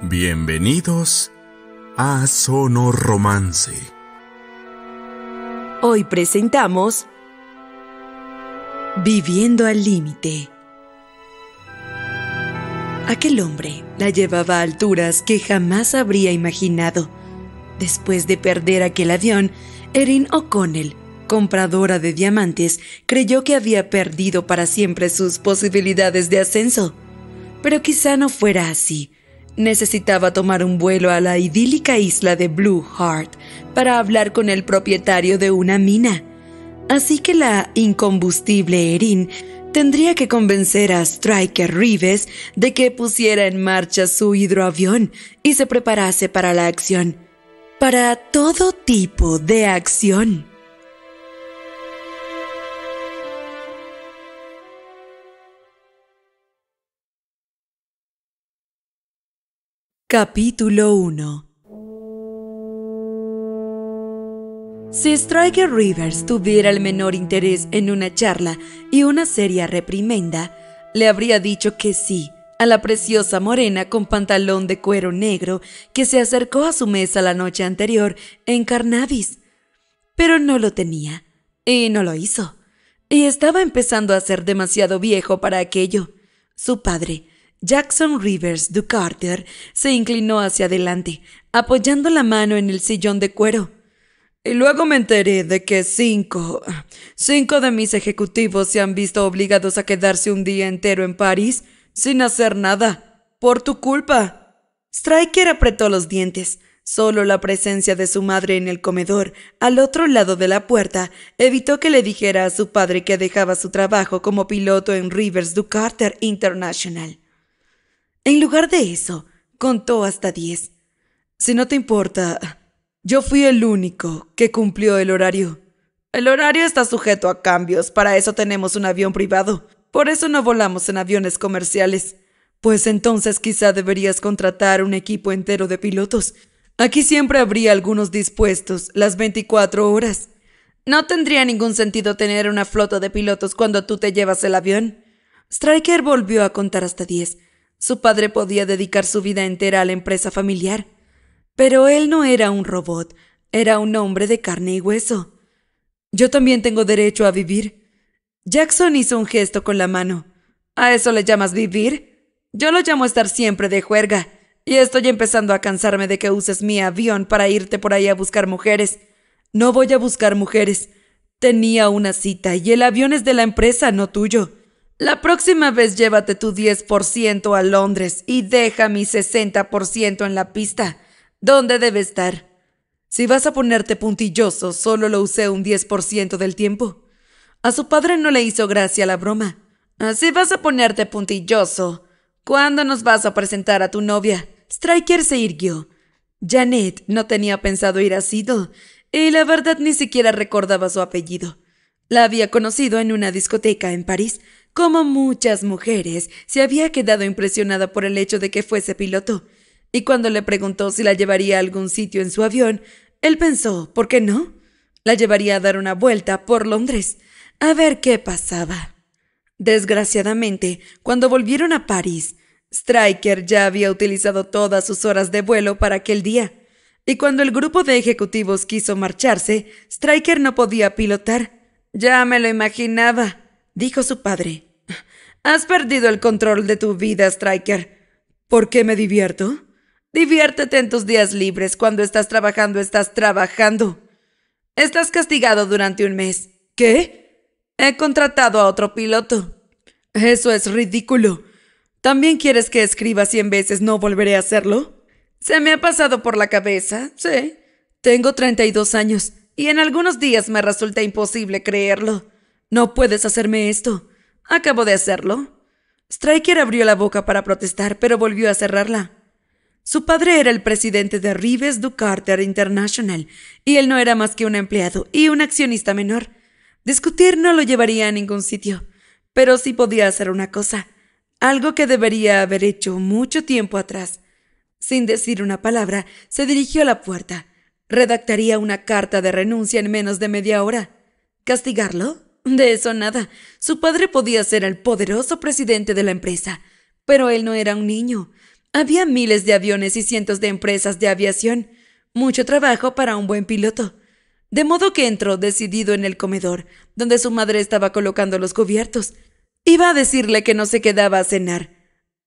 Bienvenidos a Sono Romance. Hoy presentamos Viviendo al Límite. Aquel hombre la llevaba a alturas que jamás habría imaginado. Después de perder aquel avión, Erin O'Connell, compradora de diamantes, creyó que había perdido para siempre sus posibilidades de ascenso. Pero quizá no fuera así necesitaba tomar un vuelo a la idílica isla de Blue Heart para hablar con el propietario de una mina. Así que la incombustible Erin tendría que convencer a Striker Reeves de que pusiera en marcha su hidroavión y se preparase para la acción. Para todo tipo de acción. Capítulo 1 Si Striker Rivers tuviera el menor interés en una charla y una seria reprimenda, le habría dicho que sí a la preciosa morena con pantalón de cuero negro que se acercó a su mesa la noche anterior en Carnavis. Pero no lo tenía, y no lo hizo. Y estaba empezando a ser demasiado viejo para aquello. Su padre, Jackson Rivers Carter se inclinó hacia adelante, apoyando la mano en el sillón de cuero. Y luego me enteré de que cinco, cinco de mis ejecutivos se han visto obligados a quedarse un día entero en París sin hacer nada, por tu culpa. Stryker apretó los dientes. Solo la presencia de su madre en el comedor, al otro lado de la puerta, evitó que le dijera a su padre que dejaba su trabajo como piloto en Rivers Carter International. En lugar de eso, contó hasta diez. Si no te importa, yo fui el único que cumplió el horario. El horario está sujeto a cambios, para eso tenemos un avión privado. Por eso no volamos en aviones comerciales. Pues entonces quizá deberías contratar un equipo entero de pilotos. Aquí siempre habría algunos dispuestos, las 24 horas. No tendría ningún sentido tener una flota de pilotos cuando tú te llevas el avión. Stryker volvió a contar hasta diez. Su padre podía dedicar su vida entera a la empresa familiar, pero él no era un robot, era un hombre de carne y hueso. Yo también tengo derecho a vivir. Jackson hizo un gesto con la mano. ¿A eso le llamas vivir? Yo lo llamo estar siempre de juerga, y estoy empezando a cansarme de que uses mi avión para irte por ahí a buscar mujeres. No voy a buscar mujeres. Tenía una cita y el avión es de la empresa, no tuyo. La próxima vez llévate tu 10% a Londres y deja mi 60% en la pista. ¿Dónde debe estar? Si vas a ponerte puntilloso, solo lo usé un 10% del tiempo. A su padre no le hizo gracia la broma. Ah, si vas a ponerte puntilloso. ¿Cuándo nos vas a presentar a tu novia? Stryker se irguió. Janet no tenía pensado ir a Sido, y la verdad ni siquiera recordaba su apellido. La había conocido en una discoteca en París, como muchas mujeres, se había quedado impresionada por el hecho de que fuese piloto, y cuando le preguntó si la llevaría a algún sitio en su avión, él pensó, ¿por qué no? La llevaría a dar una vuelta por Londres, a ver qué pasaba. Desgraciadamente, cuando volvieron a París, Stryker ya había utilizado todas sus horas de vuelo para aquel día, y cuando el grupo de ejecutivos quiso marcharse, Stryker no podía pilotar. Ya me lo imaginaba, dijo su padre. Has perdido el control de tu vida, Striker. ¿Por qué me divierto? Diviértete en tus días libres. Cuando estás trabajando, estás trabajando. Estás castigado durante un mes. ¿Qué? He contratado a otro piloto. Eso es ridículo. ¿También quieres que escriba cien veces no volveré a hacerlo? Se me ha pasado por la cabeza, sí. Tengo 32 años y en algunos días me resulta imposible creerlo. No puedes hacerme esto. Acabo de hacerlo. Stryker abrió la boca para protestar, pero volvió a cerrarla. Su padre era el presidente de Rives Du Carter International y él no era más que un empleado y un accionista menor. Discutir no lo llevaría a ningún sitio, pero sí podía hacer una cosa, algo que debería haber hecho mucho tiempo atrás. Sin decir una palabra, se dirigió a la puerta. Redactaría una carta de renuncia en menos de media hora. ¿Castigarlo? De eso nada. Su padre podía ser el poderoso presidente de la empresa, pero él no era un niño. Había miles de aviones y cientos de empresas de aviación. Mucho trabajo para un buen piloto. De modo que entró decidido en el comedor, donde su madre estaba colocando los cubiertos. Iba a decirle que no se quedaba a cenar.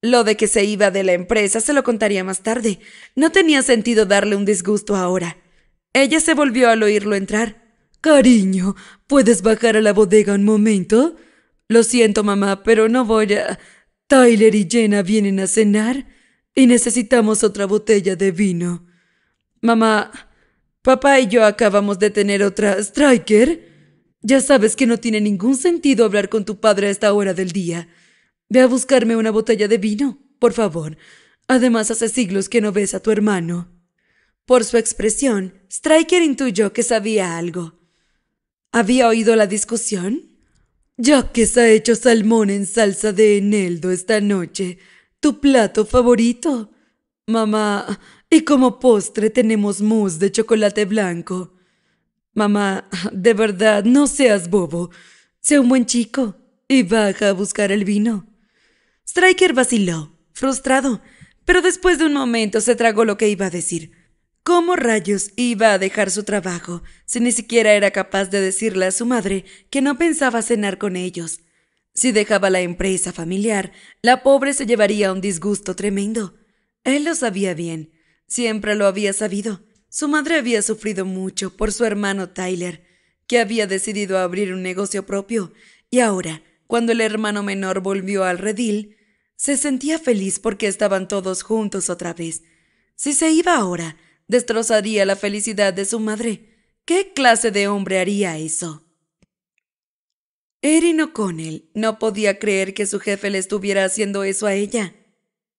Lo de que se iba de la empresa se lo contaría más tarde. No tenía sentido darle un disgusto ahora. Ella se volvió al oírlo entrar. Cariño, ¿puedes bajar a la bodega un momento? Lo siento, mamá, pero no voy a... Tyler y Jenna vienen a cenar y necesitamos otra botella de vino. Mamá, papá y yo acabamos de tener otra «¿Stryker?» Ya sabes que no tiene ningún sentido hablar con tu padre a esta hora del día. Ve a buscarme una botella de vino, por favor. Además, hace siglos que no ves a tu hermano. Por su expresión, Stryker intuyó que sabía algo. ¿Había oído la discusión? Ya que se ha hecho salmón en salsa de eneldo esta noche, tu plato favorito. Mamá, y como postre tenemos mousse de chocolate blanco. Mamá, de verdad, no seas bobo. Sé un buen chico y baja a buscar el vino. Striker vaciló, frustrado, pero después de un momento se tragó lo que iba a decir. ¿Cómo rayos iba a dejar su trabajo si ni siquiera era capaz de decirle a su madre que no pensaba cenar con ellos? Si dejaba la empresa familiar, la pobre se llevaría un disgusto tremendo. Él lo sabía bien, siempre lo había sabido. Su madre había sufrido mucho por su hermano Tyler, que había decidido abrir un negocio propio, y ahora, cuando el hermano menor volvió al redil, se sentía feliz porque estaban todos juntos otra vez. Si se iba ahora, destrozaría la felicidad de su madre. ¿Qué clase de hombre haría eso? Erin O'Connell no podía creer que su jefe le estuviera haciendo eso a ella.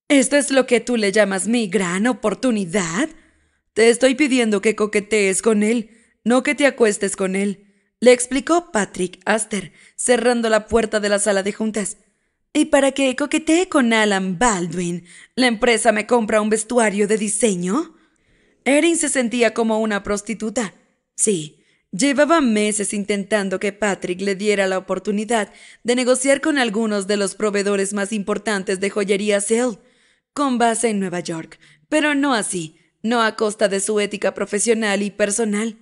¿Esto es lo que tú le llamas mi gran oportunidad? Te estoy pidiendo que coquetees con él, no que te acuestes con él, le explicó Patrick Aster, cerrando la puerta de la sala de juntas. Y para que coquetee con Alan Baldwin, ¿la empresa me compra un vestuario de diseño? Erin se sentía como una prostituta. Sí, Llevaba meses intentando que Patrick le diera la oportunidad de negociar con algunos de los proveedores más importantes de joyería Cell, con base en Nueva York, pero no así, no a costa de su ética profesional y personal.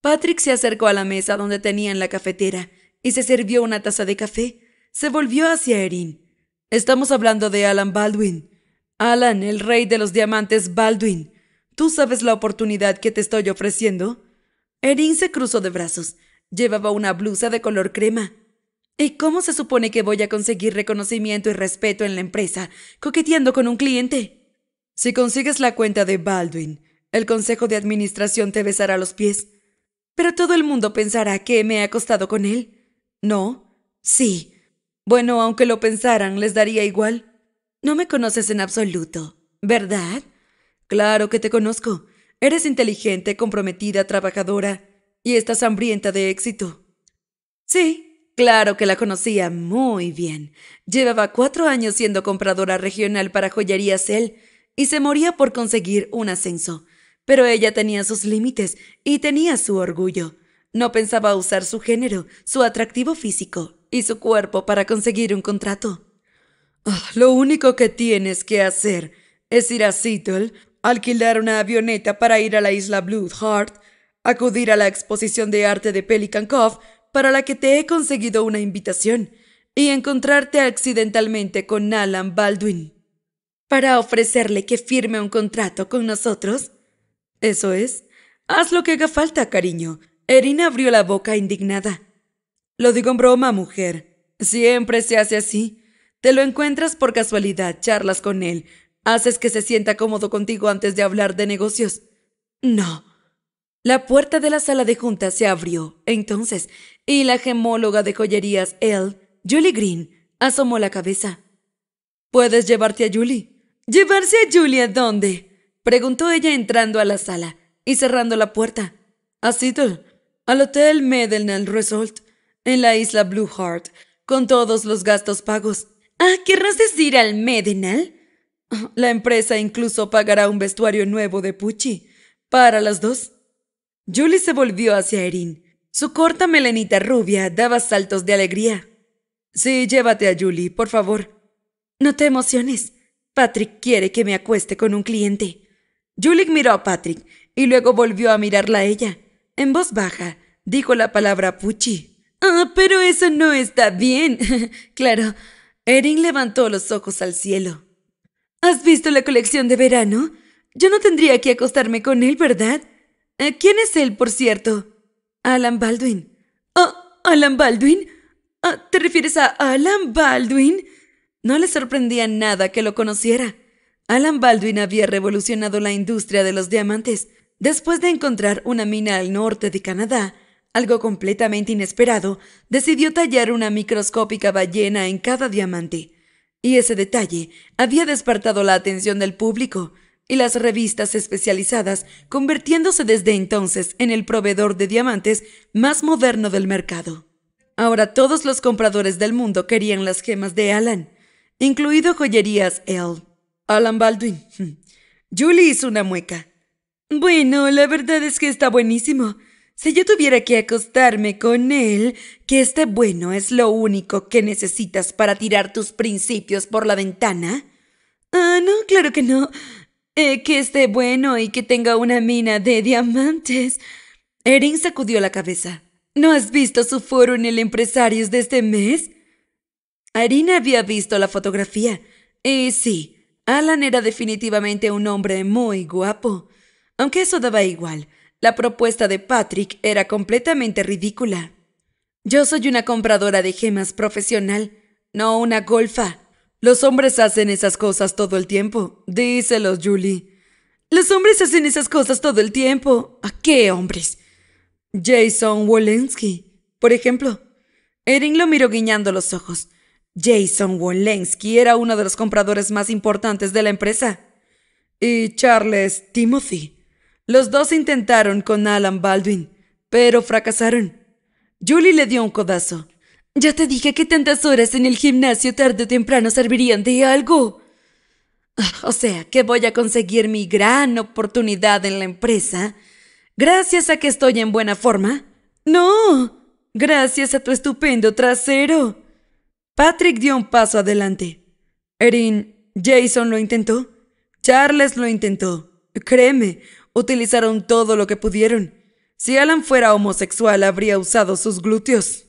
Patrick se acercó a la mesa donde tenían la cafetera y se sirvió una taza de café. Se volvió hacia Erin. Estamos hablando de Alan Baldwin. Alan, el rey de los diamantes Baldwin. ¿Tú sabes la oportunidad que te estoy ofreciendo? Erin se cruzó de brazos. Llevaba una blusa de color crema. ¿Y cómo se supone que voy a conseguir reconocimiento y respeto en la empresa, coqueteando con un cliente? Si consigues la cuenta de Baldwin, el consejo de administración te besará los pies. Pero todo el mundo pensará que me he acostado con él. ¿No? Sí. Bueno, aunque lo pensaran, les daría igual. No me conoces en absoluto, ¿verdad? Claro que te conozco. Eres inteligente, comprometida, trabajadora y estás hambrienta de éxito. Sí, claro que la conocía muy bien. Llevaba cuatro años siendo compradora regional para Joyerías él y se moría por conseguir un ascenso. Pero ella tenía sus límites y tenía su orgullo. No pensaba usar su género, su atractivo físico y su cuerpo para conseguir un contrato. Ah, lo único que tienes que hacer es ir a Seattle alquilar una avioneta para ir a la isla Blue Heart, acudir a la exposición de arte de Pelican Cove para la que te he conseguido una invitación y encontrarte accidentalmente con Alan Baldwin para ofrecerle que firme un contrato con nosotros. Eso es. Haz lo que haga falta, cariño. Erin abrió la boca indignada. Lo digo en broma, mujer. Siempre se hace así. Te lo encuentras por casualidad, charlas con él, Haces que se sienta cómodo contigo antes de hablar de negocios. No. La puerta de la sala de juntas se abrió, entonces, y la gemóloga de joyerías, Elle, Julie Green, asomó la cabeza. ¿Puedes llevarte a Julie? ¿Llevarse a Julie a dónde? Preguntó ella entrando a la sala y cerrando la puerta. A Seattle, al Hotel Medellin Resort, en la isla Blue Heart, con todos los gastos pagos. Ah, ¿querrás decir al medenal. La empresa incluso pagará un vestuario nuevo de Pucci para las dos. Julie se volvió hacia Erin. Su corta melenita rubia daba saltos de alegría. Sí, llévate a Julie, por favor. No te emociones. Patrick quiere que me acueste con un cliente. Julie miró a Patrick y luego volvió a mirarla a ella. En voz baja, dijo la palabra Pucci. Ah, pero eso no está bien. claro. Erin levantó los ojos al cielo. ¿Has visto la colección de verano? Yo no tendría que acostarme con él, ¿verdad? Eh, ¿Quién es él, por cierto? Alan Baldwin. Oh, Alan Baldwin? Ah, ¿Te refieres a Alan Baldwin? No le sorprendía nada que lo conociera. Alan Baldwin había revolucionado la industria de los diamantes después de encontrar una mina al norte de Canadá. Algo completamente inesperado, decidió tallar una microscópica ballena en cada diamante y ese detalle había despertado la atención del público y las revistas especializadas, convirtiéndose desde entonces en el proveedor de diamantes más moderno del mercado. Ahora todos los compradores del mundo querían las gemas de Alan, incluido joyerías L. Alan Baldwin. Julie hizo una mueca. Bueno, la verdad es que está buenísimo. Si yo tuviera que acostarme con él, que esté bueno es lo único que necesitas para tirar tus principios por la ventana. Ah, no, claro que no. Eh, que esté bueno y que tenga una mina de diamantes. Erin sacudió la cabeza. ¿No has visto su foro en el Empresarios de este mes? Erin había visto la fotografía. Y sí, Alan era definitivamente un hombre muy guapo. Aunque eso daba igual. La propuesta de Patrick era completamente ridícula. Yo soy una compradora de gemas profesional, no una golfa. Los hombres hacen esas cosas todo el tiempo, Díselo, Julie. Los hombres hacen esas cosas todo el tiempo. ¿A qué hombres? Jason Wolensky, por ejemplo. Erin lo miró guiñando los ojos. Jason Wolensky era uno de los compradores más importantes de la empresa. Y Charles Timothy. Los dos intentaron con Alan Baldwin, pero fracasaron. Julie le dio un codazo. Ya te dije que tantas horas en el gimnasio tarde o temprano servirían de algo. O sea, que voy a conseguir mi gran oportunidad en la empresa gracias a que estoy en buena forma. No, gracias a tu estupendo trasero. Patrick dio un paso adelante. Erin, Jason lo intentó. Charles lo intentó. Créeme, utilizaron todo lo que pudieron. Si Alan fuera homosexual, habría usado sus glúteos.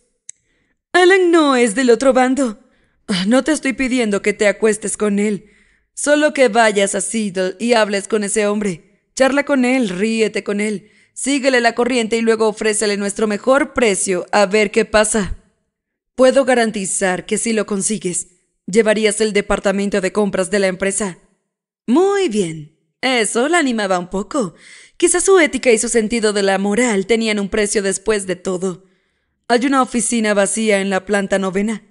Alan no es del otro bando. Ah, no te estoy pidiendo que te acuestes con él. Solo que vayas a Seattle y hables con ese hombre. Charla con él, ríete con él. Síguele la corriente y luego ofrécele nuestro mejor precio a ver qué pasa. Puedo garantizar que si lo consigues, llevarías el departamento de compras de la empresa. Muy bien. Eso la animaba un poco. Quizá su ética y su sentido de la moral tenían un precio después de todo. Hay una oficina vacía en la planta novena,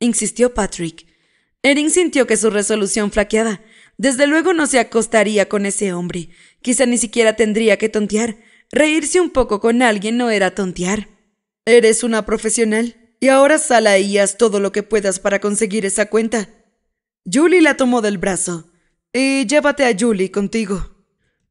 insistió Patrick. Erin sintió que su resolución flaqueaba. Desde luego no se acostaría con ese hombre. Quizá ni siquiera tendría que tontear. Reírse un poco con alguien no era tontear. Eres una profesional y ahora sal y haz todo lo que puedas para conseguir esa cuenta. Julie la tomó del brazo. Y llévate a Julie contigo.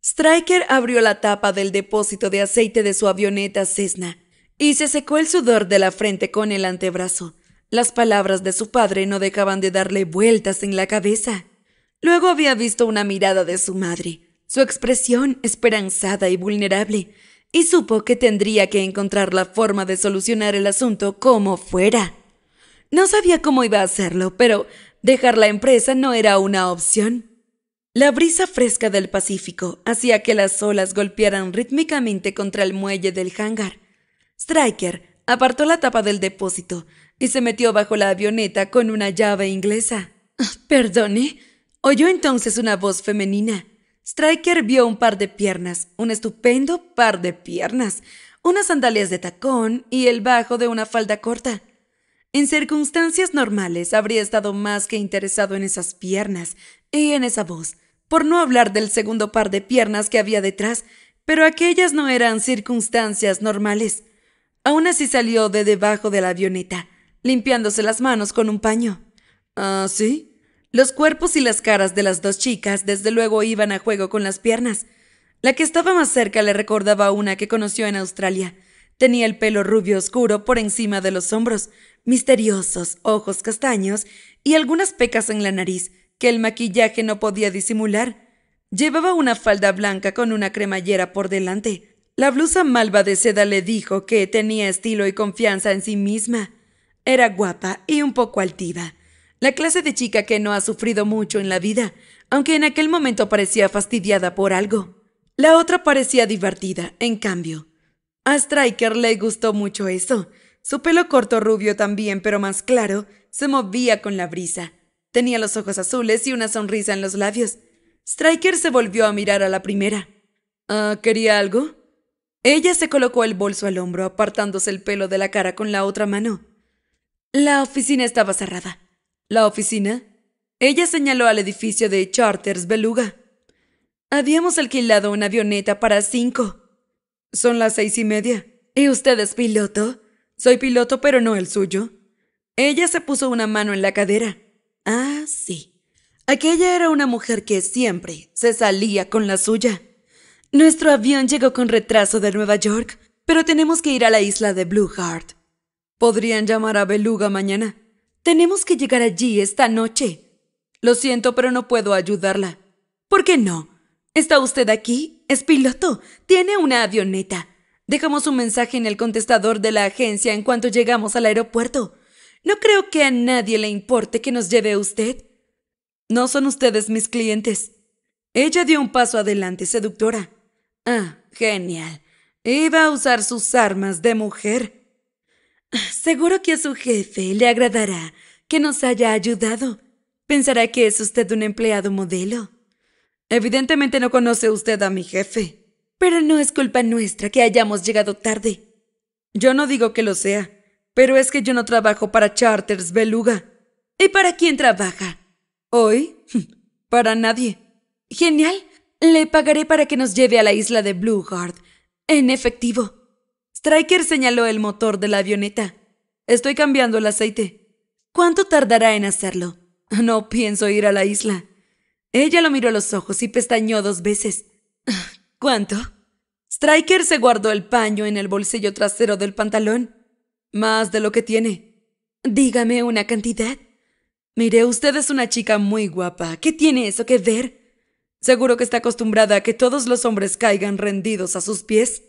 Stryker abrió la tapa del depósito de aceite de su avioneta Cessna y se secó el sudor de la frente con el antebrazo. Las palabras de su padre no dejaban de darle vueltas en la cabeza. Luego había visto una mirada de su madre, su expresión esperanzada y vulnerable, y supo que tendría que encontrar la forma de solucionar el asunto como fuera. No sabía cómo iba a hacerlo, pero dejar la empresa no era una opción. La brisa fresca del Pacífico hacía que las olas golpearan rítmicamente contra el muelle del hangar. Stryker apartó la tapa del depósito y se metió bajo la avioneta con una llave inglesa. ¿Perdone? Oyó entonces una voz femenina. Stryker vio un par de piernas, un estupendo par de piernas, unas sandalias de tacón y el bajo de una falda corta. En circunstancias normales habría estado más que interesado en esas piernas y en esa voz por no hablar del segundo par de piernas que había detrás, pero aquellas no eran circunstancias normales. Aún así salió de debajo de la avioneta, limpiándose las manos con un paño. ¿Ah, sí? Los cuerpos y las caras de las dos chicas desde luego iban a juego con las piernas. La que estaba más cerca le recordaba a una que conoció en Australia. Tenía el pelo rubio oscuro por encima de los hombros, misteriosos ojos castaños y algunas pecas en la nariz, que el maquillaje no podía disimular. Llevaba una falda blanca con una cremallera por delante. La blusa malva de seda le dijo que tenía estilo y confianza en sí misma. Era guapa y un poco altiva. La clase de chica que no ha sufrido mucho en la vida, aunque en aquel momento parecía fastidiada por algo. La otra parecía divertida, en cambio. A Stryker le gustó mucho eso. Su pelo corto rubio también, pero más claro, se movía con la brisa. Tenía los ojos azules y una sonrisa en los labios. Stryker se volvió a mirar a la primera. Ah, ¿Quería algo? Ella se colocó el bolso al hombro, apartándose el pelo de la cara con la otra mano. La oficina estaba cerrada. ¿La oficina? Ella señaló al edificio de Charters Beluga. Habíamos alquilado una avioneta para cinco. Son las seis y media. ¿Y usted es piloto? Soy piloto, pero no el suyo. Ella se puso una mano en la cadera. Ah, sí. Aquella era una mujer que siempre se salía con la suya. Nuestro avión llegó con retraso de Nueva York, pero tenemos que ir a la isla de Blue Heart. Podrían llamar a Beluga mañana. Tenemos que llegar allí esta noche. Lo siento, pero no puedo ayudarla. ¿Por qué no? ¿Está usted aquí? Es piloto. Tiene una avioneta. Dejamos un mensaje en el contestador de la agencia en cuanto llegamos al aeropuerto. No creo que a nadie le importe que nos lleve usted. No son ustedes mis clientes. Ella dio un paso adelante, seductora. Ah, genial. Iba a usar sus armas de mujer. Seguro que a su jefe le agradará que nos haya ayudado. Pensará que es usted un empleado modelo. Evidentemente no conoce usted a mi jefe. Pero no es culpa nuestra que hayamos llegado tarde. Yo no digo que lo sea. Pero es que yo no trabajo para charters, beluga. ¿Y para quién trabaja? Hoy, para nadie. Genial, le pagaré para que nos lleve a la isla de Blueheart. en efectivo. Striker señaló el motor de la avioneta. Estoy cambiando el aceite. ¿Cuánto tardará en hacerlo? No pienso ir a la isla. Ella lo miró a los ojos y pestañó dos veces. ¿Cuánto? Striker se guardó el paño en el bolsillo trasero del pantalón más de lo que tiene. Dígame una cantidad. Mire, usted es una chica muy guapa. ¿Qué tiene eso que ver? Seguro que está acostumbrada a que todos los hombres caigan rendidos a sus pies.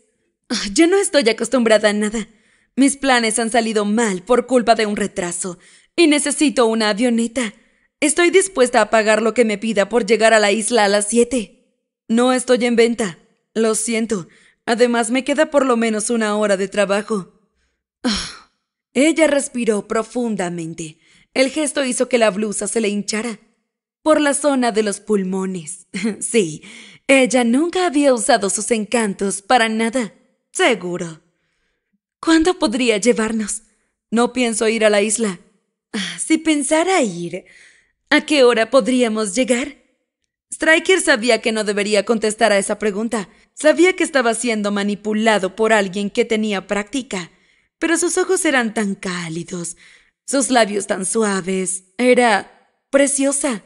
Ah, yo no estoy acostumbrada a nada. Mis planes han salido mal por culpa de un retraso y necesito una avioneta. Estoy dispuesta a pagar lo que me pida por llegar a la isla a las siete. No estoy en venta. Lo siento. Además, me queda por lo menos una hora de trabajo. Ah, ella respiró profundamente. El gesto hizo que la blusa se le hinchara por la zona de los pulmones. sí, ella nunca había usado sus encantos para nada, seguro. ¿Cuándo podría llevarnos? No pienso ir a la isla. Ah, si pensara ir, ¿a qué hora podríamos llegar? Stryker sabía que no debería contestar a esa pregunta. Sabía que estaba siendo manipulado por alguien que tenía práctica pero sus ojos eran tan cálidos, sus labios tan suaves. Era preciosa.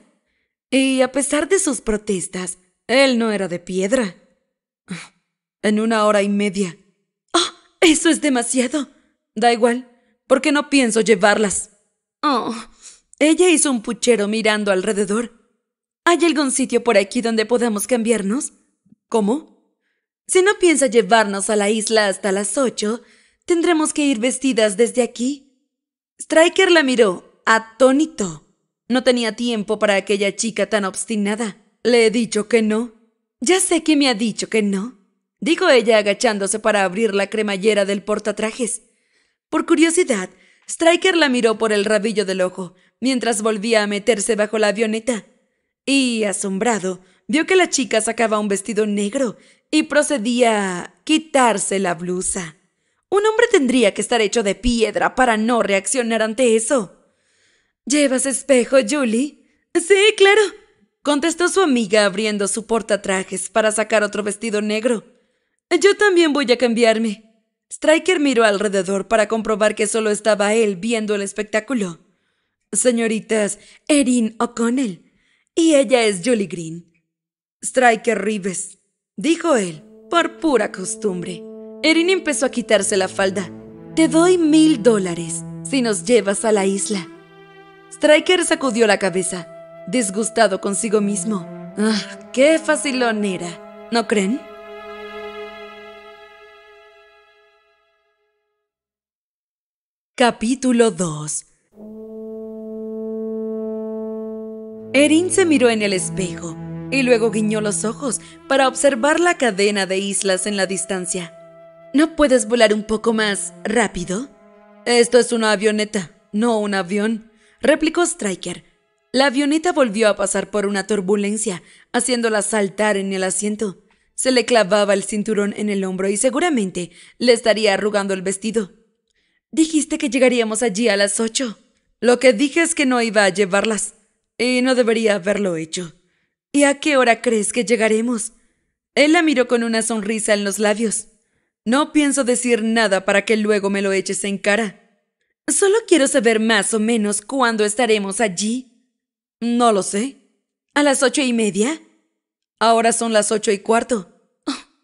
Y a pesar de sus protestas, él no era de piedra. Ah, en una hora y media. ¡Oh! Eso es demasiado. Da igual, porque no pienso llevarlas. Oh. Ella hizo un puchero mirando alrededor. ¿Hay algún sitio por aquí donde podamos cambiarnos? ¿Cómo? Si no piensa llevarnos a la isla hasta las ocho, ¿Tendremos que ir vestidas desde aquí? Stryker la miró, atónito. No tenía tiempo para aquella chica tan obstinada. Le he dicho que no. Ya sé que me ha dicho que no, dijo ella agachándose para abrir la cremallera del portatrajes. Por curiosidad, Stryker la miró por el rabillo del ojo, mientras volvía a meterse bajo la avioneta. Y, asombrado, vio que la chica sacaba un vestido negro y procedía a quitarse la blusa. Un hombre tendría que estar hecho de piedra para no reaccionar ante eso. ¿Llevas espejo, Julie? Sí, claro, contestó su amiga abriendo su trajes para sacar otro vestido negro. Yo también voy a cambiarme. Stryker miró alrededor para comprobar que solo estaba él viendo el espectáculo. Señoritas Erin O'Connell. Y ella es Julie Green. Striker Rives, dijo él, por pura costumbre. Erin empezó a quitarse la falda. Te doy mil dólares si nos llevas a la isla. Striker sacudió la cabeza, disgustado consigo mismo. Ah, ¡Qué facilonera! ¿No creen? Capítulo 2 Erin se miró en el espejo y luego guiñó los ojos para observar la cadena de islas en la distancia. ¿No puedes volar un poco más rápido? Esto es una avioneta, no un avión, replicó Stryker. La avioneta volvió a pasar por una turbulencia, haciéndola saltar en el asiento. Se le clavaba el cinturón en el hombro y seguramente le estaría arrugando el vestido. Dijiste que llegaríamos allí a las ocho. Lo que dije es que no iba a llevarlas, y no debería haberlo hecho. ¿Y a qué hora crees que llegaremos? Él la miró con una sonrisa en los labios. No pienso decir nada para que luego me lo eches en cara. Solo quiero saber más o menos cuándo estaremos allí. No lo sé. ¿A las ocho y media? Ahora son las ocho y cuarto.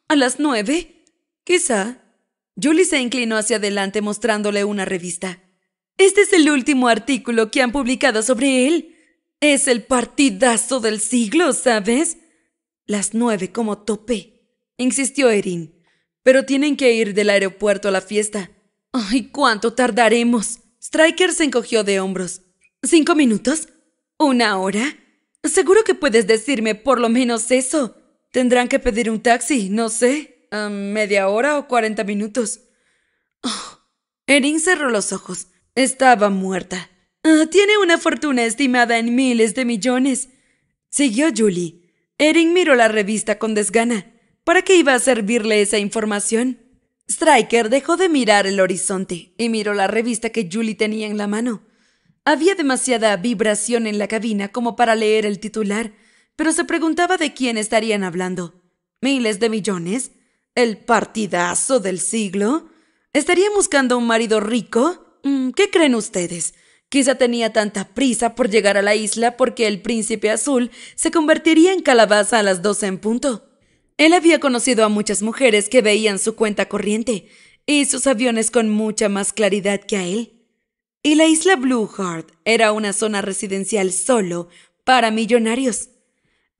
¿A las nueve? Quizá. Julie se inclinó hacia adelante mostrándole una revista. Este es el último artículo que han publicado sobre él. Es el partidazo del siglo, ¿sabes? Las nueve como tope, insistió Erin pero tienen que ir del aeropuerto a la fiesta. ¡Ay, cuánto tardaremos! Stryker se encogió de hombros. ¿Cinco minutos? ¿Una hora? Seguro que puedes decirme por lo menos eso. Tendrán que pedir un taxi, no sé, a em, media hora o cuarenta minutos. Oh, Erin cerró los ojos. Estaba muerta. Ah, tiene una fortuna estimada en miles de millones. Siguió Julie. Erin miró la revista con desgana. ¿Para qué iba a servirle esa información? Stryker dejó de mirar el horizonte y miró la revista que Julie tenía en la mano. Había demasiada vibración en la cabina como para leer el titular, pero se preguntaba de quién estarían hablando. ¿Miles de millones? ¿El partidazo del siglo? ¿Estaría buscando un marido rico? Mm, ¿Qué creen ustedes? Quizá tenía tanta prisa por llegar a la isla porque el príncipe azul se convertiría en calabaza a las 12 en punto. Él había conocido a muchas mujeres que veían su cuenta corriente y sus aviones con mucha más claridad que a él. Y la isla Blue Heart era una zona residencial solo para millonarios.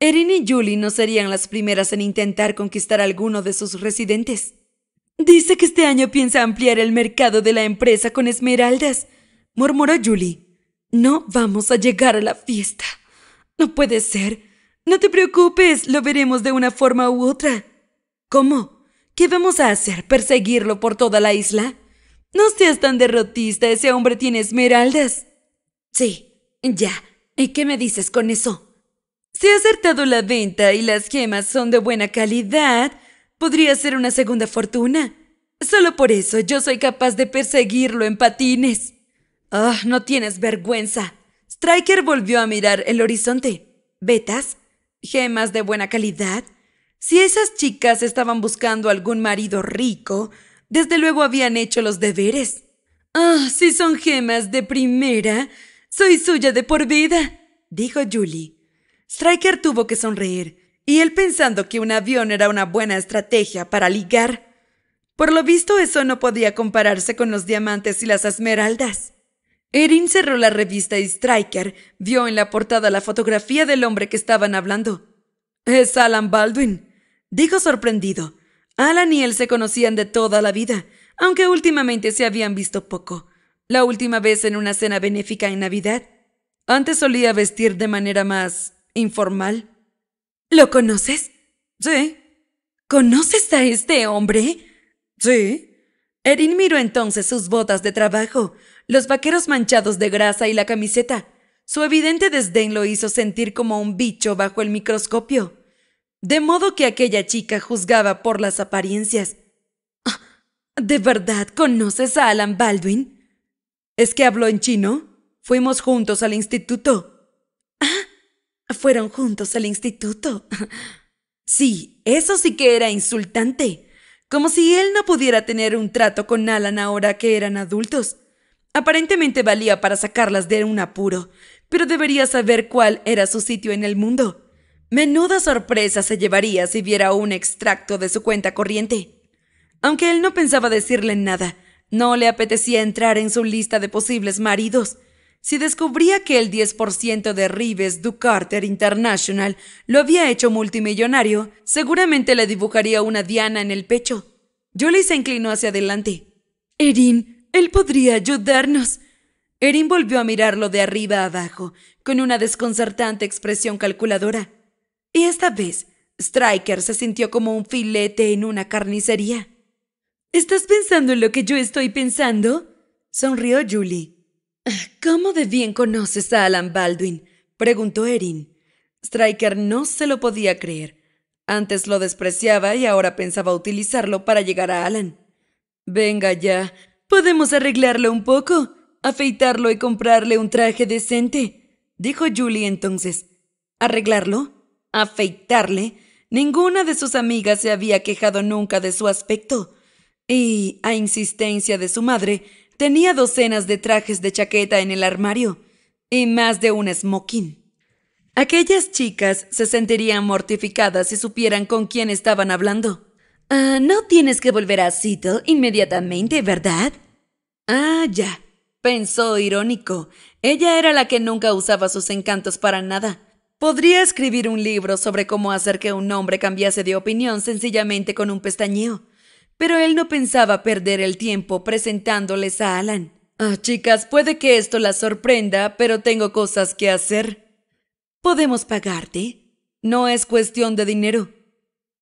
Erin y Julie no serían las primeras en intentar conquistar a alguno de sus residentes. Dice que este año piensa ampliar el mercado de la empresa con esmeraldas, murmuró Julie. No vamos a llegar a la fiesta. No puede ser. No te preocupes, lo veremos de una forma u otra. ¿Cómo? ¿Qué vamos a hacer? ¿Perseguirlo por toda la isla? No seas tan derrotista, ese hombre tiene esmeraldas. Sí, ya. ¿Y qué me dices con eso? Si ha acertado la venta y las gemas son de buena calidad, podría ser una segunda fortuna. Solo por eso yo soy capaz de perseguirlo en patines. Ah, no tienes vergüenza. Striker volvió a mirar el horizonte. ¿Vetas? gemas de buena calidad. Si esas chicas estaban buscando algún marido rico, desde luego habían hecho los deberes. Ah, si son gemas de primera, soy suya de por vida, dijo Julie. Stryker tuvo que sonreír, y él pensando que un avión era una buena estrategia para ligar. Por lo visto eso no podía compararse con los diamantes y las esmeraldas. Erin cerró la revista y Stryker vio en la portada la fotografía del hombre que estaban hablando. Es Alan Baldwin, dijo sorprendido. Alan y él se conocían de toda la vida, aunque últimamente se habían visto poco. La última vez en una cena benéfica en Navidad. Antes solía vestir de manera más informal. ¿Lo conoces? Sí. ¿Conoces a este hombre? Sí. Erin miró entonces sus botas de trabajo, los vaqueros manchados de grasa y la camiseta. Su evidente desdén lo hizo sentir como un bicho bajo el microscopio. De modo que aquella chica juzgaba por las apariencias. Ah, ¿De verdad conoces a Alan Baldwin? ¿Es que habló en chino? Fuimos juntos al instituto. Ah, fueron juntos al instituto. Sí, eso sí que era insultante como si él no pudiera tener un trato con Alan ahora que eran adultos. Aparentemente valía para sacarlas de un apuro, pero debería saber cuál era su sitio en el mundo. Menuda sorpresa se llevaría si viera un extracto de su cuenta corriente. Aunque él no pensaba decirle nada, no le apetecía entrar en su lista de posibles maridos. Si descubría que el 10% de Rives Du Carter International lo había hecho multimillonario, seguramente le dibujaría una diana en el pecho. Julie se inclinó hacia adelante. Erin, él podría ayudarnos. Erin volvió a mirarlo de arriba abajo, con una desconcertante expresión calculadora. Y esta vez, Stryker se sintió como un filete en una carnicería. ¿Estás pensando en lo que yo estoy pensando? Sonrió Julie. ¿Cómo de bien conoces a Alan Baldwin? preguntó Erin. Stryker no se lo podía creer. Antes lo despreciaba y ahora pensaba utilizarlo para llegar a Alan. Venga ya, podemos arreglarlo un poco, afeitarlo y comprarle un traje decente, dijo Julie entonces. ¿Arreglarlo? ¿Afeitarle? Ninguna de sus amigas se había quejado nunca de su aspecto. Y, a insistencia de su madre, Tenía docenas de trajes de chaqueta en el armario y más de un smoking. Aquellas chicas se sentirían mortificadas si supieran con quién estaban hablando. Ah, no tienes que volver a Seattle inmediatamente, ¿verdad? Ah, ya, pensó irónico. Ella era la que nunca usaba sus encantos para nada. Podría escribir un libro sobre cómo hacer que un hombre cambiase de opinión sencillamente con un pestañeo pero él no pensaba perder el tiempo presentándoles a Alan. Ah, chicas, puede que esto las sorprenda, pero tengo cosas que hacer. ¿Podemos pagarte? No es cuestión de dinero.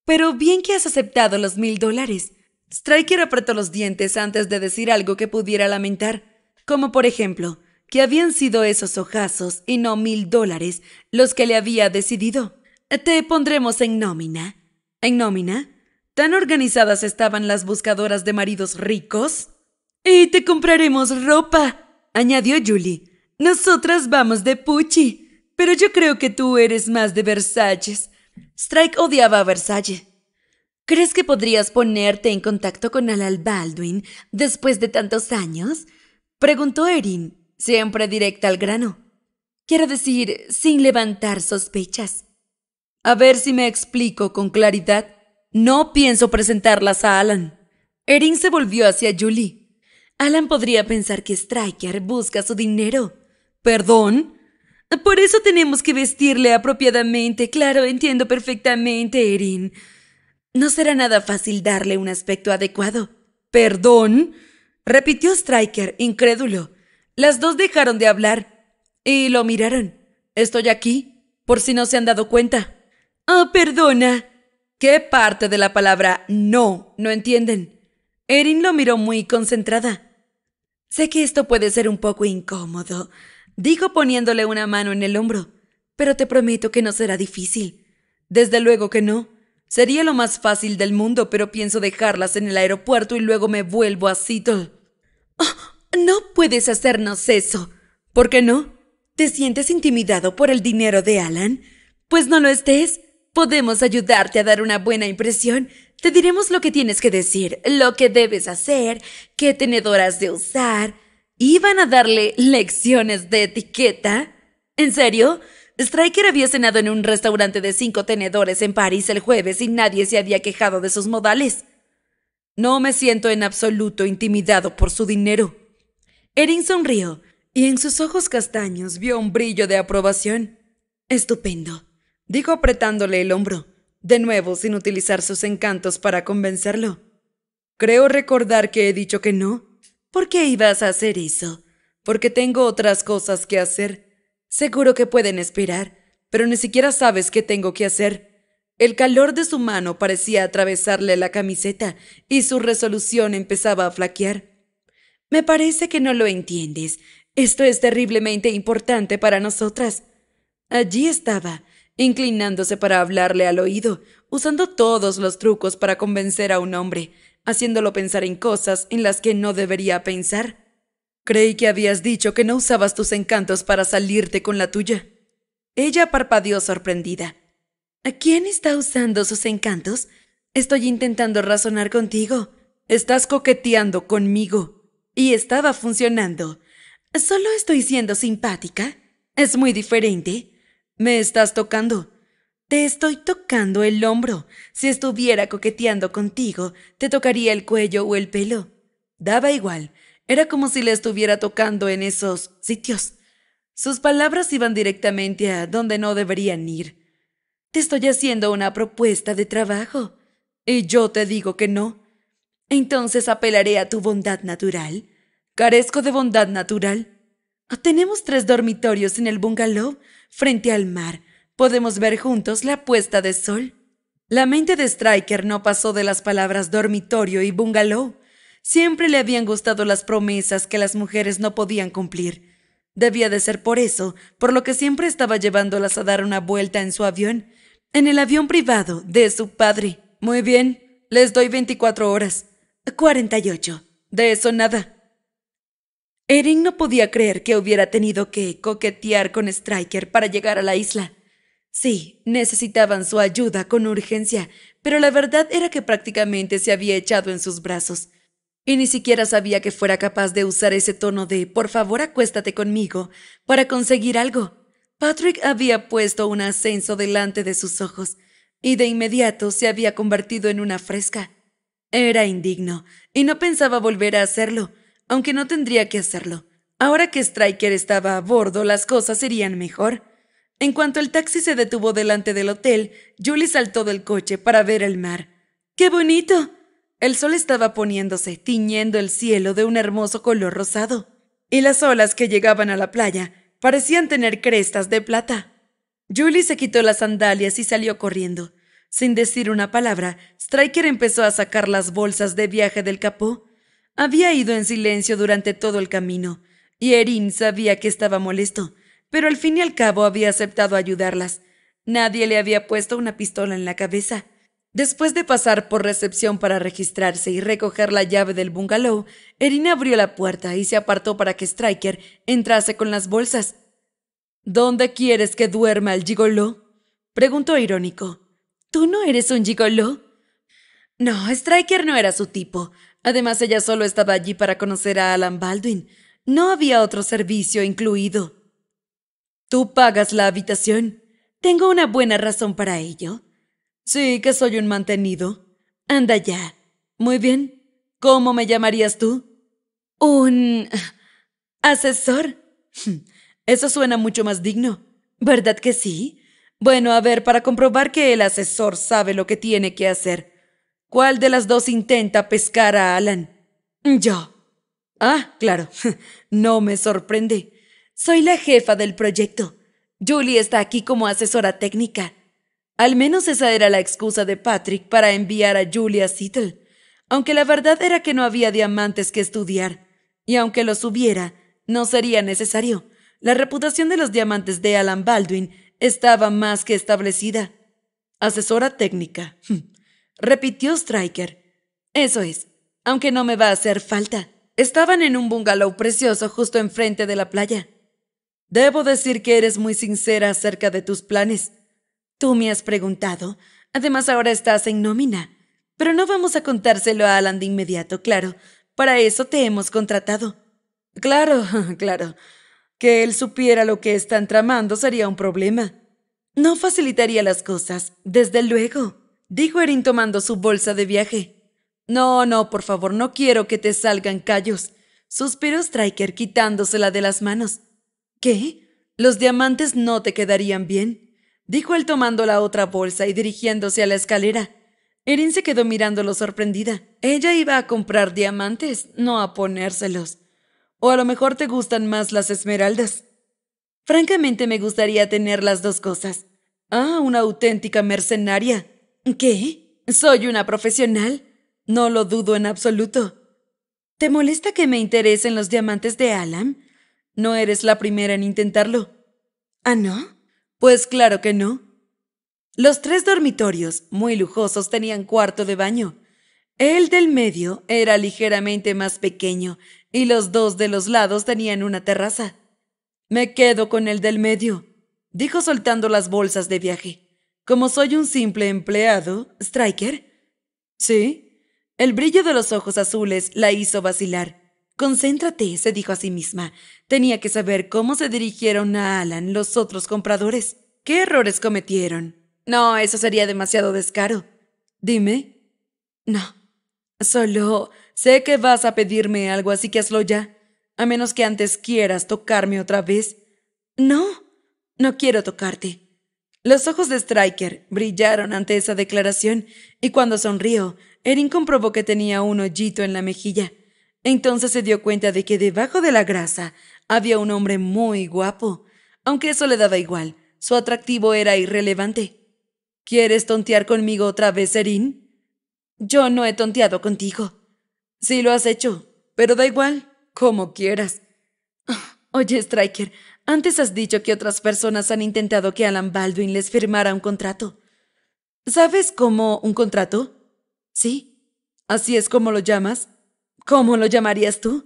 Pero bien que has aceptado los mil dólares. Striker apretó los dientes antes de decir algo que pudiera lamentar, como por ejemplo, que habían sido esos ojazos y no mil dólares los que le había decidido. Te pondremos en nómina. ¿En nómina? ¿Tan organizadas estaban las buscadoras de maridos ricos? Y te compraremos ropa, añadió Julie. Nosotras vamos de Pucci, pero yo creo que tú eres más de Versalles. Strike odiaba a Versalles. ¿Crees que podrías ponerte en contacto con Alal Baldwin después de tantos años? Preguntó Erin, siempre directa al grano. Quiero decir, sin levantar sospechas. A ver si me explico con claridad. No pienso presentarlas a Alan. Erin se volvió hacia Julie. Alan podría pensar que Striker busca su dinero. ¿Perdón? Por eso tenemos que vestirle apropiadamente. Claro, entiendo perfectamente, Erin. No será nada fácil darle un aspecto adecuado. ¿Perdón? repitió Striker, incrédulo. Las dos dejaron de hablar y lo miraron. Estoy aquí, por si no se han dado cuenta. Ah, perdona, ¿Qué parte de la palabra no no entienden? Erin lo miró muy concentrada. Sé que esto puede ser un poco incómodo, dijo poniéndole una mano en el hombro, pero te prometo que no será difícil. Desde luego que no. Sería lo más fácil del mundo, pero pienso dejarlas en el aeropuerto y luego me vuelvo a Seattle. Oh, no puedes hacernos eso. ¿Por qué no? ¿Te sientes intimidado por el dinero de Alan? Pues no lo estés. Podemos ayudarte a dar una buena impresión. Te diremos lo que tienes que decir, lo que debes hacer, qué tenedor de usar. ¿Iban a darle lecciones de etiqueta? ¿En serio? striker había cenado en un restaurante de cinco tenedores en París el jueves y nadie se había quejado de sus modales. No me siento en absoluto intimidado por su dinero. Erin sonrió y en sus ojos castaños vio un brillo de aprobación. Estupendo dijo apretándole el hombro, de nuevo sin utilizar sus encantos para convencerlo. Creo recordar que he dicho que no. ¿Por qué ibas a hacer eso? Porque tengo otras cosas que hacer. Seguro que pueden esperar, pero ni siquiera sabes qué tengo que hacer. El calor de su mano parecía atravesarle la camiseta y su resolución empezaba a flaquear. Me parece que no lo entiendes. Esto es terriblemente importante para nosotras. Allí estaba, inclinándose para hablarle al oído, usando todos los trucos para convencer a un hombre, haciéndolo pensar en cosas en las que no debería pensar. Creí que habías dicho que no usabas tus encantos para salirte con la tuya. Ella parpadeó sorprendida. ¿A quién está usando sus encantos? Estoy intentando razonar contigo. Estás coqueteando conmigo. Y estaba funcionando. Solo estoy siendo simpática. Es muy diferente. Me estás tocando. Te estoy tocando el hombro. Si estuviera coqueteando contigo, te tocaría el cuello o el pelo. Daba igual. Era como si le estuviera tocando en esos sitios. Sus palabras iban directamente a donde no deberían ir. Te estoy haciendo una propuesta de trabajo. Y yo te digo que no. Entonces apelaré a tu bondad natural. Carezco de bondad natural. Tenemos tres dormitorios en el bungalow frente al mar. Podemos ver juntos la puesta de sol. La mente de Stryker no pasó de las palabras dormitorio y bungalow. Siempre le habían gustado las promesas que las mujeres no podían cumplir. Debía de ser por eso, por lo que siempre estaba llevándolas a dar una vuelta en su avión, en el avión privado de su padre. Muy bien, les doy 24 horas. 48. De eso nada. Erin no podía creer que hubiera tenido que coquetear con Stryker para llegar a la isla. Sí, necesitaban su ayuda con urgencia, pero la verdad era que prácticamente se había echado en sus brazos. Y ni siquiera sabía que fuera capaz de usar ese tono de por favor acuéstate conmigo para conseguir algo. Patrick había puesto un ascenso delante de sus ojos y de inmediato se había convertido en una fresca. Era indigno y no pensaba volver a hacerlo aunque no tendría que hacerlo. Ahora que Stryker estaba a bordo, las cosas serían mejor. En cuanto el taxi se detuvo delante del hotel, Julie saltó del coche para ver el mar. ¡Qué bonito! El sol estaba poniéndose, tiñendo el cielo de un hermoso color rosado, y las olas que llegaban a la playa parecían tener crestas de plata. Julie se quitó las sandalias y salió corriendo. Sin decir una palabra, Stryker empezó a sacar las bolsas de viaje del capó había ido en silencio durante todo el camino, y Erin sabía que estaba molesto, pero al fin y al cabo había aceptado ayudarlas. Nadie le había puesto una pistola en la cabeza. Después de pasar por recepción para registrarse y recoger la llave del bungalow, Erin abrió la puerta y se apartó para que Stryker entrase con las bolsas. ¿Dónde quieres que duerma el gigoló? preguntó irónico. ¿Tú no eres un gigoló? No, Stryker no era su tipo, Además, ella solo estaba allí para conocer a Alan Baldwin. No había otro servicio incluido. ¿Tú pagas la habitación? Tengo una buena razón para ello. Sí, que soy un mantenido. Anda ya. Muy bien. ¿Cómo me llamarías tú? Un... asesor. Eso suena mucho más digno. ¿Verdad que sí? Bueno, a ver, para comprobar que el asesor sabe lo que tiene que hacer. ¿Cuál de las dos intenta pescar a Alan? Yo. Ah, claro. No me sorprende. Soy la jefa del proyecto. Julie está aquí como asesora técnica. Al menos esa era la excusa de Patrick para enviar a Julie a Seattle. Aunque la verdad era que no había diamantes que estudiar. Y aunque los hubiera, no sería necesario. La reputación de los diamantes de Alan Baldwin estaba más que establecida. Asesora técnica. repitió Stryker. Eso es, aunque no me va a hacer falta. Estaban en un bungalow precioso justo enfrente de la playa. Debo decir que eres muy sincera acerca de tus planes. Tú me has preguntado. Además, ahora estás en nómina. Pero no vamos a contárselo a Alan de inmediato, claro. Para eso te hemos contratado. Claro, claro. Que él supiera lo que están tramando sería un problema. No facilitaría las cosas, desde luego dijo Erin tomando su bolsa de viaje. No, no, por favor, no quiero que te salgan callos, suspiró Stryker quitándosela de las manos. ¿Qué? Los diamantes no te quedarían bien, dijo él tomando la otra bolsa y dirigiéndose a la escalera. Erin se quedó mirándolo sorprendida. Ella iba a comprar diamantes, no a ponérselos. O a lo mejor te gustan más las esmeraldas. Francamente me gustaría tener las dos cosas. Ah, una auténtica mercenaria, ¿Qué? ¿Soy una profesional? No lo dudo en absoluto. ¿Te molesta que me interesen los diamantes de Alan? No eres la primera en intentarlo. ¿Ah, no? Pues claro que no. Los tres dormitorios, muy lujosos, tenían cuarto de baño. El del medio era ligeramente más pequeño y los dos de los lados tenían una terraza. Me quedo con el del medio, dijo soltando las bolsas de viaje. Como soy un simple empleado, Striker. Sí. El brillo de los ojos azules la hizo vacilar. Concéntrate, se dijo a sí misma. Tenía que saber cómo se dirigieron a Alan los otros compradores. ¿Qué errores cometieron? No, eso sería demasiado descaro. Dime. No. Solo sé que vas a pedirme algo, así que hazlo ya. A menos que antes quieras tocarme otra vez. No, no quiero tocarte. Los ojos de Stryker brillaron ante esa declaración y cuando sonrió, Erin comprobó que tenía un hoyito en la mejilla. Entonces se dio cuenta de que debajo de la grasa había un hombre muy guapo. Aunque eso le daba igual, su atractivo era irrelevante. ¿Quieres tontear conmigo otra vez, Erin? Yo no he tonteado contigo. Sí lo has hecho, pero da igual, como quieras. Oye, Stryker, antes has dicho que otras personas han intentado que Alan Baldwin les firmara un contrato. ¿Sabes cómo un contrato? Sí. ¿Así es como lo llamas? ¿Cómo lo llamarías tú?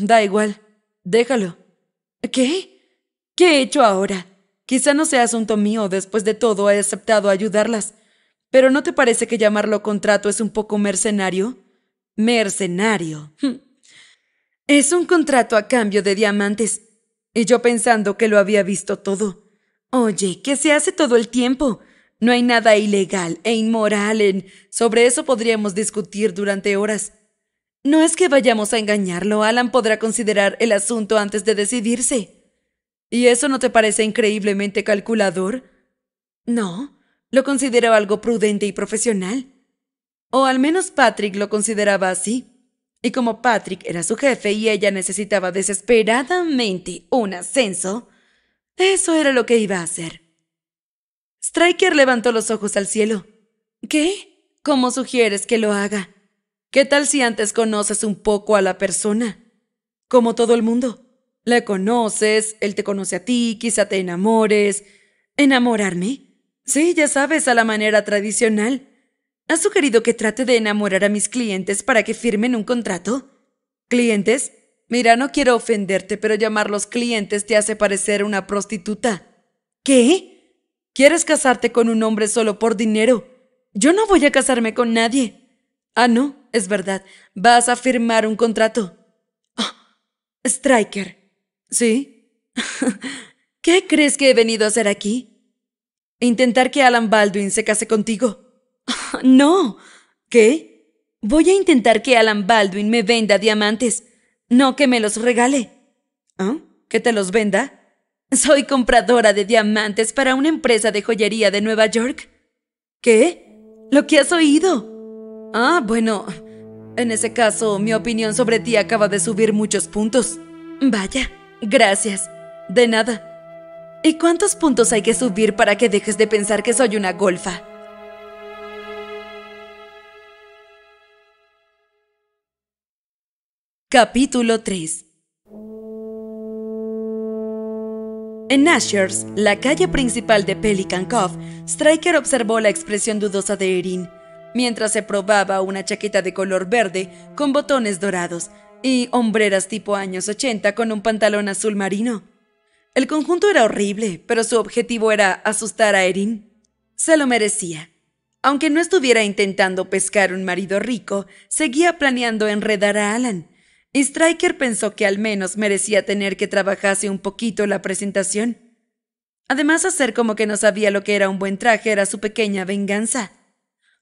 Da igual. Déjalo. ¿Qué? ¿Qué he hecho ahora? Quizá no sea asunto mío, después de todo he aceptado ayudarlas. Pero ¿no te parece que llamarlo contrato es un poco mercenario? Mercenario. Es un contrato a cambio de diamantes. Y yo pensando que lo había visto todo. Oye, ¿qué se hace todo el tiempo. No hay nada ilegal e inmoral en... Sobre eso podríamos discutir durante horas. No es que vayamos a engañarlo. Alan podrá considerar el asunto antes de decidirse. ¿Y eso no te parece increíblemente calculador? No, lo considero algo prudente y profesional. O al menos Patrick lo consideraba así. Y como Patrick era su jefe y ella necesitaba desesperadamente un ascenso, eso era lo que iba a hacer. Striker levantó los ojos al cielo. ¿Qué? ¿Cómo sugieres que lo haga? ¿Qué tal si antes conoces un poco a la persona? Como todo el mundo. La conoces, él te conoce a ti, quizá te enamores. ¿Enamorarme? Sí, ya sabes, a la manera tradicional. ¿Has sugerido que trate de enamorar a mis clientes para que firmen un contrato? ¿Clientes? Mira, no quiero ofenderte, pero llamarlos clientes te hace parecer una prostituta. ¿Qué? ¿Quieres casarte con un hombre solo por dinero? Yo no voy a casarme con nadie. Ah, no, es verdad. Vas a firmar un contrato. Stryker. Ah, Striker. ¿Sí? ¿Qué crees que he venido a hacer aquí? Intentar que Alan Baldwin se case contigo. No. ¿Qué? Voy a intentar que Alan Baldwin me venda diamantes, no que me los regale. ¿Ah? ¿Que te los venda? Soy compradora de diamantes para una empresa de joyería de Nueva York. ¿Qué? ¿Lo que has oído? Ah, bueno, en ese caso, mi opinión sobre ti acaba de subir muchos puntos. Vaya, gracias. De nada. ¿Y cuántos puntos hay que subir para que dejes de pensar que soy una golfa? Capítulo 3 En Ashers, la calle principal de Pelican Cove, Stryker observó la expresión dudosa de Erin, mientras se probaba una chaqueta de color verde con botones dorados y hombreras tipo años 80 con un pantalón azul marino. El conjunto era horrible, pero su objetivo era asustar a Erin. Se lo merecía. Aunque no estuviera intentando pescar un marido rico, seguía planeando enredar a Alan, y Stryker pensó que al menos merecía tener que trabajase un poquito la presentación. Además, hacer como que no sabía lo que era un buen traje era su pequeña venganza.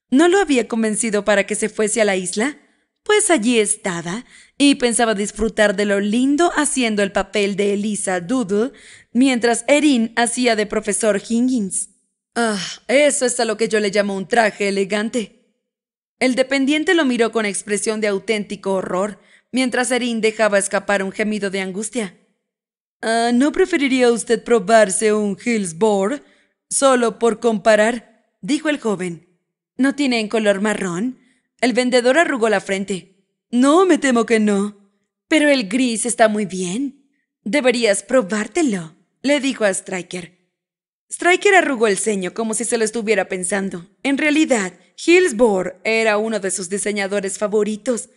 ¿No lo había convencido para que se fuese a la isla? Pues allí estaba, y pensaba disfrutar de lo lindo haciendo el papel de Elisa Doodle, mientras Erin hacía de profesor Higgins. Ah, eso es a lo que yo le llamo un traje elegante. El dependiente lo miró con expresión de auténtico horror, mientras Erin dejaba escapar un gemido de angustia. Ah, ¿No preferiría usted probarse un Hillsborough? Solo por comparar, dijo el joven. ¿No tiene en color marrón? El vendedor arrugó la frente. No, me temo que no. Pero el gris está muy bien. Deberías probártelo, le dijo a Stryker. Stryker arrugó el ceño como si se lo estuviera pensando. En realidad, Hillsborough era uno de sus diseñadores favoritos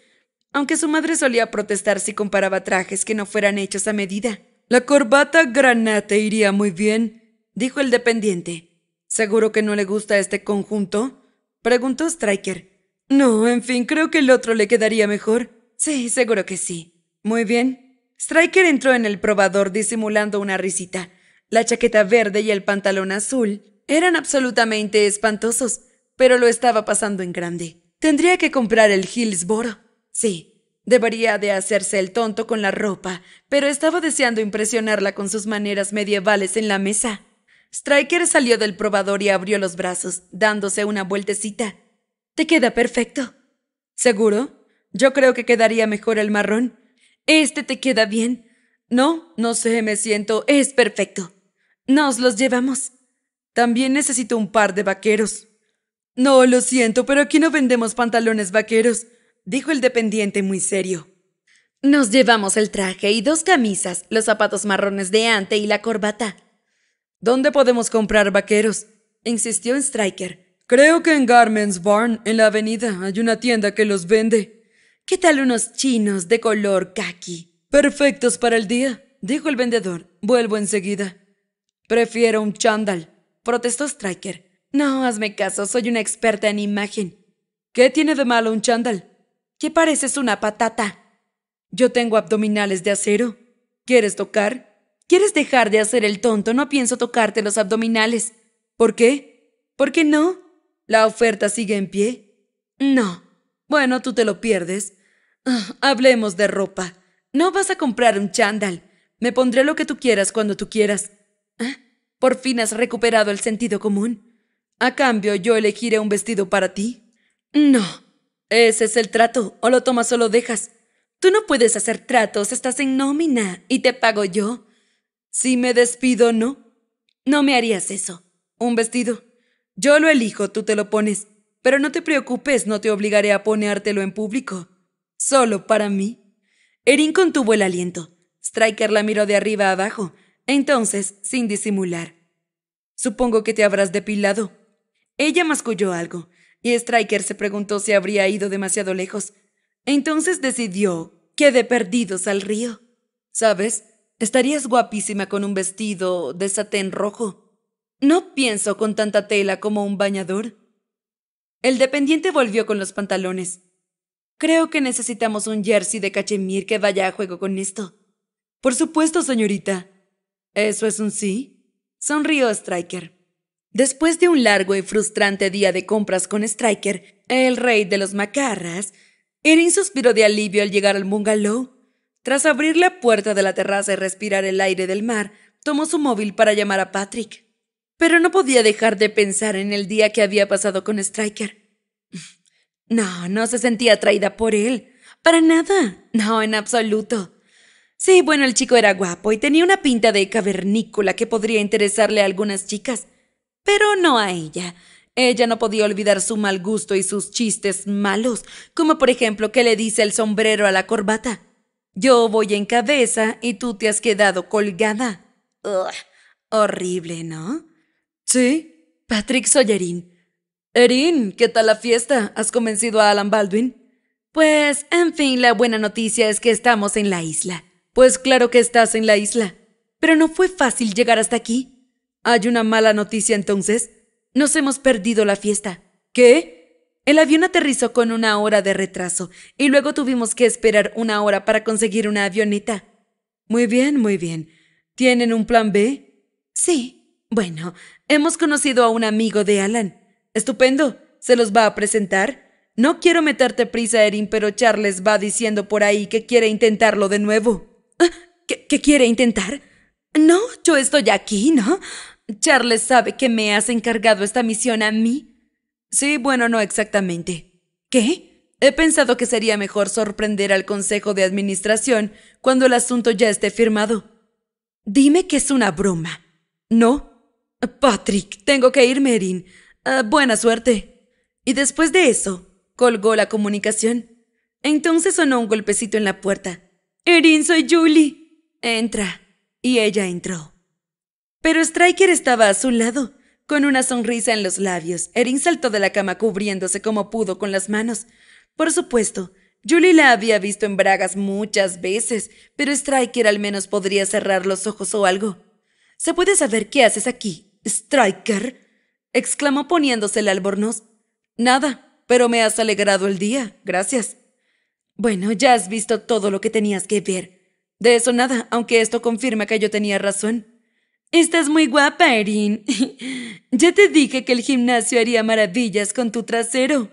aunque su madre solía protestar si comparaba trajes que no fueran hechos a medida. La corbata granate iría muy bien, dijo el dependiente. ¿Seguro que no le gusta este conjunto? preguntó Stryker. No, en fin, creo que el otro le quedaría mejor. Sí, seguro que sí. Muy bien. Stryker entró en el probador disimulando una risita. La chaqueta verde y el pantalón azul eran absolutamente espantosos, pero lo estaba pasando en grande. Tendría que comprar el Hillsboro. Sí, debería de hacerse el tonto con la ropa, pero estaba deseando impresionarla con sus maneras medievales en la mesa. Striker salió del probador y abrió los brazos, dándose una vueltecita. Te queda perfecto. ¿Seguro? Yo creo que quedaría mejor el marrón. Este te queda bien. No, no sé, me siento. Es perfecto. Nos los llevamos. También necesito un par de vaqueros. No, lo siento, pero aquí no vendemos pantalones vaqueros dijo el dependiente muy serio. Nos llevamos el traje y dos camisas, los zapatos marrones de ante y la corbata. ¿Dónde podemos comprar vaqueros? insistió Stryker. Creo que en Garments Barn, en la avenida, hay una tienda que los vende. ¿Qué tal unos chinos de color khaki? Perfectos para el día, dijo el vendedor. Vuelvo enseguida. Prefiero un chándal, protestó Stryker. No, hazme caso, soy una experta en imagen. ¿Qué tiene de malo un chándal? ¿Qué pareces una patata. Yo tengo abdominales de acero. ¿Quieres tocar? ¿Quieres dejar de hacer el tonto? No pienso tocarte los abdominales. ¿Por qué? ¿Por qué no? ¿La oferta sigue en pie? No. Bueno, tú te lo pierdes. Ah, hablemos de ropa. No vas a comprar un chándal. Me pondré lo que tú quieras cuando tú quieras. Ah, por fin has recuperado el sentido común. A cambio, yo elegiré un vestido para ti. No. Ese es el trato, o lo tomas o lo dejas. Tú no puedes hacer tratos, estás en nómina y te pago yo. Si me despido, no. No me harías eso. Un vestido. Yo lo elijo, tú te lo pones. Pero no te preocupes, no te obligaré a ponértelo en público. Solo para mí. Erin contuvo el aliento. Striker la miró de arriba a abajo, entonces, sin disimular. Supongo que te habrás depilado. Ella masculló algo, y Striker se preguntó si habría ido demasiado lejos. Entonces decidió que de perdidos al río. ¿Sabes? Estarías guapísima con un vestido de satén rojo. No pienso con tanta tela como un bañador. El dependiente volvió con los pantalones. Creo que necesitamos un jersey de cachemir que vaya a juego con esto. Por supuesto, señorita. ¿Eso es un sí? Sonrió Striker. Después de un largo y frustrante día de compras con Stryker, el rey de los macarras, Erin suspiró de alivio al llegar al bungalow. Tras abrir la puerta de la terraza y respirar el aire del mar, tomó su móvil para llamar a Patrick. Pero no podía dejar de pensar en el día que había pasado con Stryker. No, no se sentía atraída por él. Para nada. No, en absoluto. Sí, bueno, el chico era guapo y tenía una pinta de cavernícola que podría interesarle a algunas chicas pero no a ella. Ella no podía olvidar su mal gusto y sus chistes malos, como por ejemplo que le dice el sombrero a la corbata. Yo voy en cabeza y tú te has quedado colgada. horrible, ¿no? Sí, Patrick soy Erin, ¿qué tal la fiesta? ¿Has convencido a Alan Baldwin? Pues, en fin, la buena noticia es que estamos en la isla. Pues claro que estás en la isla. Pero no fue fácil llegar hasta aquí. Hay una mala noticia entonces. Nos hemos perdido la fiesta. ¿Qué? El avión aterrizó con una hora de retraso y luego tuvimos que esperar una hora para conseguir una avioneta. Muy bien, muy bien. ¿Tienen un plan B? Sí. Bueno, hemos conocido a un amigo de Alan. Estupendo. ¿Se los va a presentar? No quiero meterte prisa, Erin, pero Charles va diciendo por ahí que quiere intentarlo de nuevo. ¿Qué, quiere intentar? No, yo estoy aquí, ¿no? Charles sabe que me has encargado esta misión a mí. Sí, bueno, no exactamente. ¿Qué? He pensado que sería mejor sorprender al Consejo de Administración cuando el asunto ya esté firmado. Dime que es una broma. ¿No? Patrick, tengo que irme, Erin. Ah, buena suerte. Y después de eso, colgó la comunicación. Entonces sonó un golpecito en la puerta. Erin, soy Julie. Entra. Y ella entró. Pero Stryker estaba a su lado. Con una sonrisa en los labios, Erin saltó de la cama cubriéndose como pudo con las manos. Por supuesto, Julie la había visto en bragas muchas veces, pero Stryker al menos podría cerrar los ojos o algo. ¿Se puede saber qué haces aquí, Stryker? exclamó poniéndose el albornoz. Nada, pero me has alegrado el día, gracias. Bueno, ya has visto todo lo que tenías que ver. De eso nada, aunque esto confirma que yo tenía razón. Estás muy guapa, Erin. ya te dije que el gimnasio haría maravillas con tu trasero.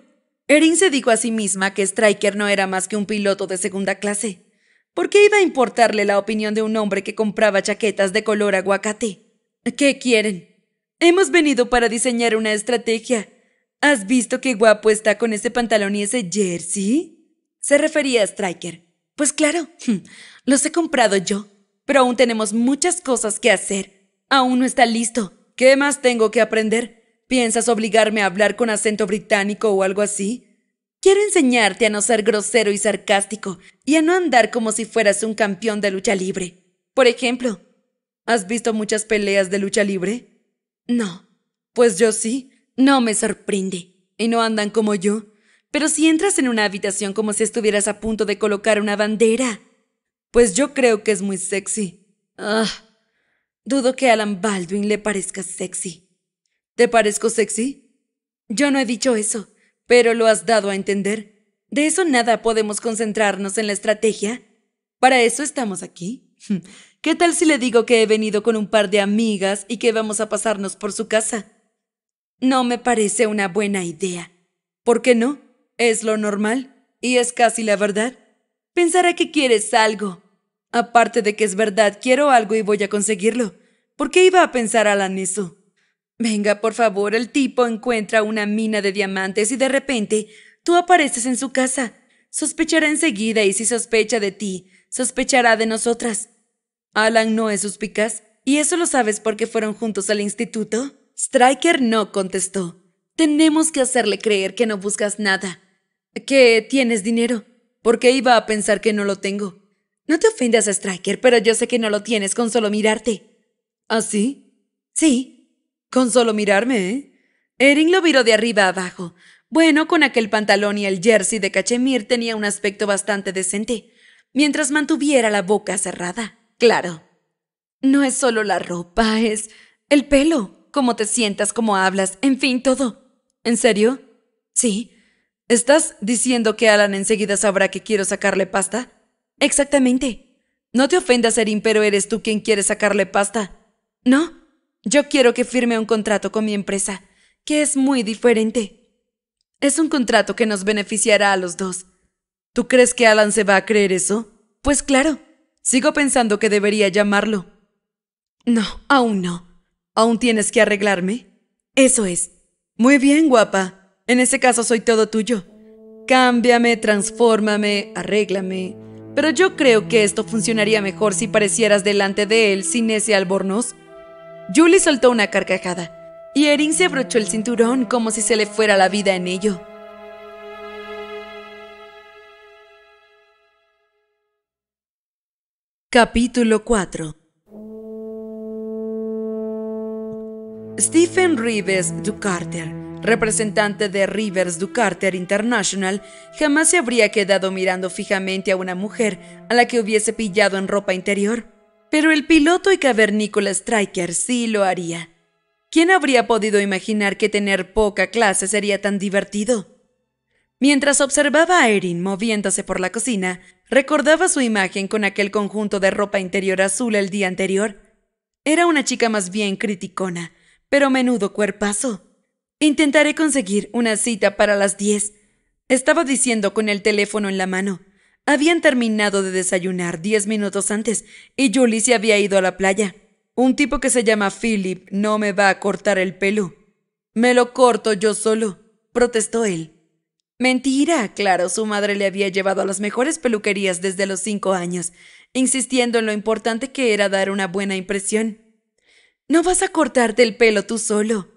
Erin se dijo a sí misma que Stryker no era más que un piloto de segunda clase. ¿Por qué iba a importarle la opinión de un hombre que compraba chaquetas de color aguacate? ¿Qué quieren? Hemos venido para diseñar una estrategia. ¿Has visto qué guapo está con ese pantalón y ese jersey? Se refería a Stryker. Pues claro, los he comprado yo, pero aún tenemos muchas cosas que hacer. Aún no está listo. ¿Qué más tengo que aprender? ¿Piensas obligarme a hablar con acento británico o algo así? Quiero enseñarte a no ser grosero y sarcástico y a no andar como si fueras un campeón de lucha libre. Por ejemplo, ¿has visto muchas peleas de lucha libre? No. Pues yo sí. No me sorprende. Y no andan como yo. Pero si entras en una habitación como si estuvieras a punto de colocar una bandera. Pues yo creo que es muy sexy. Ah. Dudo que Alan Baldwin le parezca sexy. ¿Te parezco sexy? Yo no he dicho eso, pero lo has dado a entender. De eso nada podemos concentrarnos en la estrategia. Para eso estamos aquí. ¿Qué tal si le digo que he venido con un par de amigas y que vamos a pasarnos por su casa? No me parece una buena idea. ¿Por qué no? Es lo normal y es casi la verdad. Pensará que quieres algo, Aparte de que es verdad, quiero algo y voy a conseguirlo. ¿Por qué iba a pensar Alan eso? Venga, por favor, el tipo encuentra una mina de diamantes y de repente tú apareces en su casa. Sospechará enseguida y si sospecha de ti, sospechará de nosotras. Alan no es suspicaz y eso lo sabes porque fueron juntos al instituto. Stryker no contestó. Tenemos que hacerle creer que no buscas nada, que tienes dinero, ¿Por qué iba a pensar que no lo tengo. No te ofendas, Striker, pero yo sé que no lo tienes con solo mirarte. ¿Ah, sí? Sí. Con solo mirarme, ¿eh? Erin lo viró de arriba abajo. Bueno, con aquel pantalón y el jersey de cachemir tenía un aspecto bastante decente, mientras mantuviera la boca cerrada. Claro. No es solo la ropa, es el pelo, cómo te sientas, cómo hablas, en fin, todo. ¿En serio? Sí. ¿Estás diciendo que Alan enseguida sabrá que quiero sacarle pasta? Exactamente. No te ofendas, Erin, pero eres tú quien quiere sacarle pasta. No, yo quiero que firme un contrato con mi empresa, que es muy diferente. Es un contrato que nos beneficiará a los dos. ¿Tú crees que Alan se va a creer eso? Pues claro, sigo pensando que debería llamarlo. No, aún no. ¿Aún tienes que arreglarme? Eso es. Muy bien, guapa. En ese caso soy todo tuyo. Cámbiame, transfórmame, arréglame. Pero yo creo que esto funcionaría mejor si parecieras delante de él sin ese albornoz. Julie soltó una carcajada y Erin se abrochó el cinturón como si se le fuera la vida en ello. Capítulo 4 Stephen Reeves Ducarter representante de Rivers Ducarter International, jamás se habría quedado mirando fijamente a una mujer a la que hubiese pillado en ropa interior. Pero el piloto y cavernícola Striker sí lo haría. ¿Quién habría podido imaginar que tener poca clase sería tan divertido? Mientras observaba a Erin moviéndose por la cocina, recordaba su imagen con aquel conjunto de ropa interior azul el día anterior. Era una chica más bien criticona, pero menudo cuerpazo. Intentaré conseguir una cita para las diez. Estaba diciendo con el teléfono en la mano. Habían terminado de desayunar diez minutos antes y Julie se había ido a la playa. Un tipo que se llama Philip no me va a cortar el pelo. Me lo corto yo solo, protestó él. Mentira, claro, su madre le había llevado a las mejores peluquerías desde los cinco años, insistiendo en lo importante que era dar una buena impresión. No vas a cortarte el pelo tú solo,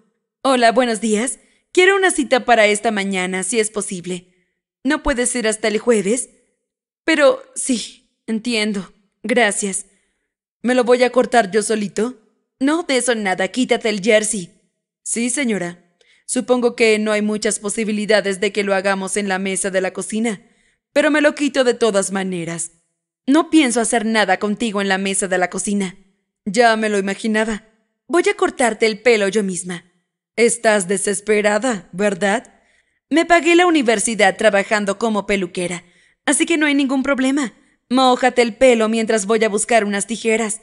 Hola, buenos días. Quiero una cita para esta mañana, si es posible. ¿No puede ser hasta el jueves? Pero sí, entiendo. Gracias. ¿Me lo voy a cortar yo solito? No, de eso nada. Quítate el jersey. Sí, señora. Supongo que no hay muchas posibilidades de que lo hagamos en la mesa de la cocina, pero me lo quito de todas maneras. No pienso hacer nada contigo en la mesa de la cocina. Ya me lo imaginaba. Voy a cortarte el pelo yo misma. Estás desesperada, ¿verdad? Me pagué la universidad trabajando como peluquera, así que no hay ningún problema. Mójate el pelo mientras voy a buscar unas tijeras.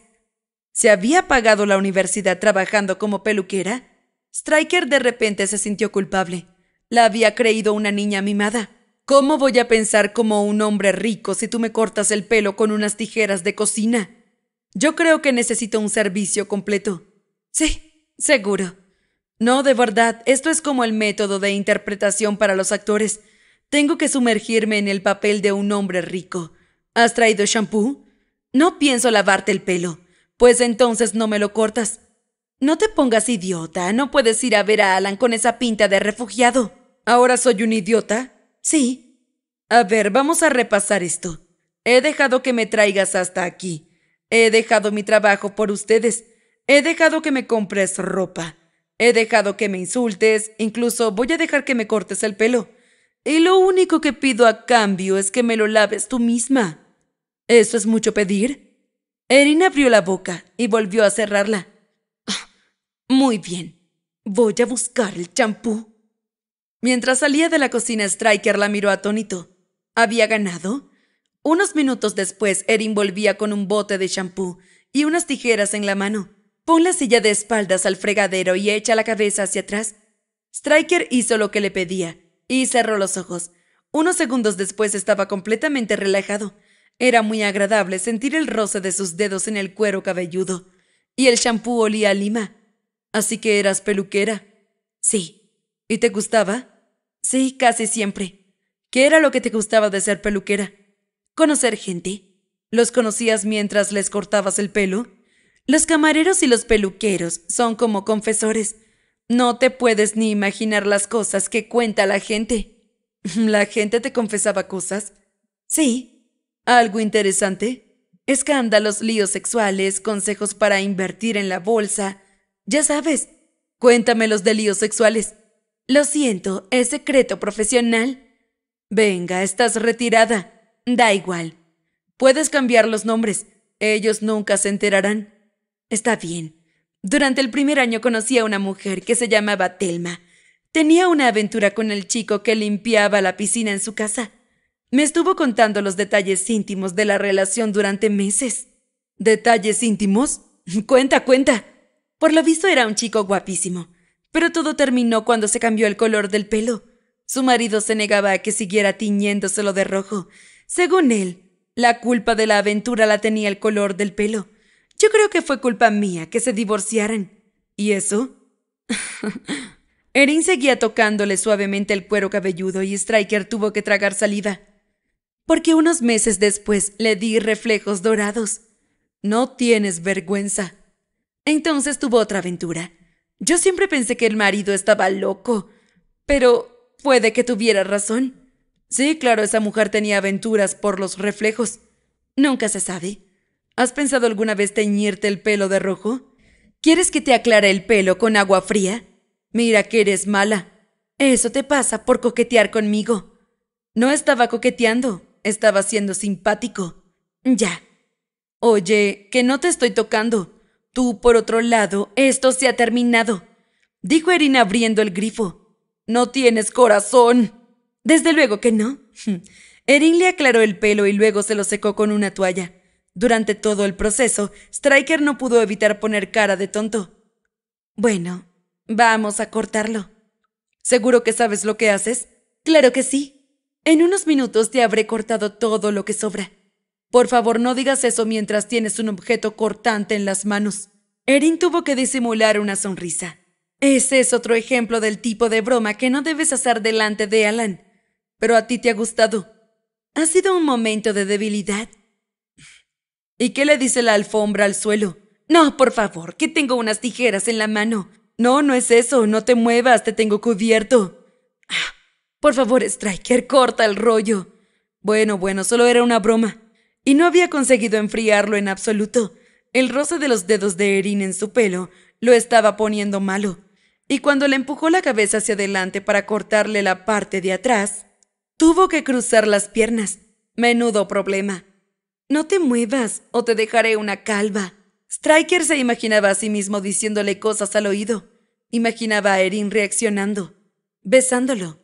¿Se había pagado la universidad trabajando como peluquera? Stryker de repente se sintió culpable. La había creído una niña mimada. ¿Cómo voy a pensar como un hombre rico si tú me cortas el pelo con unas tijeras de cocina? Yo creo que necesito un servicio completo. Sí, seguro. No, de verdad, esto es como el método de interpretación para los actores. Tengo que sumergirme en el papel de un hombre rico. ¿Has traído shampoo? No pienso lavarte el pelo, pues entonces no me lo cortas. No te pongas idiota, no puedes ir a ver a Alan con esa pinta de refugiado. ¿Ahora soy un idiota? Sí. A ver, vamos a repasar esto. He dejado que me traigas hasta aquí. He dejado mi trabajo por ustedes. He dejado que me compres ropa. He dejado que me insultes, incluso voy a dejar que me cortes el pelo. Y lo único que pido a cambio es que me lo laves tú misma. ¿Eso es mucho pedir? Erin abrió la boca y volvió a cerrarla. Ah, muy bien. Voy a buscar el champú. Mientras salía de la cocina, Striker la miró atónito. ¿Había ganado? Unos minutos después, Erin volvía con un bote de champú y unas tijeras en la mano. Pon la silla de espaldas al fregadero y echa la cabeza hacia atrás. Stryker hizo lo que le pedía y cerró los ojos. Unos segundos después estaba completamente relajado. Era muy agradable sentir el roce de sus dedos en el cuero cabelludo. Y el champú olía a lima. Así que eras peluquera. Sí. ¿Y te gustaba? Sí, casi siempre. ¿Qué era lo que te gustaba de ser peluquera? Conocer gente. ¿Los conocías mientras les cortabas el pelo? Los camareros y los peluqueros son como confesores. No te puedes ni imaginar las cosas que cuenta la gente. ¿La gente te confesaba cosas? Sí. ¿Algo interesante? Escándalos, líos sexuales, consejos para invertir en la bolsa. Ya sabes, cuéntame los de líos sexuales. Lo siento, es secreto profesional. Venga, estás retirada. Da igual. Puedes cambiar los nombres. Ellos nunca se enterarán. Está bien. Durante el primer año conocí a una mujer que se llamaba Telma. Tenía una aventura con el chico que limpiaba la piscina en su casa. Me estuvo contando los detalles íntimos de la relación durante meses. ¿Detalles íntimos? Cuenta, cuenta. Por lo visto era un chico guapísimo, pero todo terminó cuando se cambió el color del pelo. Su marido se negaba a que siguiera tiñéndoselo de rojo. Según él, la culpa de la aventura la tenía el color del pelo. Yo creo que fue culpa mía que se divorciaran. ¿Y eso? Erin seguía tocándole suavemente el cuero cabelludo y Stryker tuvo que tragar salida. Porque unos meses después le di reflejos dorados. No tienes vergüenza. Entonces tuvo otra aventura. Yo siempre pensé que el marido estaba loco, pero puede que tuviera razón. Sí, claro, esa mujer tenía aventuras por los reflejos. Nunca se sabe. ¿Has pensado alguna vez teñirte el pelo de rojo? ¿Quieres que te aclare el pelo con agua fría? Mira que eres mala. Eso te pasa por coquetear conmigo. No estaba coqueteando, estaba siendo simpático. Ya. Oye, que no te estoy tocando. Tú, por otro lado, esto se ha terminado. Dijo Erin abriendo el grifo. No tienes corazón. Desde luego que no. Erin le aclaró el pelo y luego se lo secó con una toalla. Durante todo el proceso, Stryker no pudo evitar poner cara de tonto. Bueno, vamos a cortarlo. ¿Seguro que sabes lo que haces? Claro que sí. En unos minutos te habré cortado todo lo que sobra. Por favor, no digas eso mientras tienes un objeto cortante en las manos. Erin tuvo que disimular una sonrisa. Ese es otro ejemplo del tipo de broma que no debes hacer delante de Alan. Pero a ti te ha gustado. Ha sido un momento de debilidad ¿Y qué le dice la alfombra al suelo? No, por favor, que tengo unas tijeras en la mano. No, no es eso, no te muevas, te tengo cubierto. Ah, por favor, Striker, corta el rollo. Bueno, bueno, solo era una broma. Y no había conseguido enfriarlo en absoluto. El roce de los dedos de Erin en su pelo lo estaba poniendo malo. Y cuando le empujó la cabeza hacia adelante para cortarle la parte de atrás, tuvo que cruzar las piernas. Menudo problema. No te muevas o te dejaré una calva. Stryker se imaginaba a sí mismo diciéndole cosas al oído. Imaginaba a Erin reaccionando, besándolo.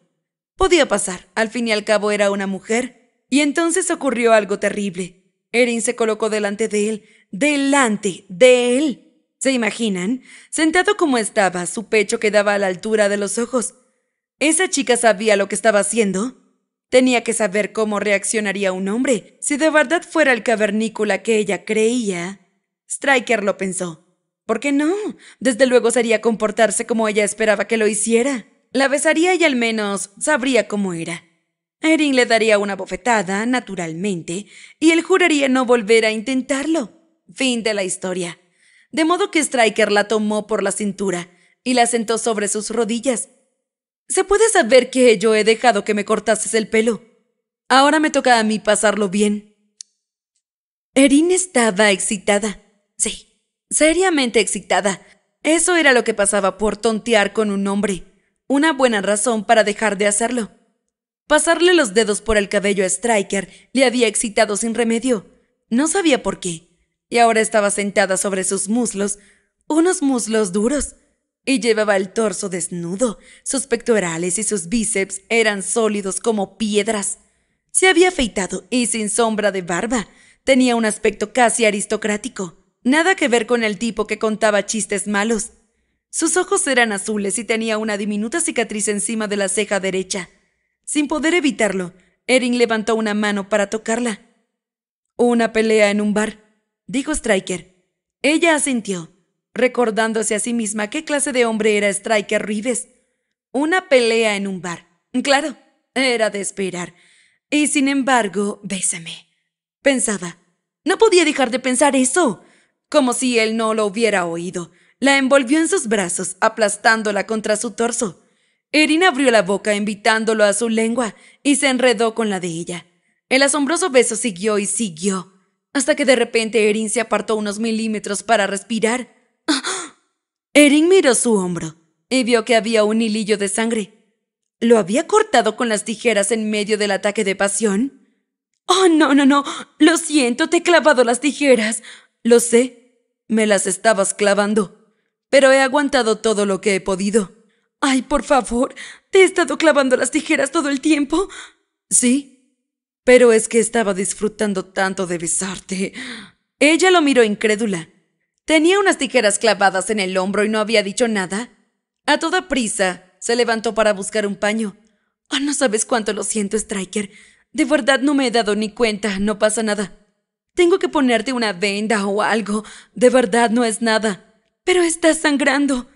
Podía pasar, al fin y al cabo era una mujer. Y entonces ocurrió algo terrible. Erin se colocó delante de él, delante de él. ¿Se imaginan? Sentado como estaba, su pecho quedaba a la altura de los ojos. ¿Esa chica sabía lo que estaba haciendo? Tenía que saber cómo reaccionaría un hombre si de verdad fuera el cavernícola que ella creía. Striker lo pensó. ¿Por qué no? Desde luego sería comportarse como ella esperaba que lo hiciera. La besaría y al menos sabría cómo era. Erin le daría una bofetada, naturalmente, y él juraría no volver a intentarlo. Fin de la historia. De modo que Striker la tomó por la cintura y la sentó sobre sus rodillas, ¿Se puede saber que yo he dejado que me cortases el pelo? Ahora me toca a mí pasarlo bien. Erin estaba excitada. Sí, seriamente excitada. Eso era lo que pasaba por tontear con un hombre. Una buena razón para dejar de hacerlo. Pasarle los dedos por el cabello a Stryker le había excitado sin remedio. No sabía por qué. Y ahora estaba sentada sobre sus muslos, unos muslos duros, y llevaba el torso desnudo. Sus pectorales y sus bíceps eran sólidos como piedras. Se había afeitado y sin sombra de barba. Tenía un aspecto casi aristocrático. Nada que ver con el tipo que contaba chistes malos. Sus ojos eran azules y tenía una diminuta cicatriz encima de la ceja derecha. Sin poder evitarlo, Erin levantó una mano para tocarla. Una pelea en un bar, dijo Stryker. Ella asintió recordándose a sí misma qué clase de hombre era Striker Rives. Una pelea en un bar. Claro, era de esperar. Y sin embargo, bésame. Pensaba. No podía dejar de pensar eso. Como si él no lo hubiera oído. La envolvió en sus brazos, aplastándola contra su torso. Erin abrió la boca invitándolo a su lengua y se enredó con la de ella. El asombroso beso siguió y siguió, hasta que de repente Erin se apartó unos milímetros para respirar. Erin miró su hombro y vio que había un hilillo de sangre. ¿Lo había cortado con las tijeras en medio del ataque de pasión? Oh, no, no, no. Lo siento, te he clavado las tijeras. Lo sé. Me las estabas clavando. Pero he aguantado todo lo que he podido. Ay, por favor, ¿te he estado clavando las tijeras todo el tiempo? Sí. Pero es que estaba disfrutando tanto de besarte. Ella lo miró incrédula. Tenía unas tijeras clavadas en el hombro y no había dicho nada. A toda prisa, se levantó para buscar un paño. Oh, no sabes cuánto lo siento, Striker. De verdad no me he dado ni cuenta, no pasa nada. Tengo que ponerte una venda o algo. De verdad no es nada. Pero estás sangrando.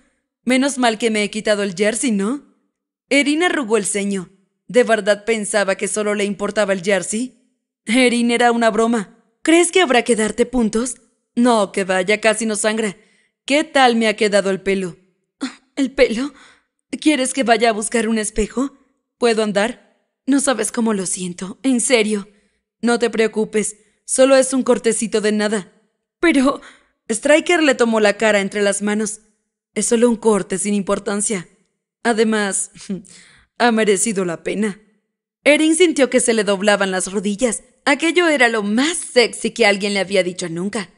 Menos mal que me he quitado el jersey, ¿no? Erin arrugó el ceño. ¿De verdad pensaba que solo le importaba el jersey? Erin era una broma. ¿Crees que habrá que darte puntos? No, que vaya, casi no sangra. ¿Qué tal me ha quedado el pelo? ¿El pelo? ¿Quieres que vaya a buscar un espejo? ¿Puedo andar? No sabes cómo lo siento, en serio. No te preocupes, solo es un cortecito de nada. Pero... Stryker le tomó la cara entre las manos. Es solo un corte sin importancia. Además, ha merecido la pena. Erin sintió que se le doblaban las rodillas. Aquello era lo más sexy que alguien le había dicho nunca.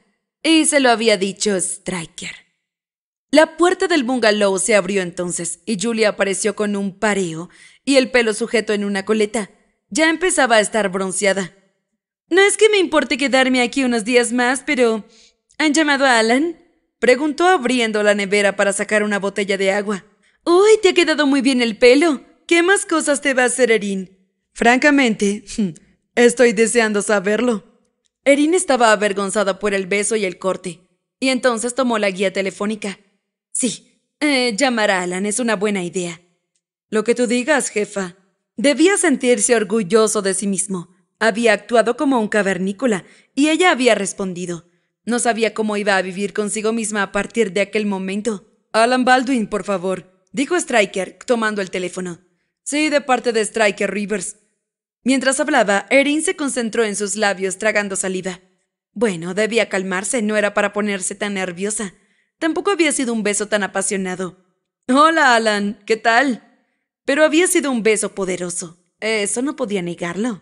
Y se lo había dicho Stryker. La puerta del bungalow se abrió entonces y Julia apareció con un pareo y el pelo sujeto en una coleta. Ya empezaba a estar bronceada. No es que me importe quedarme aquí unos días más, pero... ¿Han llamado a Alan? Preguntó abriendo la nevera para sacar una botella de agua. Uy, te ha quedado muy bien el pelo. ¿Qué más cosas te va a hacer Erin? Francamente, estoy deseando saberlo. Erin estaba avergonzada por el beso y el corte, y entonces tomó la guía telefónica. Sí, eh, llamar a Alan es una buena idea. Lo que tú digas, jefa. Debía sentirse orgulloso de sí mismo. Había actuado como un cavernícola, y ella había respondido. No sabía cómo iba a vivir consigo misma a partir de aquel momento. Alan Baldwin, por favor, dijo Stryker, tomando el teléfono. Sí, de parte de Stryker Rivers. Mientras hablaba, Erin se concentró en sus labios tragando saliva. Bueno, debía calmarse, no era para ponerse tan nerviosa. Tampoco había sido un beso tan apasionado. Hola, Alan, ¿qué tal? Pero había sido un beso poderoso. Eso no podía negarlo.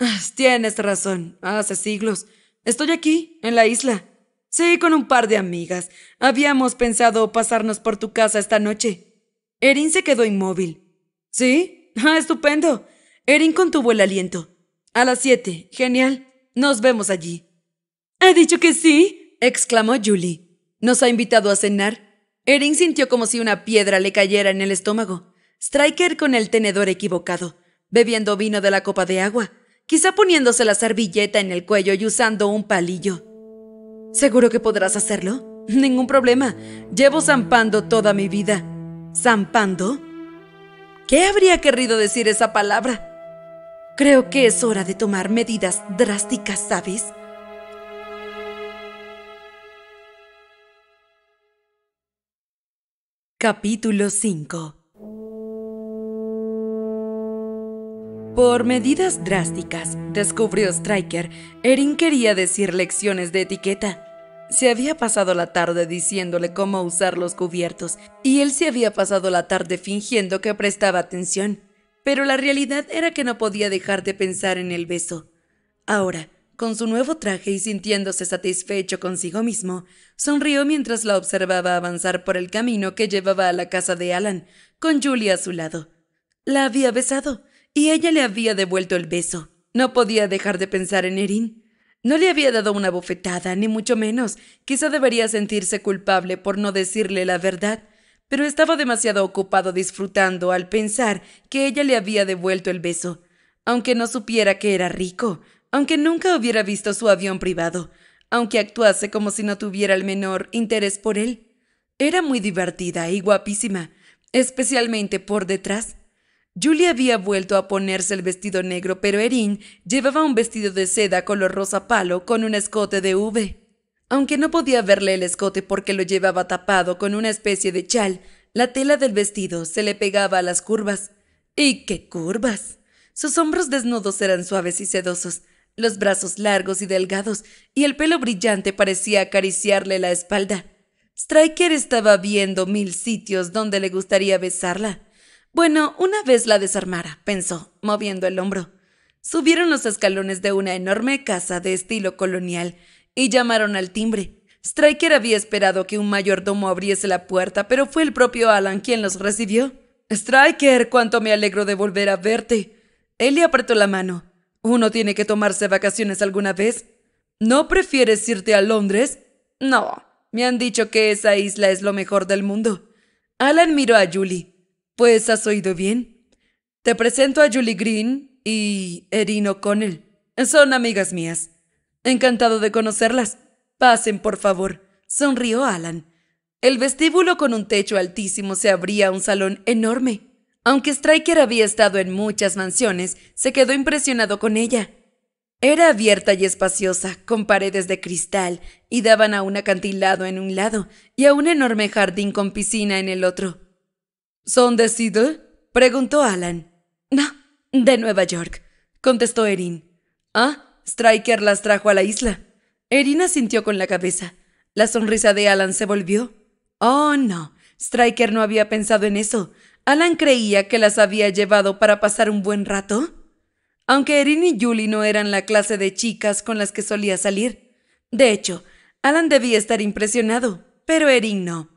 Ah, tienes razón. Hace siglos. Estoy aquí, en la isla. Sí, con un par de amigas. Habíamos pensado pasarnos por tu casa esta noche. Erin se quedó inmóvil. ¿Sí? Ah, estupendo. Erin contuvo el aliento. A las siete. Genial. Nos vemos allí. ¿Ha dicho que sí? exclamó Julie. ¿Nos ha invitado a cenar? Erin sintió como si una piedra le cayera en el estómago. Striker con el tenedor equivocado, bebiendo vino de la copa de agua, quizá poniéndose la servilleta en el cuello y usando un palillo. ¿Seguro que podrás hacerlo? Ningún problema. Llevo zampando toda mi vida. ¿Zampando? ¿Qué habría querido decir esa palabra? Creo que es hora de tomar medidas drásticas, ¿sabes? Capítulo 5 Por medidas drásticas, descubrió Stryker, Erin quería decir lecciones de etiqueta. Se había pasado la tarde diciéndole cómo usar los cubiertos, y él se había pasado la tarde fingiendo que prestaba atención pero la realidad era que no podía dejar de pensar en el beso. Ahora, con su nuevo traje y sintiéndose satisfecho consigo mismo, sonrió mientras la observaba avanzar por el camino que llevaba a la casa de Alan, con Julia a su lado. La había besado, y ella le había devuelto el beso. No podía dejar de pensar en Erin. No le había dado una bofetada, ni mucho menos. Quizá debería sentirse culpable por no decirle la verdad, pero estaba demasiado ocupado disfrutando al pensar que ella le había devuelto el beso, aunque no supiera que era rico, aunque nunca hubiera visto su avión privado, aunque actuase como si no tuviera el menor interés por él. Era muy divertida y guapísima, especialmente por detrás. Julia había vuelto a ponerse el vestido negro, pero Erin llevaba un vestido de seda color rosa palo con un escote de V. Aunque no podía verle el escote porque lo llevaba tapado con una especie de chal, la tela del vestido se le pegaba a las curvas. ¡Y qué curvas! Sus hombros desnudos eran suaves y sedosos, los brazos largos y delgados, y el pelo brillante parecía acariciarle la espalda. Stryker estaba viendo mil sitios donde le gustaría besarla. Bueno, una vez la desarmara, pensó, moviendo el hombro. Subieron los escalones de una enorme casa de estilo colonial, y llamaron al timbre. Stryker había esperado que un mayordomo abriese la puerta, pero fue el propio Alan quien los recibió. Stryker, cuánto me alegro de volver a verte. Él le apretó la mano. Uno tiene que tomarse vacaciones alguna vez. ¿No prefieres irte a Londres? No, me han dicho que esa isla es lo mejor del mundo. Alan miró a Julie. Pues has oído bien. Te presento a Julie Green y Erin O'Connell. Son amigas mías. Encantado de conocerlas. Pasen, por favor, sonrió Alan. El vestíbulo con un techo altísimo se abría a un salón enorme. Aunque Stryker había estado en muchas mansiones, se quedó impresionado con ella. Era abierta y espaciosa, con paredes de cristal, y daban a un acantilado en un lado y a un enorme jardín con piscina en el otro. ¿Son de Sid? preguntó Alan. No, de Nueva York, contestó Erin. ¿Ah? Striker las trajo a la isla. Erina sintió con la cabeza. La sonrisa de Alan se volvió. Oh, no. Striker no había pensado en eso. Alan creía que las había llevado para pasar un buen rato. Aunque Erin y Julie no eran la clase de chicas con las que solía salir. De hecho, Alan debía estar impresionado, pero Erin no.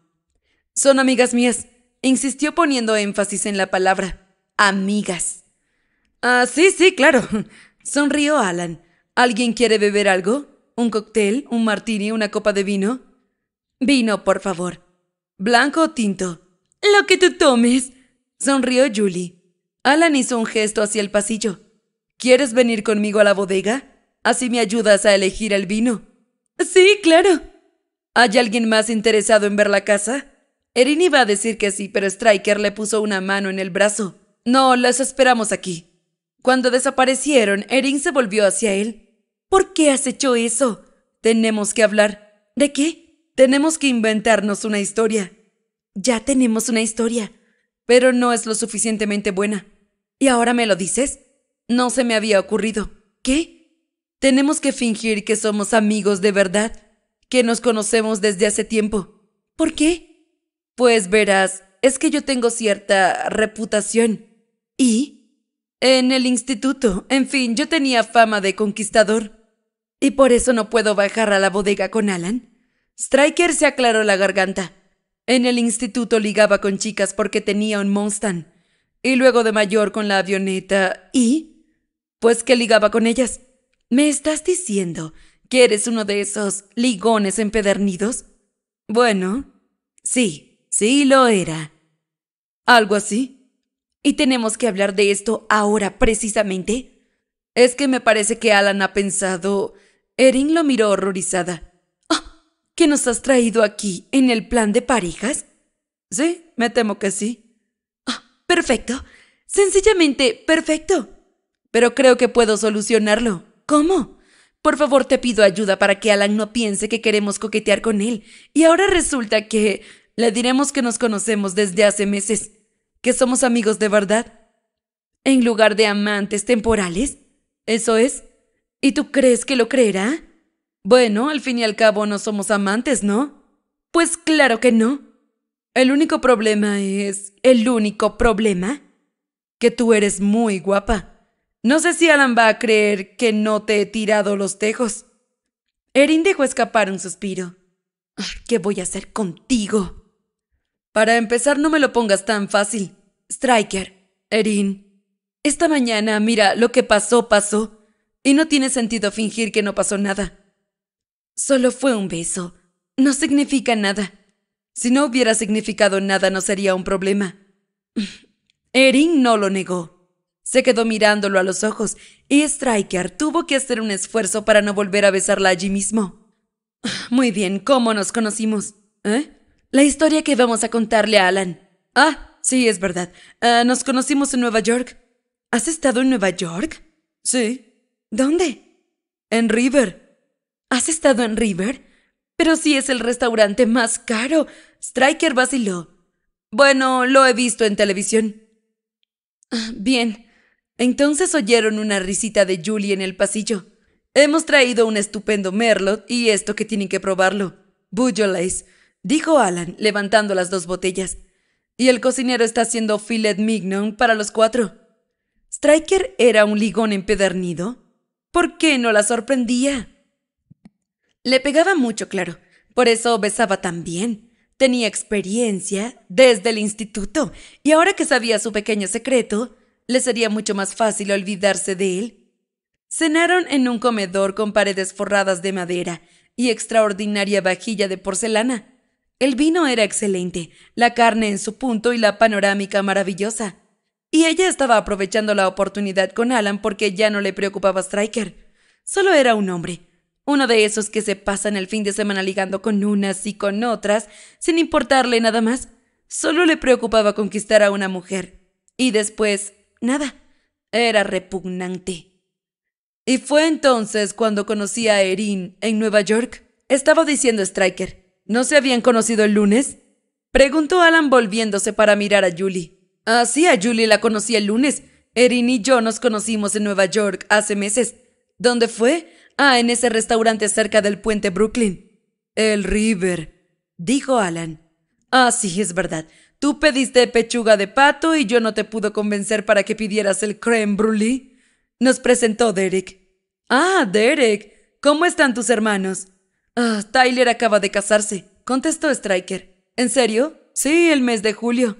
Son amigas mías, insistió poniendo énfasis en la palabra. Amigas. Ah, sí, sí, claro, sonrió Alan. ¿Alguien quiere beber algo? ¿Un cóctel? ¿Un martini? ¿Una copa de vino? Vino, por favor. ¿Blanco o tinto? Lo que tú tomes. Sonrió Julie. Alan hizo un gesto hacia el pasillo. ¿Quieres venir conmigo a la bodega? Así me ayudas a elegir el vino. Sí, claro. ¿Hay alguien más interesado en ver la casa? Erin iba a decir que sí, pero Stryker le puso una mano en el brazo. No, las esperamos aquí. Cuando desaparecieron, Erin se volvió hacia él. ¿Por qué has hecho eso? Tenemos que hablar. ¿De qué? Tenemos que inventarnos una historia. Ya tenemos una historia, pero no es lo suficientemente buena. ¿Y ahora me lo dices? No se me había ocurrido. ¿Qué? Tenemos que fingir que somos amigos de verdad, que nos conocemos desde hace tiempo. ¿Por qué? Pues verás, es que yo tengo cierta reputación. ¿Y? En el instituto, en fin, yo tenía fama de conquistador. ¿Y por eso no puedo bajar a la bodega con Alan? Striker se aclaró la garganta. En el instituto ligaba con chicas porque tenía un Mustang. Y luego de mayor con la avioneta. ¿Y? Pues que ligaba con ellas. ¿Me estás diciendo que eres uno de esos ligones empedernidos? Bueno, sí, sí lo era. Algo así. ¿Y tenemos que hablar de esto ahora precisamente? Es que me parece que Alan ha pensado Erin lo miró horrorizada. Ah, ¿Qué nos has traído aquí en el plan de parejas? Sí, me temo que sí. Ah, perfecto. Sencillamente, perfecto. Pero creo que puedo solucionarlo. ¿Cómo? Por favor, te pido ayuda para que Alan no piense que queremos coquetear con él. Y ahora resulta que le diremos que nos conocemos desde hace meses, que somos amigos de verdad. En lugar de amantes temporales. Eso es. ¿Y tú crees que lo creerá? Bueno, al fin y al cabo no somos amantes, ¿no? Pues claro que no. El único problema es... El único problema. Que tú eres muy guapa. No sé si Alan va a creer que no te he tirado los tejos. Erin dejó escapar un suspiro. ¿Qué voy a hacer contigo? Para empezar, no me lo pongas tan fácil. Striker, Erin. Esta mañana, mira, lo que pasó, pasó. Y no tiene sentido fingir que no pasó nada. Solo fue un beso. No significa nada. Si no hubiera significado nada no sería un problema. Erin no lo negó. Se quedó mirándolo a los ojos y Striker tuvo que hacer un esfuerzo para no volver a besarla allí mismo. Muy bien, ¿cómo nos conocimos? ¿Eh? La historia que vamos a contarle a Alan. Ah, sí, es verdad. Ah, nos conocimos en Nueva York. ¿Has estado en Nueva York? Sí, ¿Dónde? En River. ¿Has estado en River? Pero sí es el restaurante más caro. Striker vaciló. Bueno, lo he visto en televisión. Ah, bien. Entonces oyeron una risita de Julie en el pasillo. Hemos traído un estupendo merlot y esto que tienen que probarlo. Bujolais, dijo Alan, levantando las dos botellas. Y el cocinero está haciendo filet mignon para los cuatro. Striker era un ligón empedernido ¿Por qué no la sorprendía? Le pegaba mucho, claro. Por eso besaba tan bien. Tenía experiencia desde el instituto y ahora que sabía su pequeño secreto, le sería mucho más fácil olvidarse de él. Cenaron en un comedor con paredes forradas de madera y extraordinaria vajilla de porcelana. El vino era excelente, la carne en su punto y la panorámica maravillosa. Y ella estaba aprovechando la oportunidad con Alan porque ya no le preocupaba Stryker. Solo era un hombre. Uno de esos que se pasan el fin de semana ligando con unas y con otras, sin importarle nada más. Solo le preocupaba conquistar a una mujer. Y después, nada. Era repugnante. Y fue entonces cuando conocí a Erin en Nueva York. Estaba diciendo Stryker. ¿No se habían conocido el lunes? Preguntó Alan volviéndose para mirar a Julie. —Ah, sí, a Julie la conocí el lunes. Erin y yo nos conocimos en Nueva York hace meses. ¿Dónde fue? Ah, en ese restaurante cerca del puente Brooklyn. El River, dijo Alan. Ah, sí, es verdad. Tú pediste pechuga de pato y yo no te pudo convencer para que pidieras el creme brulee. Nos presentó Derek. Ah, Derek. ¿Cómo están tus hermanos? Ah, Tyler acaba de casarse, contestó Stryker. ¿En serio? Sí, el mes de julio.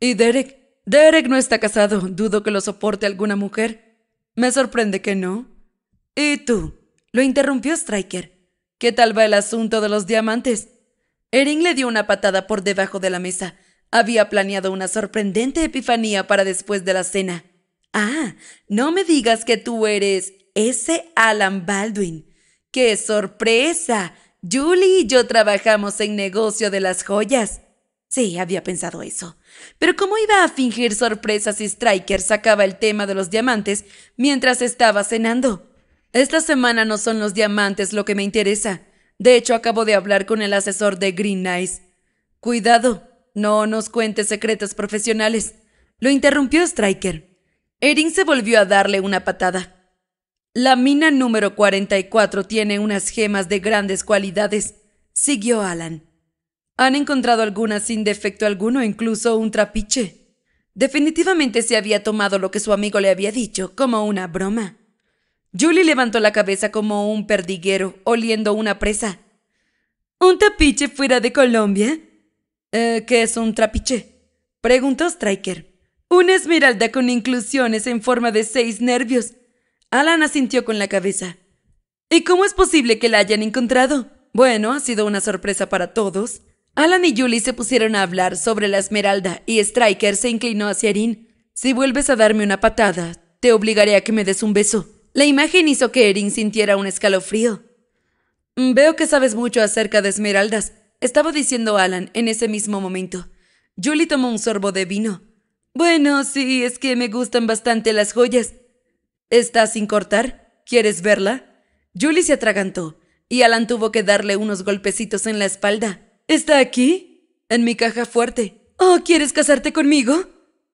¿Y Derek? Derek no está casado, dudo que lo soporte alguna mujer. Me sorprende que no. ¿Y tú? Lo interrumpió Stryker. ¿Qué tal va el asunto de los diamantes? Erin le dio una patada por debajo de la mesa. Había planeado una sorprendente epifanía para después de la cena. Ah, no me digas que tú eres ese Alan Baldwin. ¡Qué sorpresa! Julie y yo trabajamos en negocio de las joyas. Sí, había pensado eso. Pero ¿cómo iba a fingir sorpresa si Striker sacaba el tema de los diamantes mientras estaba cenando? Esta semana no son los diamantes lo que me interesa. De hecho, acabo de hablar con el asesor de Green Eyes. Cuidado, no nos cuentes secretos profesionales. Lo interrumpió Striker. Erin se volvió a darle una patada. La mina número 44 tiene unas gemas de grandes cualidades, siguió Alan. Han encontrado alguna sin defecto alguno, incluso un trapiche. Definitivamente se había tomado lo que su amigo le había dicho como una broma. Julie levantó la cabeza como un perdiguero, oliendo una presa. ¿Un trapiche fuera de Colombia? Eh, ¿Qué es un trapiche? Preguntó Stryker. Una esmeralda con inclusiones en forma de seis nervios. Alan asintió con la cabeza. ¿Y cómo es posible que la hayan encontrado? Bueno, ha sido una sorpresa para todos. Alan y Julie se pusieron a hablar sobre la esmeralda y Stryker se inclinó hacia Erin. Si vuelves a darme una patada, te obligaré a que me des un beso. La imagen hizo que Erin sintiera un escalofrío. Veo que sabes mucho acerca de esmeraldas, estaba diciendo Alan en ese mismo momento. Julie tomó un sorbo de vino. Bueno, sí, es que me gustan bastante las joyas. ¿Estás sin cortar? ¿Quieres verla? Julie se atragantó, y Alan tuvo que darle unos golpecitos en la espalda. ¿Está aquí? En mi caja fuerte. Oh, ¿quieres casarte conmigo?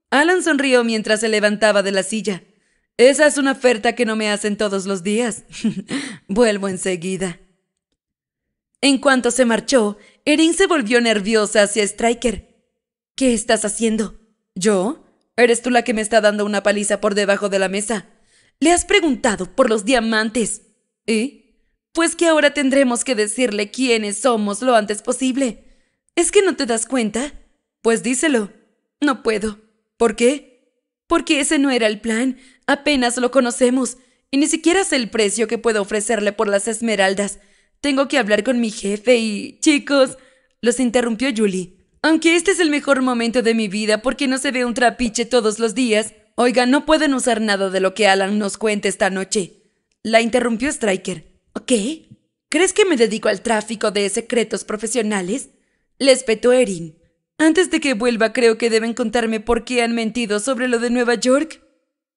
Alan sonrió mientras se levantaba de la silla. Esa es una oferta que no me hacen todos los días. Vuelvo enseguida. En cuanto se marchó, Erin se volvió nerviosa hacia Striker. ¿Qué estás haciendo? ¿Yo? Eres tú la que me está dando una paliza por debajo de la mesa. Le has preguntado por los diamantes. ¿Y? pues que ahora tendremos que decirle quiénes somos lo antes posible. ¿Es que no te das cuenta? Pues díselo. No puedo. ¿Por qué? Porque ese no era el plan. Apenas lo conocemos. Y ni siquiera sé el precio que puedo ofrecerle por las esmeraldas. Tengo que hablar con mi jefe y... Chicos, los interrumpió Julie. Aunque este es el mejor momento de mi vida porque no se ve un trapiche todos los días, oiga, no pueden usar nada de lo que Alan nos cuente esta noche. La interrumpió Stryker. ¿Qué? ¿Crees que me dedico al tráfico de secretos profesionales? Les petó Erin. Antes de que vuelva, creo que deben contarme por qué han mentido sobre lo de Nueva York.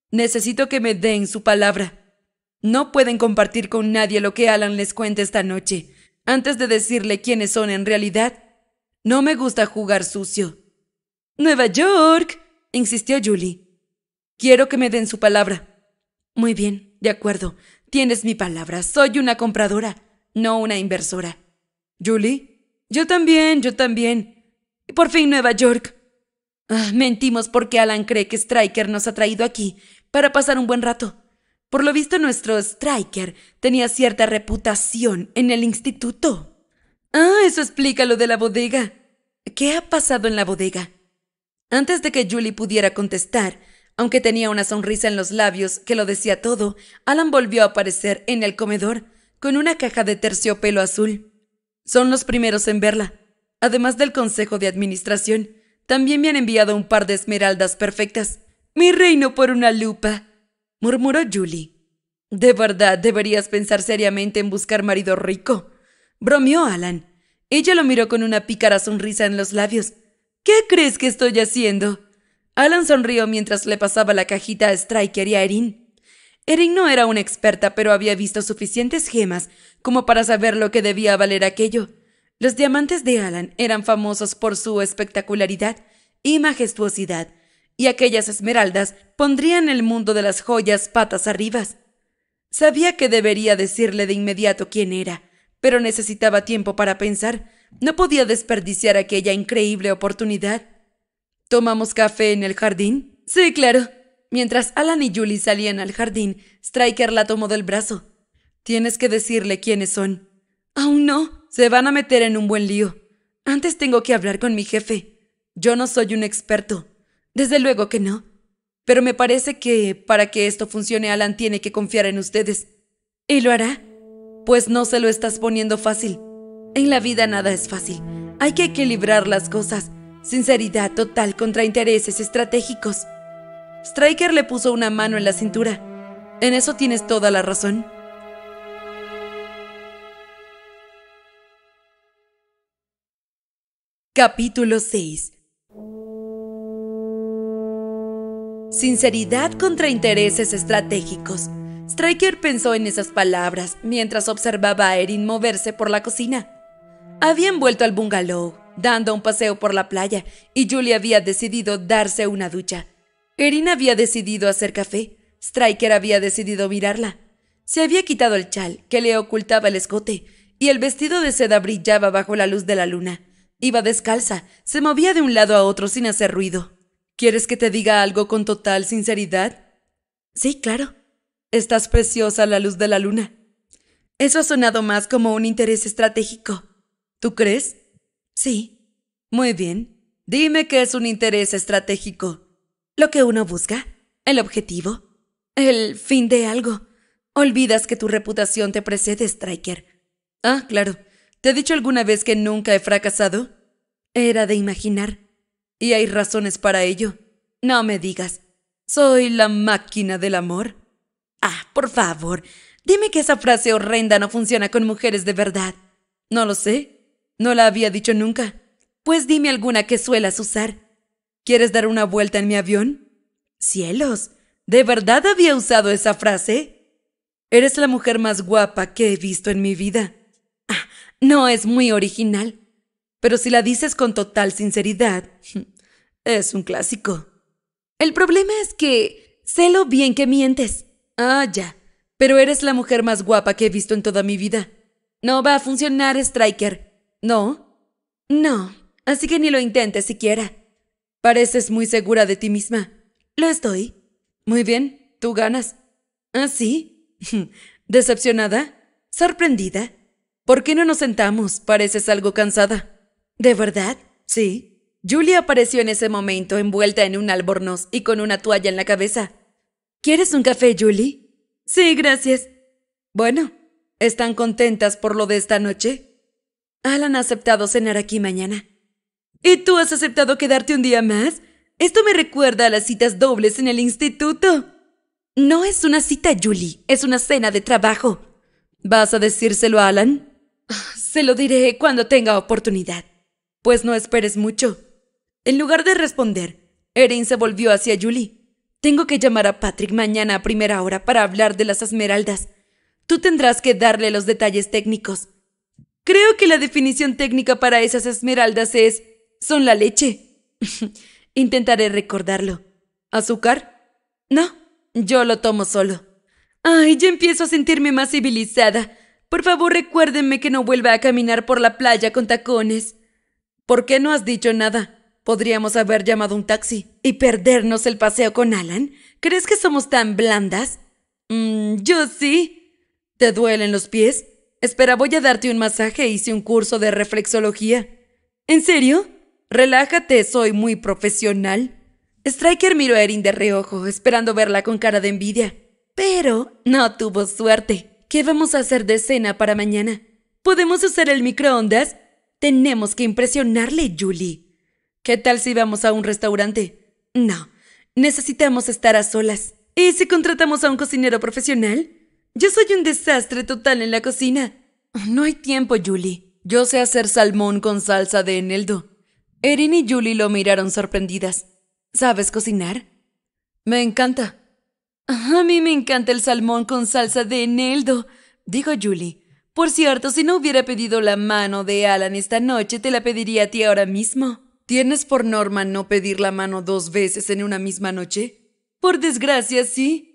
Necesito que me den su palabra. No pueden compartir con nadie lo que Alan les cuente esta noche, antes de decirle quiénes son en realidad. No me gusta jugar sucio. Nueva York, insistió Julie. Quiero que me den su palabra. Muy bien, de acuerdo. Tienes mi palabra, soy una compradora, no una inversora. Julie, yo también, yo también. Y Por fin Nueva York. Ah, mentimos porque Alan cree que Striker nos ha traído aquí para pasar un buen rato. Por lo visto, nuestro Striker tenía cierta reputación en el instituto. Ah, eso explica lo de la bodega. ¿Qué ha pasado en la bodega? Antes de que Julie pudiera contestar, aunque tenía una sonrisa en los labios que lo decía todo, Alan volvió a aparecer en el comedor con una caja de terciopelo azul. Son los primeros en verla. Además del Consejo de Administración, también me han enviado un par de esmeraldas perfectas. Mi reino por una lupa, murmuró Julie. De verdad, deberías pensar seriamente en buscar marido rico, bromeó Alan. Ella lo miró con una pícara sonrisa en los labios. ¿Qué crees que estoy haciendo? Alan sonrió mientras le pasaba la cajita a Striker y a Erin. Erin no era una experta, pero había visto suficientes gemas como para saber lo que debía valer aquello. Los diamantes de Alan eran famosos por su espectacularidad y majestuosidad, y aquellas esmeraldas pondrían el mundo de las joyas patas arriba. Sabía que debería decirle de inmediato quién era, pero necesitaba tiempo para pensar. No podía desperdiciar aquella increíble oportunidad. ¿Tomamos café en el jardín? Sí, claro. Mientras Alan y Julie salían al jardín, Stryker la tomó del brazo. Tienes que decirle quiénes son. Aún no. Se van a meter en un buen lío. Antes tengo que hablar con mi jefe. Yo no soy un experto. Desde luego que no. Pero me parece que, para que esto funcione, Alan tiene que confiar en ustedes. ¿Y lo hará? Pues no se lo estás poniendo fácil. En la vida nada es fácil. Hay que equilibrar las cosas Sinceridad total contra intereses estratégicos. Striker le puso una mano en la cintura. En eso tienes toda la razón. Capítulo 6 Sinceridad contra intereses estratégicos. Striker pensó en esas palabras mientras observaba a Erin moverse por la cocina. Habían vuelto al bungalow dando un paseo por la playa y Julie había decidido darse una ducha. Erin había decidido hacer café. Striker había decidido mirarla. Se había quitado el chal que le ocultaba el escote y el vestido de seda brillaba bajo la luz de la luna. Iba descalza, se movía de un lado a otro sin hacer ruido. ¿Quieres que te diga algo con total sinceridad? Sí, claro. Estás preciosa a la luz de la luna. Eso ha sonado más como un interés estratégico. ¿Tú crees? Sí. Muy bien. Dime qué es un interés estratégico. Lo que uno busca, el objetivo, el fin de algo. Olvidas que tu reputación te precede, Striker. Ah, claro. ¿Te he dicho alguna vez que nunca he fracasado? Era de imaginar. Y hay razones para ello. No me digas. ¿Soy la máquina del amor? Ah, por favor. Dime que esa frase horrenda no funciona con mujeres de verdad. No lo sé. No la había dicho nunca. Pues dime alguna que suelas usar. ¿Quieres dar una vuelta en mi avión? Cielos, ¿de verdad había usado esa frase? Eres la mujer más guapa que he visto en mi vida. Ah, no es muy original, pero si la dices con total sinceridad, es un clásico. El problema es que sé lo bien que mientes. Ah, ya, pero eres la mujer más guapa que he visto en toda mi vida. No va a funcionar, Striker. No. No. Así que ni lo intentes siquiera. Pareces muy segura de ti misma. Lo estoy. Muy bien, tú ganas. ¿Ah, sí? ¿Decepcionada? ¿Sorprendida? ¿Por qué no nos sentamos? Pareces algo cansada. ¿De verdad? Sí. Julia apareció en ese momento envuelta en un albornoz y con una toalla en la cabeza. ¿Quieres un café, Julie? Sí, gracias. Bueno, ¿están contentas por lo de esta noche? Alan ha aceptado cenar aquí mañana. ¿Y tú has aceptado quedarte un día más? Esto me recuerda a las citas dobles en el instituto. No es una cita, Julie, es una cena de trabajo. ¿Vas a decírselo a Alan? Se lo diré cuando tenga oportunidad. Pues no esperes mucho. En lugar de responder, Erin se volvió hacia Julie. Tengo que llamar a Patrick mañana a primera hora para hablar de las esmeraldas. Tú tendrás que darle los detalles técnicos. Creo que la definición técnica para esas esmeraldas es son la leche. Intentaré recordarlo. ¿Azúcar? No, yo lo tomo solo. Ay, ya empiezo a sentirme más civilizada. Por favor, recuérdenme que no vuelva a caminar por la playa con tacones. ¿Por qué no has dicho nada? Podríamos haber llamado un taxi y perdernos el paseo con Alan. ¿Crees que somos tan blandas? Mm, yo sí. ¿Te duelen los pies? Espera, voy a darte un masaje. Hice un curso de reflexología. ¿En serio? Relájate, soy muy profesional. Striker miró a Erin de reojo, esperando verla con cara de envidia. Pero no tuvo suerte. ¿Qué vamos a hacer de cena para mañana? ¿Podemos usar el microondas? Tenemos que impresionarle, Julie. ¿Qué tal si vamos a un restaurante? No, necesitamos estar a solas. ¿Y si contratamos a un cocinero profesional? Yo soy un desastre total en la cocina. No hay tiempo, Julie. Yo sé hacer salmón con salsa de eneldo. Erin y Julie lo miraron sorprendidas. ¿Sabes cocinar? Me encanta. A mí me encanta el salmón con salsa de eneldo, dijo Julie. Por cierto, si no hubiera pedido la mano de Alan esta noche, te la pediría a ti ahora mismo. ¿Tienes por norma no pedir la mano dos veces en una misma noche? Por desgracia, sí.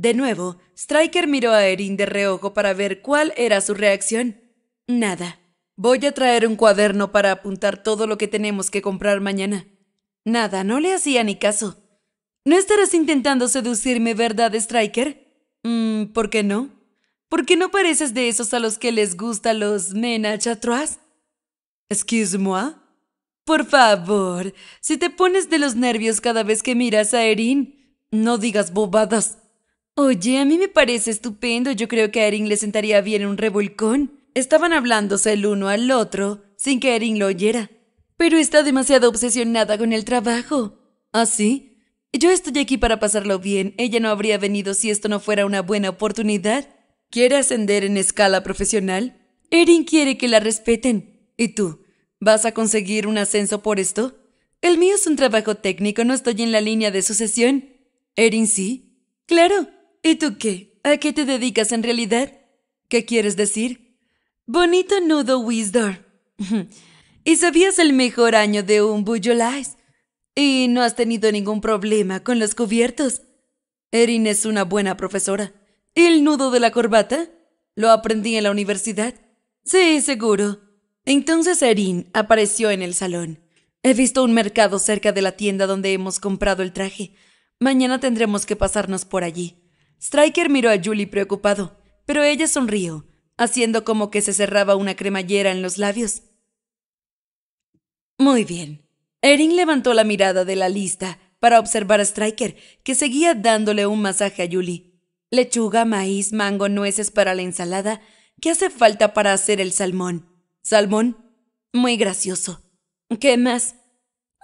De nuevo, Stryker miró a Erin de reojo para ver cuál era su reacción. Nada. Voy a traer un cuaderno para apuntar todo lo que tenemos que comprar mañana. Nada, no le hacía ni caso. ¿No estarás intentando seducirme, verdad, Stryker? Mm, ¿Por qué no? ¿Por qué no pareces de esos a los que les gusta los menachatras? Excuse-moi. Por favor, si te pones de los nervios cada vez que miras a Erin, no digas bobadas. Oye, a mí me parece estupendo. Yo creo que a Erin le sentaría bien un revolcón. Estaban hablándose el uno al otro sin que Erin lo oyera. Pero está demasiado obsesionada con el trabajo. ¿Ah, sí? Yo estoy aquí para pasarlo bien. Ella no habría venido si esto no fuera una buena oportunidad. ¿Quiere ascender en escala profesional? Erin quiere que la respeten. ¿Y tú? ¿Vas a conseguir un ascenso por esto? El mío es un trabajo técnico, no estoy en la línea de sucesión. Erin sí. Claro, ¿Y tú qué? ¿A qué te dedicas en realidad? ¿Qué quieres decir? Bonito nudo, Wizard. ¿Y sabías el mejor año de un Bujolais? ¿Y no has tenido ningún problema con los cubiertos? Erin es una buena profesora. ¿Y el nudo de la corbata? Lo aprendí en la universidad. Sí, seguro. Entonces Erin apareció en el salón. He visto un mercado cerca de la tienda donde hemos comprado el traje. Mañana tendremos que pasarnos por allí. Stryker miró a Julie preocupado, pero ella sonrió, haciendo como que se cerraba una cremallera en los labios. Muy bien. Erin levantó la mirada de la lista para observar a Stryker, que seguía dándole un masaje a Julie. Lechuga, maíz, mango, nueces para la ensalada. ¿Qué hace falta para hacer el salmón? ¿Salmón? Muy gracioso. ¿Qué más?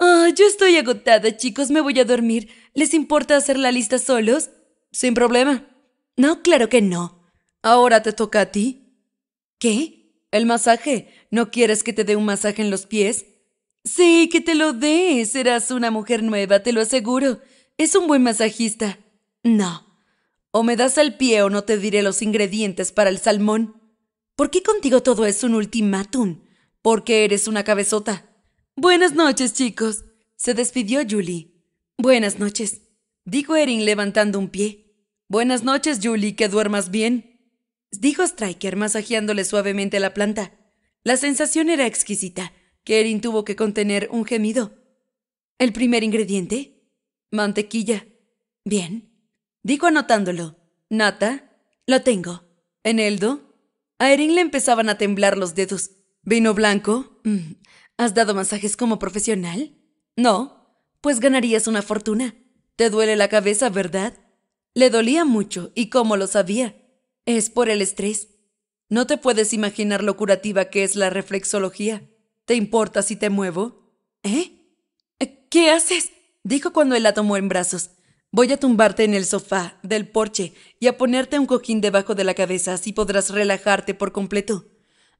Ah, yo estoy agotada, chicos, me voy a dormir. ¿Les importa hacer la lista solos? ¿Sin problema? No, claro que no. Ahora te toca a ti. ¿Qué? El masaje. ¿No quieres que te dé un masaje en los pies? Sí, que te lo dé. Serás una mujer nueva, te lo aseguro. Es un buen masajista. No. O me das el pie o no te diré los ingredientes para el salmón. ¿Por qué contigo todo es un ultimátum? Porque eres una cabezota. Buenas noches, chicos. Se despidió Julie. Buenas noches, dijo Erin levantando un pie. Buenas noches, Julie, que duermas bien, dijo Stryker masajeándole suavemente la planta. La sensación era exquisita. Erin tuvo que contener un gemido. ¿El primer ingrediente? Mantequilla. Bien. Dijo anotándolo. Nata. Lo tengo. Eneldo. A Erin le empezaban a temblar los dedos. Vino blanco. Mm. ¿Has dado masajes como profesional? No. Pues ganarías una fortuna. Te duele la cabeza, ¿verdad? Le dolía mucho, y cómo lo sabía, es por el estrés. No te puedes imaginar lo curativa que es la reflexología. ¿Te importa si te muevo? ¿Eh? ¿Eh? ¿Qué haces? Dijo cuando él la tomó en brazos. Voy a tumbarte en el sofá del porche y a ponerte un cojín debajo de la cabeza, así podrás relajarte por completo.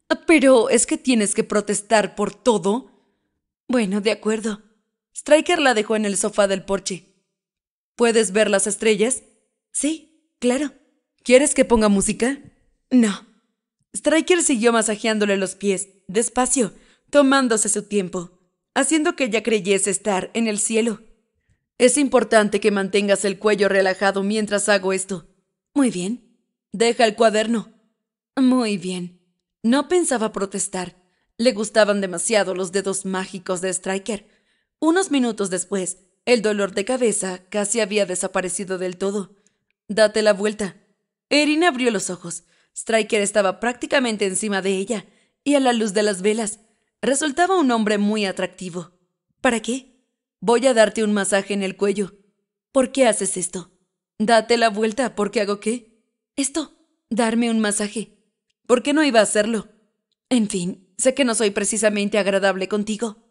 Ah, pero es que tienes que protestar por todo. Bueno, de acuerdo. Striker la dejó en el sofá del porche. ¿Puedes ver las estrellas? Sí, claro. ¿Quieres que ponga música? No. Striker siguió masajeándole los pies, despacio, tomándose su tiempo, haciendo que ella creyese estar en el cielo. Es importante que mantengas el cuello relajado mientras hago esto. Muy bien. Deja el cuaderno. Muy bien. No pensaba protestar. Le gustaban demasiado los dedos mágicos de Striker. Unos minutos después, el dolor de cabeza casi había desaparecido del todo. Date la vuelta. Erin abrió los ojos. Striker estaba prácticamente encima de ella, y a la luz de las velas, resultaba un hombre muy atractivo. ¿Para qué? Voy a darte un masaje en el cuello. ¿Por qué haces esto? Date la vuelta, ¿por qué hago qué? Esto, darme un masaje. ¿Por qué no iba a hacerlo? En fin, sé que no soy precisamente agradable contigo.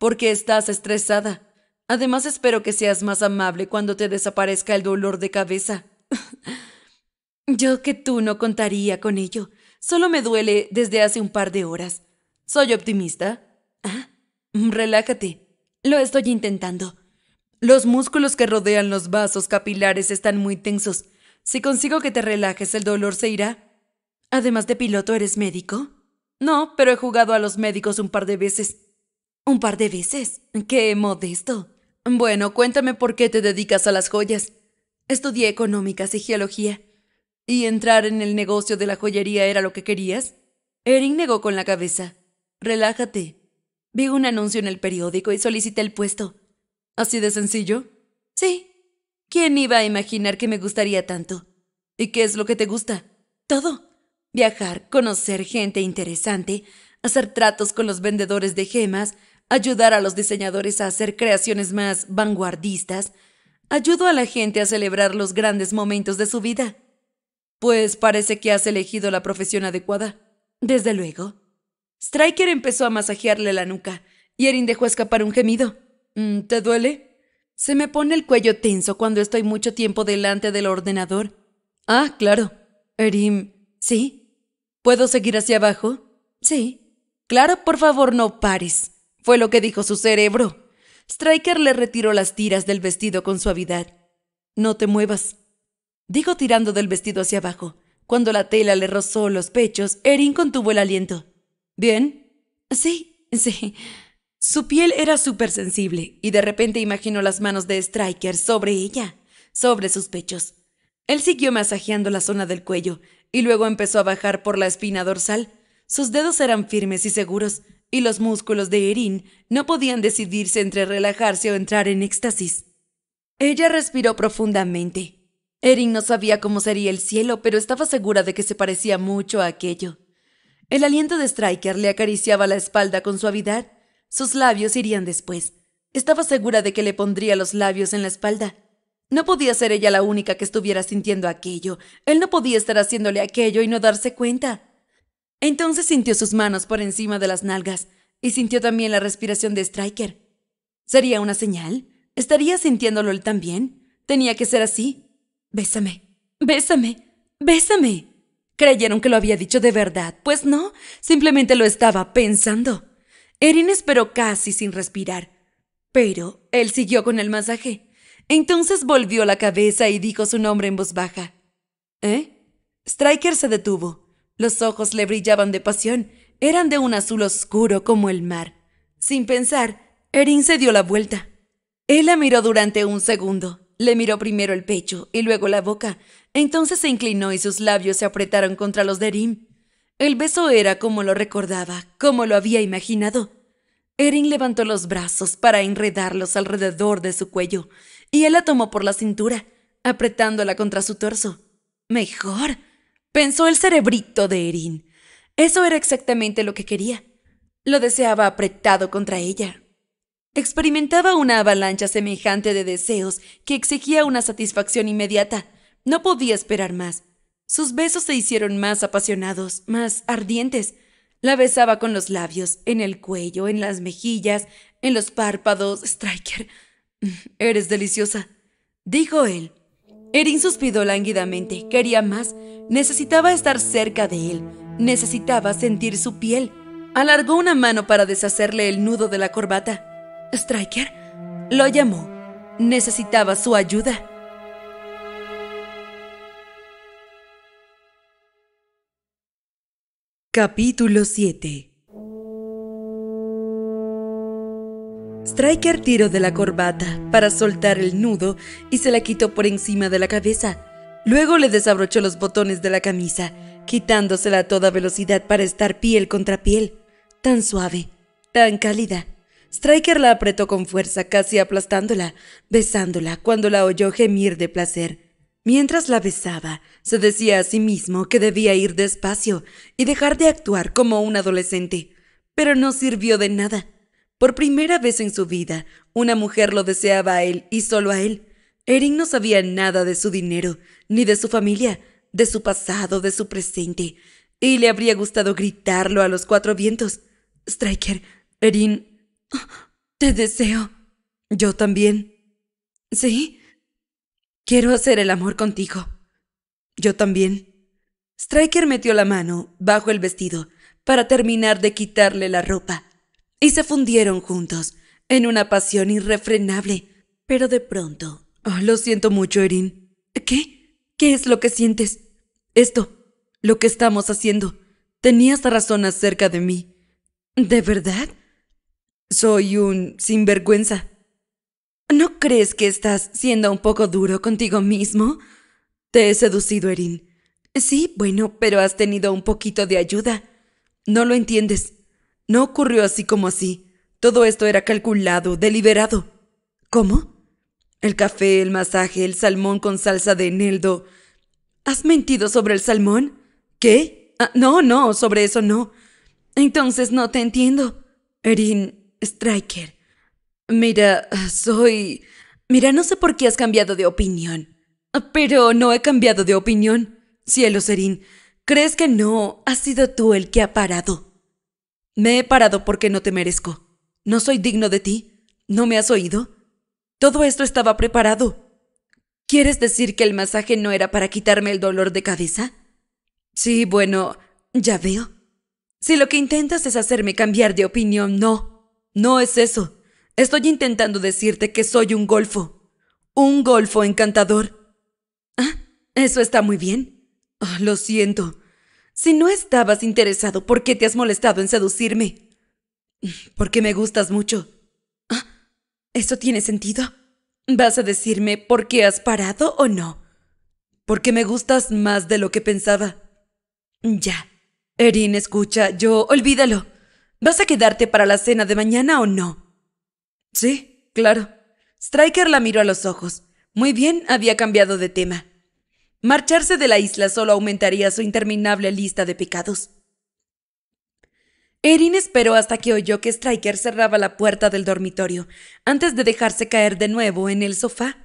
«¿Por qué estás estresada. Además, espero que seas más amable cuando te desaparezca el dolor de cabeza. Yo que tú no contaría con ello. Solo me duele desde hace un par de horas. ¿Soy optimista? Ah, relájate. Lo estoy intentando. Los músculos que rodean los vasos capilares están muy tensos. Si consigo que te relajes, el dolor se irá. Además de piloto, ¿eres médico? No, pero he jugado a los médicos un par de veces. ¿Un par de veces? ¡Qué modesto! Bueno, cuéntame por qué te dedicas a las joyas. Estudié económicas y geología. ¿Y entrar en el negocio de la joyería era lo que querías? Erin negó con la cabeza. Relájate. Vi un anuncio en el periódico y solicité el puesto. ¿Así de sencillo? Sí. ¿Quién iba a imaginar que me gustaría tanto? ¿Y qué es lo que te gusta? Todo. Viajar, conocer gente interesante, hacer tratos con los vendedores de gemas, ayudar a los diseñadores a hacer creaciones más vanguardistas, ayudo a la gente a celebrar los grandes momentos de su vida. Pues parece que has elegido la profesión adecuada. Desde luego. Striker empezó a masajearle la nuca y Erin dejó escapar un gemido. Mm, ¿Te duele? Se me pone el cuello tenso cuando estoy mucho tiempo delante del ordenador. Ah, claro. Erin, ¿sí? ¿Puedo seguir hacia abajo? Sí. Claro, por favor, no pares. Fue lo que dijo su cerebro. Stryker le retiró las tiras del vestido con suavidad. No te muevas, dijo tirando del vestido hacia abajo. Cuando la tela le rozó los pechos, Erin contuvo el aliento. ¿Bien? Sí, sí. Su piel era súper sensible y de repente imaginó las manos de Stryker sobre ella, sobre sus pechos. Él siguió masajeando la zona del cuello y luego empezó a bajar por la espina dorsal. Sus dedos eran firmes y seguros, y los músculos de Erin no podían decidirse entre relajarse o entrar en éxtasis. Ella respiró profundamente. Erin no sabía cómo sería el cielo, pero estaba segura de que se parecía mucho a aquello. El aliento de Stryker le acariciaba la espalda con suavidad. Sus labios irían después. Estaba segura de que le pondría los labios en la espalda. No podía ser ella la única que estuviera sintiendo aquello. Él no podía estar haciéndole aquello y no darse cuenta. Entonces sintió sus manos por encima de las nalgas y sintió también la respiración de Stryker. ¿Sería una señal? ¿Estaría sintiéndolo él también? Tenía que ser así. Bésame, bésame, bésame. Creyeron que lo había dicho de verdad, pues no, simplemente lo estaba pensando. Erin esperó casi sin respirar, pero él siguió con el masaje. Entonces volvió la cabeza y dijo su nombre en voz baja. ¿Eh? Stryker se detuvo. Los ojos le brillaban de pasión, eran de un azul oscuro como el mar. Sin pensar, Erin se dio la vuelta. Él la miró durante un segundo. Le miró primero el pecho y luego la boca. Entonces se inclinó y sus labios se apretaron contra los de Erin. El beso era como lo recordaba, como lo había imaginado. Erin levantó los brazos para enredarlos alrededor de su cuello, y él la tomó por la cintura, apretándola contra su torso. Mejor, pensó el cerebrito de Erin. Eso era exactamente lo que quería. Lo deseaba apretado contra ella. Experimentaba una avalancha semejante de deseos que exigía una satisfacción inmediata. No podía esperar más. Sus besos se hicieron más apasionados, más ardientes. La besaba con los labios, en el cuello, en las mejillas, en los párpados. Striker, eres deliciosa, dijo él Erin suspiró lánguidamente, quería más, necesitaba estar cerca de él, necesitaba sentir su piel. Alargó una mano para deshacerle el nudo de la corbata. Striker lo llamó. Necesitaba su ayuda. Capítulo 7 Striker tiró de la corbata para soltar el nudo y se la quitó por encima de la cabeza. Luego le desabrochó los botones de la camisa, quitándosela a toda velocidad para estar piel contra piel. Tan suave, tan cálida. Striker la apretó con fuerza, casi aplastándola, besándola cuando la oyó gemir de placer. Mientras la besaba, se decía a sí mismo que debía ir despacio y dejar de actuar como un adolescente. Pero no sirvió de nada. Por primera vez en su vida, una mujer lo deseaba a él y solo a él. Erin no sabía nada de su dinero, ni de su familia, de su pasado, de su presente, y le habría gustado gritarlo a los cuatro vientos. Striker, Erin, te deseo. Yo también. ¿Sí? Quiero hacer el amor contigo. Yo también. Striker metió la mano bajo el vestido para terminar de quitarle la ropa y se fundieron juntos en una pasión irrefrenable. Pero de pronto... Oh, lo siento mucho, Erin. ¿Qué? ¿Qué es lo que sientes? Esto, lo que estamos haciendo. Tenías razón acerca de mí. ¿De verdad? Soy un sinvergüenza. ¿No crees que estás siendo un poco duro contigo mismo? Te he seducido, Erin. Sí, bueno, pero has tenido un poquito de ayuda. No lo entiendes. No ocurrió así como así. Todo esto era calculado, deliberado. ¿Cómo? El café, el masaje, el salmón con salsa de eneldo. ¿Has mentido sobre el salmón? ¿Qué? Ah, no, no, sobre eso no. Entonces no te entiendo. Erin Striker. Mira, soy... Mira, no sé por qué has cambiado de opinión. Pero no he cambiado de opinión. Cielos, Erin. ¿Crees que no has sido tú el que ha parado? Me he parado porque no te merezco. No soy digno de ti. ¿No me has oído? Todo esto estaba preparado. ¿Quieres decir que el masaje no era para quitarme el dolor de cabeza? Sí, bueno, ya veo. Si lo que intentas es hacerme cambiar de opinión, no. No es eso. Estoy intentando decirte que soy un golfo. Un golfo encantador. Ah, eso está muy bien. Ah, lo siento. Si no estabas interesado, ¿por qué te has molestado en seducirme? Porque me gustas mucho. Ah, ¿Eso tiene sentido? ¿Vas a decirme por qué has parado o no? Porque me gustas más de lo que pensaba. Ya. Erin, escucha, yo olvídalo. ¿Vas a quedarte para la cena de mañana o no? Sí, claro. Stryker la miró a los ojos. Muy bien, había cambiado de tema. Marcharse de la isla solo aumentaría su interminable lista de pecados. Erin esperó hasta que oyó que Stryker cerraba la puerta del dormitorio, antes de dejarse caer de nuevo en el sofá.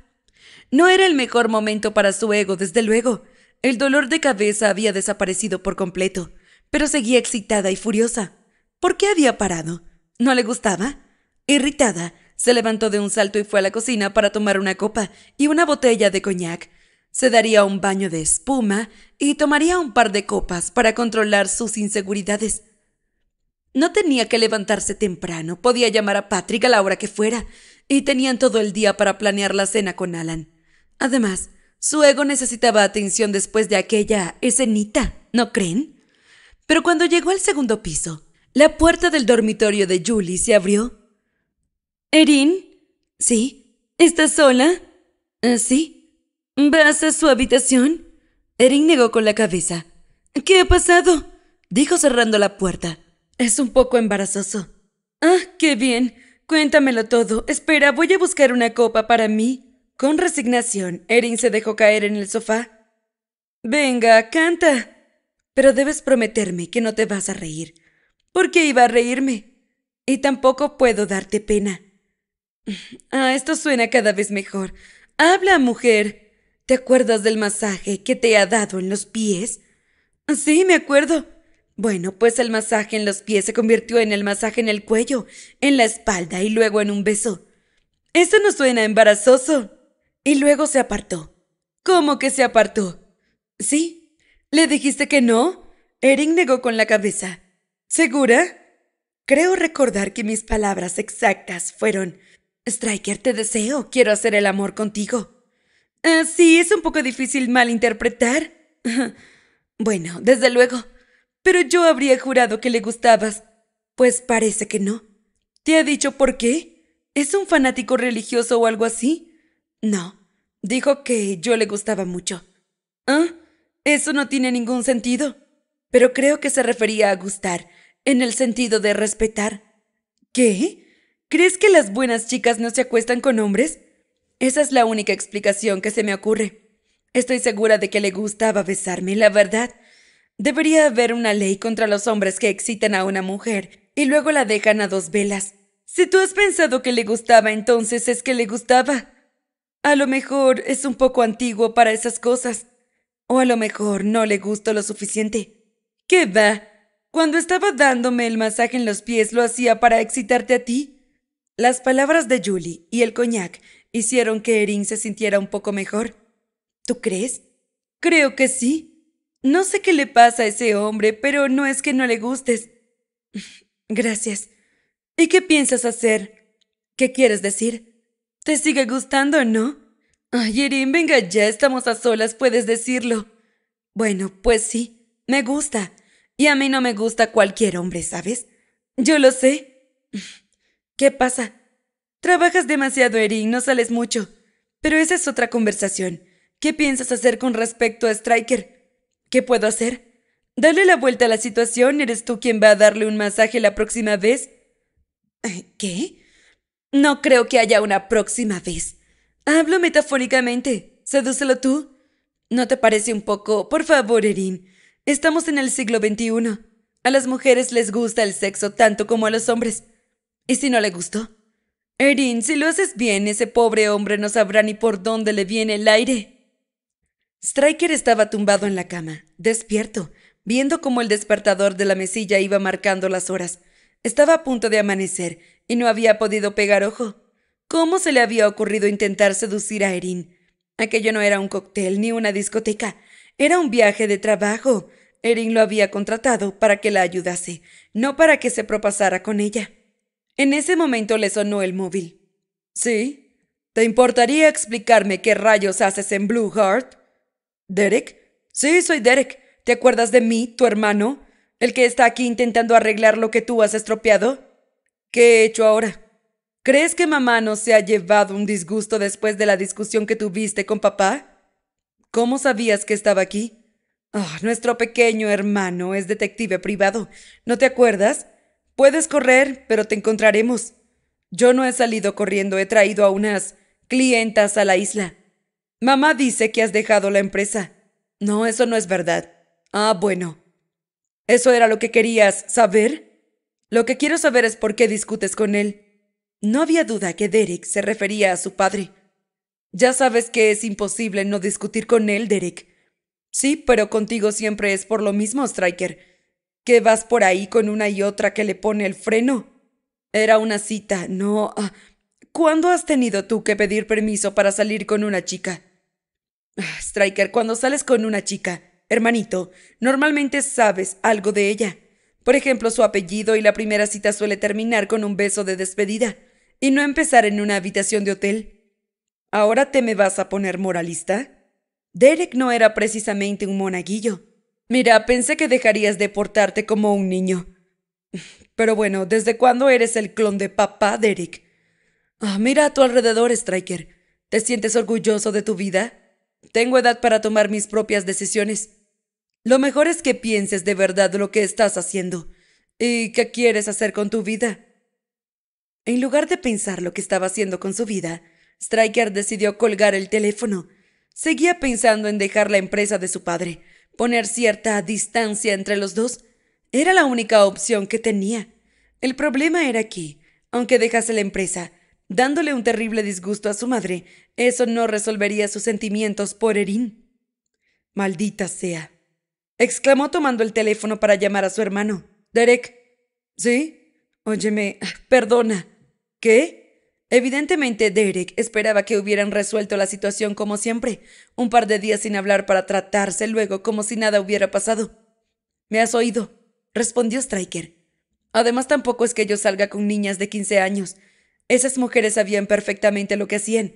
No era el mejor momento para su ego, desde luego. El dolor de cabeza había desaparecido por completo, pero seguía excitada y furiosa. ¿Por qué había parado? ¿No le gustaba? Irritada, se levantó de un salto y fue a la cocina para tomar una copa y una botella de coñac, se daría un baño de espuma y tomaría un par de copas para controlar sus inseguridades. No tenía que levantarse temprano, podía llamar a Patrick a la hora que fuera, y tenían todo el día para planear la cena con Alan. Además, su ego necesitaba atención después de aquella escenita, ¿no creen? Pero cuando llegó al segundo piso, la puerta del dormitorio de Julie se abrió. ¿Erin? ¿Sí? ¿Estás sola? Eh, sí. ¿Vas a su habitación? Erin negó con la cabeza. ¿Qué ha pasado? dijo cerrando la puerta. Es un poco embarazoso. Ah, qué bien. Cuéntamelo todo. Espera, voy a buscar una copa para mí. Con resignación, Erin se dejó caer en el sofá. Venga, canta. Pero debes prometerme que no te vas a reír. ¿Por qué iba a reírme? Y tampoco puedo darte pena. Ah, esto suena cada vez mejor. Habla, mujer. ¿Te acuerdas del masaje que te ha dado en los pies? Sí, me acuerdo. Bueno, pues el masaje en los pies se convirtió en el masaje en el cuello, en la espalda y luego en un beso. Eso no suena embarazoso. Y luego se apartó. ¿Cómo que se apartó? Sí. ¿Le dijiste que no? Erin negó con la cabeza. ¿Segura? Creo recordar que mis palabras exactas fueron Striker, te deseo, quiero hacer el amor contigo. Ah, sí, es un poco difícil malinterpretar. Bueno, desde luego. Pero yo habría jurado que le gustabas. Pues parece que no. ¿Te ha dicho por qué? ¿Es un fanático religioso o algo así? No. Dijo que yo le gustaba mucho. ¿Ah? Eso no tiene ningún sentido. Pero creo que se refería a gustar, en el sentido de respetar. ¿Qué? ¿Crees que las buenas chicas no se acuestan con hombres? Esa es la única explicación que se me ocurre. Estoy segura de que le gustaba besarme, la verdad. Debería haber una ley contra los hombres que excitan a una mujer y luego la dejan a dos velas. Si tú has pensado que le gustaba, entonces es que le gustaba. A lo mejor es un poco antiguo para esas cosas. O a lo mejor no le gustó lo suficiente. ¿Qué va? Cuando estaba dándome el masaje en los pies lo hacía para excitarte a ti. Las palabras de Julie y el coñac hicieron que Erin se sintiera un poco mejor. ¿Tú crees? Creo que sí. No sé qué le pasa a ese hombre, pero no es que no le gustes. Gracias. ¿Y qué piensas hacer? ¿Qué quieres decir? ¿Te sigue gustando o no? Ay, Erin, venga ya, estamos a solas, puedes decirlo. Bueno, pues sí, me gusta. Y a mí no me gusta cualquier hombre, ¿sabes? Yo lo sé. ¿Qué pasa? Trabajas demasiado, Erin, no sales mucho. Pero esa es otra conversación. ¿Qué piensas hacer con respecto a Striker? ¿Qué puedo hacer? —Dale la vuelta a la situación? ¿Eres tú quien va a darle un masaje la próxima vez? ¿Qué? No creo que haya una próxima vez. Hablo metafóricamente. Sedúcelo tú. ¿No te parece un poco? Por favor, Erin. Estamos en el siglo XXI. A las mujeres les gusta el sexo tanto como a los hombres. ¿Y si no le gustó? Erin, si lo haces bien, ese pobre hombre no sabrá ni por dónde le viene el aire. Stryker estaba tumbado en la cama, despierto, viendo cómo el despertador de la mesilla iba marcando las horas. Estaba a punto de amanecer y no había podido pegar ojo. ¿Cómo se le había ocurrido intentar seducir a Erin? Aquello no era un cóctel ni una discoteca, era un viaje de trabajo. Erin lo había contratado para que la ayudase, no para que se propasara con ella. En ese momento le sonó el móvil. ¿Sí? ¿Te importaría explicarme qué rayos haces en Blue Heart? ¿Derek? Sí, soy Derek. ¿Te acuerdas de mí, tu hermano? ¿El que está aquí intentando arreglar lo que tú has estropeado? ¿Qué he hecho ahora? ¿Crees que mamá no se ha llevado un disgusto después de la discusión que tuviste con papá? ¿Cómo sabías que estaba aquí? ah nuestro pequeño hermano es detective privado. ¿No te acuerdas? Puedes correr, pero te encontraremos. Yo no he salido corriendo, he traído a unas clientas a la isla. Mamá dice que has dejado la empresa. No, eso no es verdad. Ah, bueno. ¿Eso era lo que querías saber? Lo que quiero saber es por qué discutes con él. No había duda que Derek se refería a su padre. Ya sabes que es imposible no discutir con él, Derek. Sí, pero contigo siempre es por lo mismo, Striker. Qué vas por ahí con una y otra que le pone el freno. Era una cita, no. Ah, ¿Cuándo has tenido tú que pedir permiso para salir con una chica? Ah, Striker, cuando sales con una chica, hermanito, normalmente sabes algo de ella. Por ejemplo, su apellido y la primera cita suele terminar con un beso de despedida y no empezar en una habitación de hotel. ¿Ahora te me vas a poner moralista? Derek no era precisamente un monaguillo. Mira, pensé que dejarías de portarte como un niño. Pero bueno, ¿desde cuándo eres el clon de papá, Derek? Ah, mira a tu alrededor, Striker. ¿Te sientes orgulloso de tu vida? Tengo edad para tomar mis propias decisiones. Lo mejor es que pienses de verdad lo que estás haciendo y qué quieres hacer con tu vida. En lugar de pensar lo que estaba haciendo con su vida, Striker decidió colgar el teléfono. Seguía pensando en dejar la empresa de su padre, Poner cierta distancia entre los dos era la única opción que tenía. El problema era que, aunque dejase la empresa, dándole un terrible disgusto a su madre, eso no resolvería sus sentimientos por Erin. Maldita sea. exclamó tomando el teléfono para llamar a su hermano. Derek. ¿Sí? Óyeme, perdona. ¿Qué? Evidentemente, Derek esperaba que hubieran resuelto la situación como siempre, un par de días sin hablar para tratarse luego como si nada hubiera pasado. Me has oído, respondió Stryker. Además, tampoco es que yo salga con niñas de 15 años. Esas mujeres sabían perfectamente lo que hacían.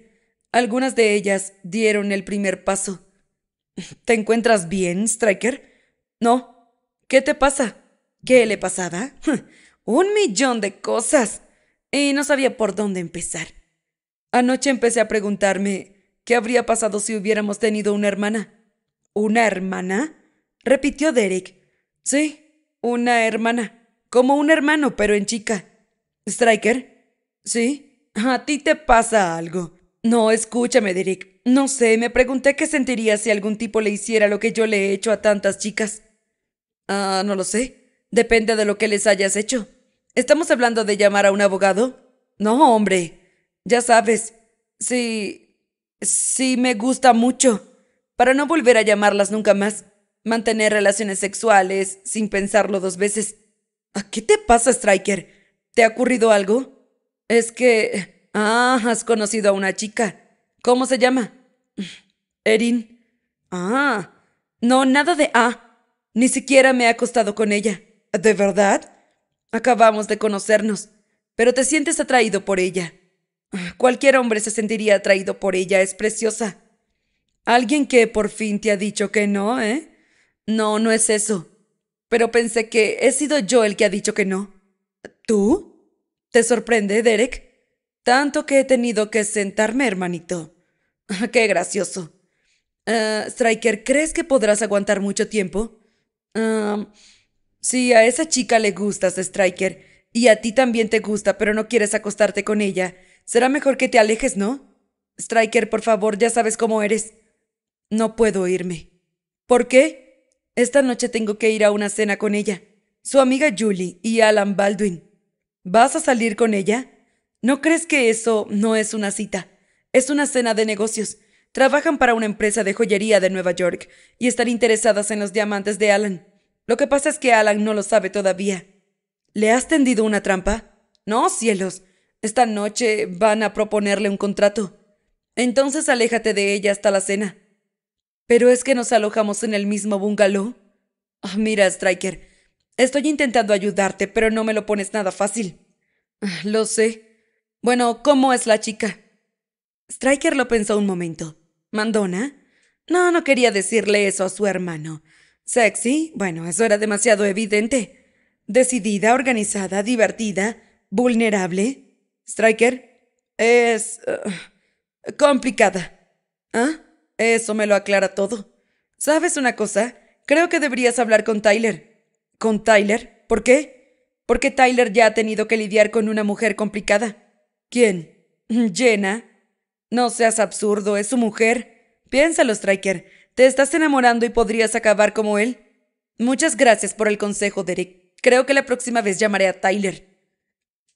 Algunas de ellas dieron el primer paso. ¿Te encuentras bien, Stryker? No. ¿Qué te pasa? ¿Qué le pasaba? Un millón de cosas y no sabía por dónde empezar. Anoche empecé a preguntarme qué habría pasado si hubiéramos tenido una hermana. ¿Una hermana? repitió Derek. Sí, una hermana. Como un hermano, pero en chica. ¿Striker? Sí. A ti te pasa algo. No, escúchame, Derek. No sé, me pregunté qué sentiría si algún tipo le hiciera lo que yo le he hecho a tantas chicas. Ah, no lo sé. Depende de lo que les hayas hecho. ¿Estamos hablando de llamar a un abogado? No, hombre. Ya sabes. Sí. Sí, me gusta mucho. Para no volver a llamarlas nunca más. Mantener relaciones sexuales sin pensarlo dos veces. ¿A qué te pasa, Striker? ¿Te ha ocurrido algo? Es que. Ah, has conocido a una chica. ¿Cómo se llama? Erin. Ah. No, nada de ah. Ni siquiera me he acostado con ella. ¿De verdad? Acabamos de conocernos, pero te sientes atraído por ella. Cualquier hombre se sentiría atraído por ella, es preciosa. Alguien que por fin te ha dicho que no, ¿eh? No, no es eso. Pero pensé que he sido yo el que ha dicho que no. ¿Tú? ¿Te sorprende, Derek? Tanto que he tenido que sentarme, hermanito. Qué gracioso. Ah, Striker, ¿crees que podrás aguantar mucho tiempo? Ah, si a esa chica le gustas, Striker, y a ti también te gusta, pero no quieres acostarte con ella, será mejor que te alejes, ¿no? Striker, por favor, ya sabes cómo eres. No puedo irme. ¿Por qué? Esta noche tengo que ir a una cena con ella. Su amiga Julie y Alan Baldwin. ¿Vas a salir con ella? ¿No crees que eso no es una cita? Es una cena de negocios. Trabajan para una empresa de joyería de Nueva York y están interesadas en los diamantes de Alan. Lo que pasa es que Alan no lo sabe todavía. ¿Le has tendido una trampa? No, cielos. Esta noche van a proponerle un contrato. Entonces aléjate de ella hasta la cena. Pero es que nos alojamos en el mismo bungalow. Ah, mira, Striker, estoy intentando ayudarte, pero no me lo pones nada fácil. Ah, lo sé. Bueno, ¿cómo es la chica? Striker lo pensó un momento. ¿Mandona? No, no quería decirle eso a su hermano. Sexy, bueno, eso era demasiado evidente. Decidida, organizada, divertida, vulnerable. Striker, es... Uh, complicada. ¿Ah? Eso me lo aclara todo. ¿Sabes una cosa? Creo que deberías hablar con Tyler. ¿Con Tyler? ¿Por qué? Porque Tyler ya ha tenido que lidiar con una mujer complicada. ¿Quién? ¿Jenna? No seas absurdo, es su mujer. Piénsalo, Striker. ¿Te estás enamorando y podrías acabar como él? Muchas gracias por el consejo, Derek. Creo que la próxima vez llamaré a Tyler.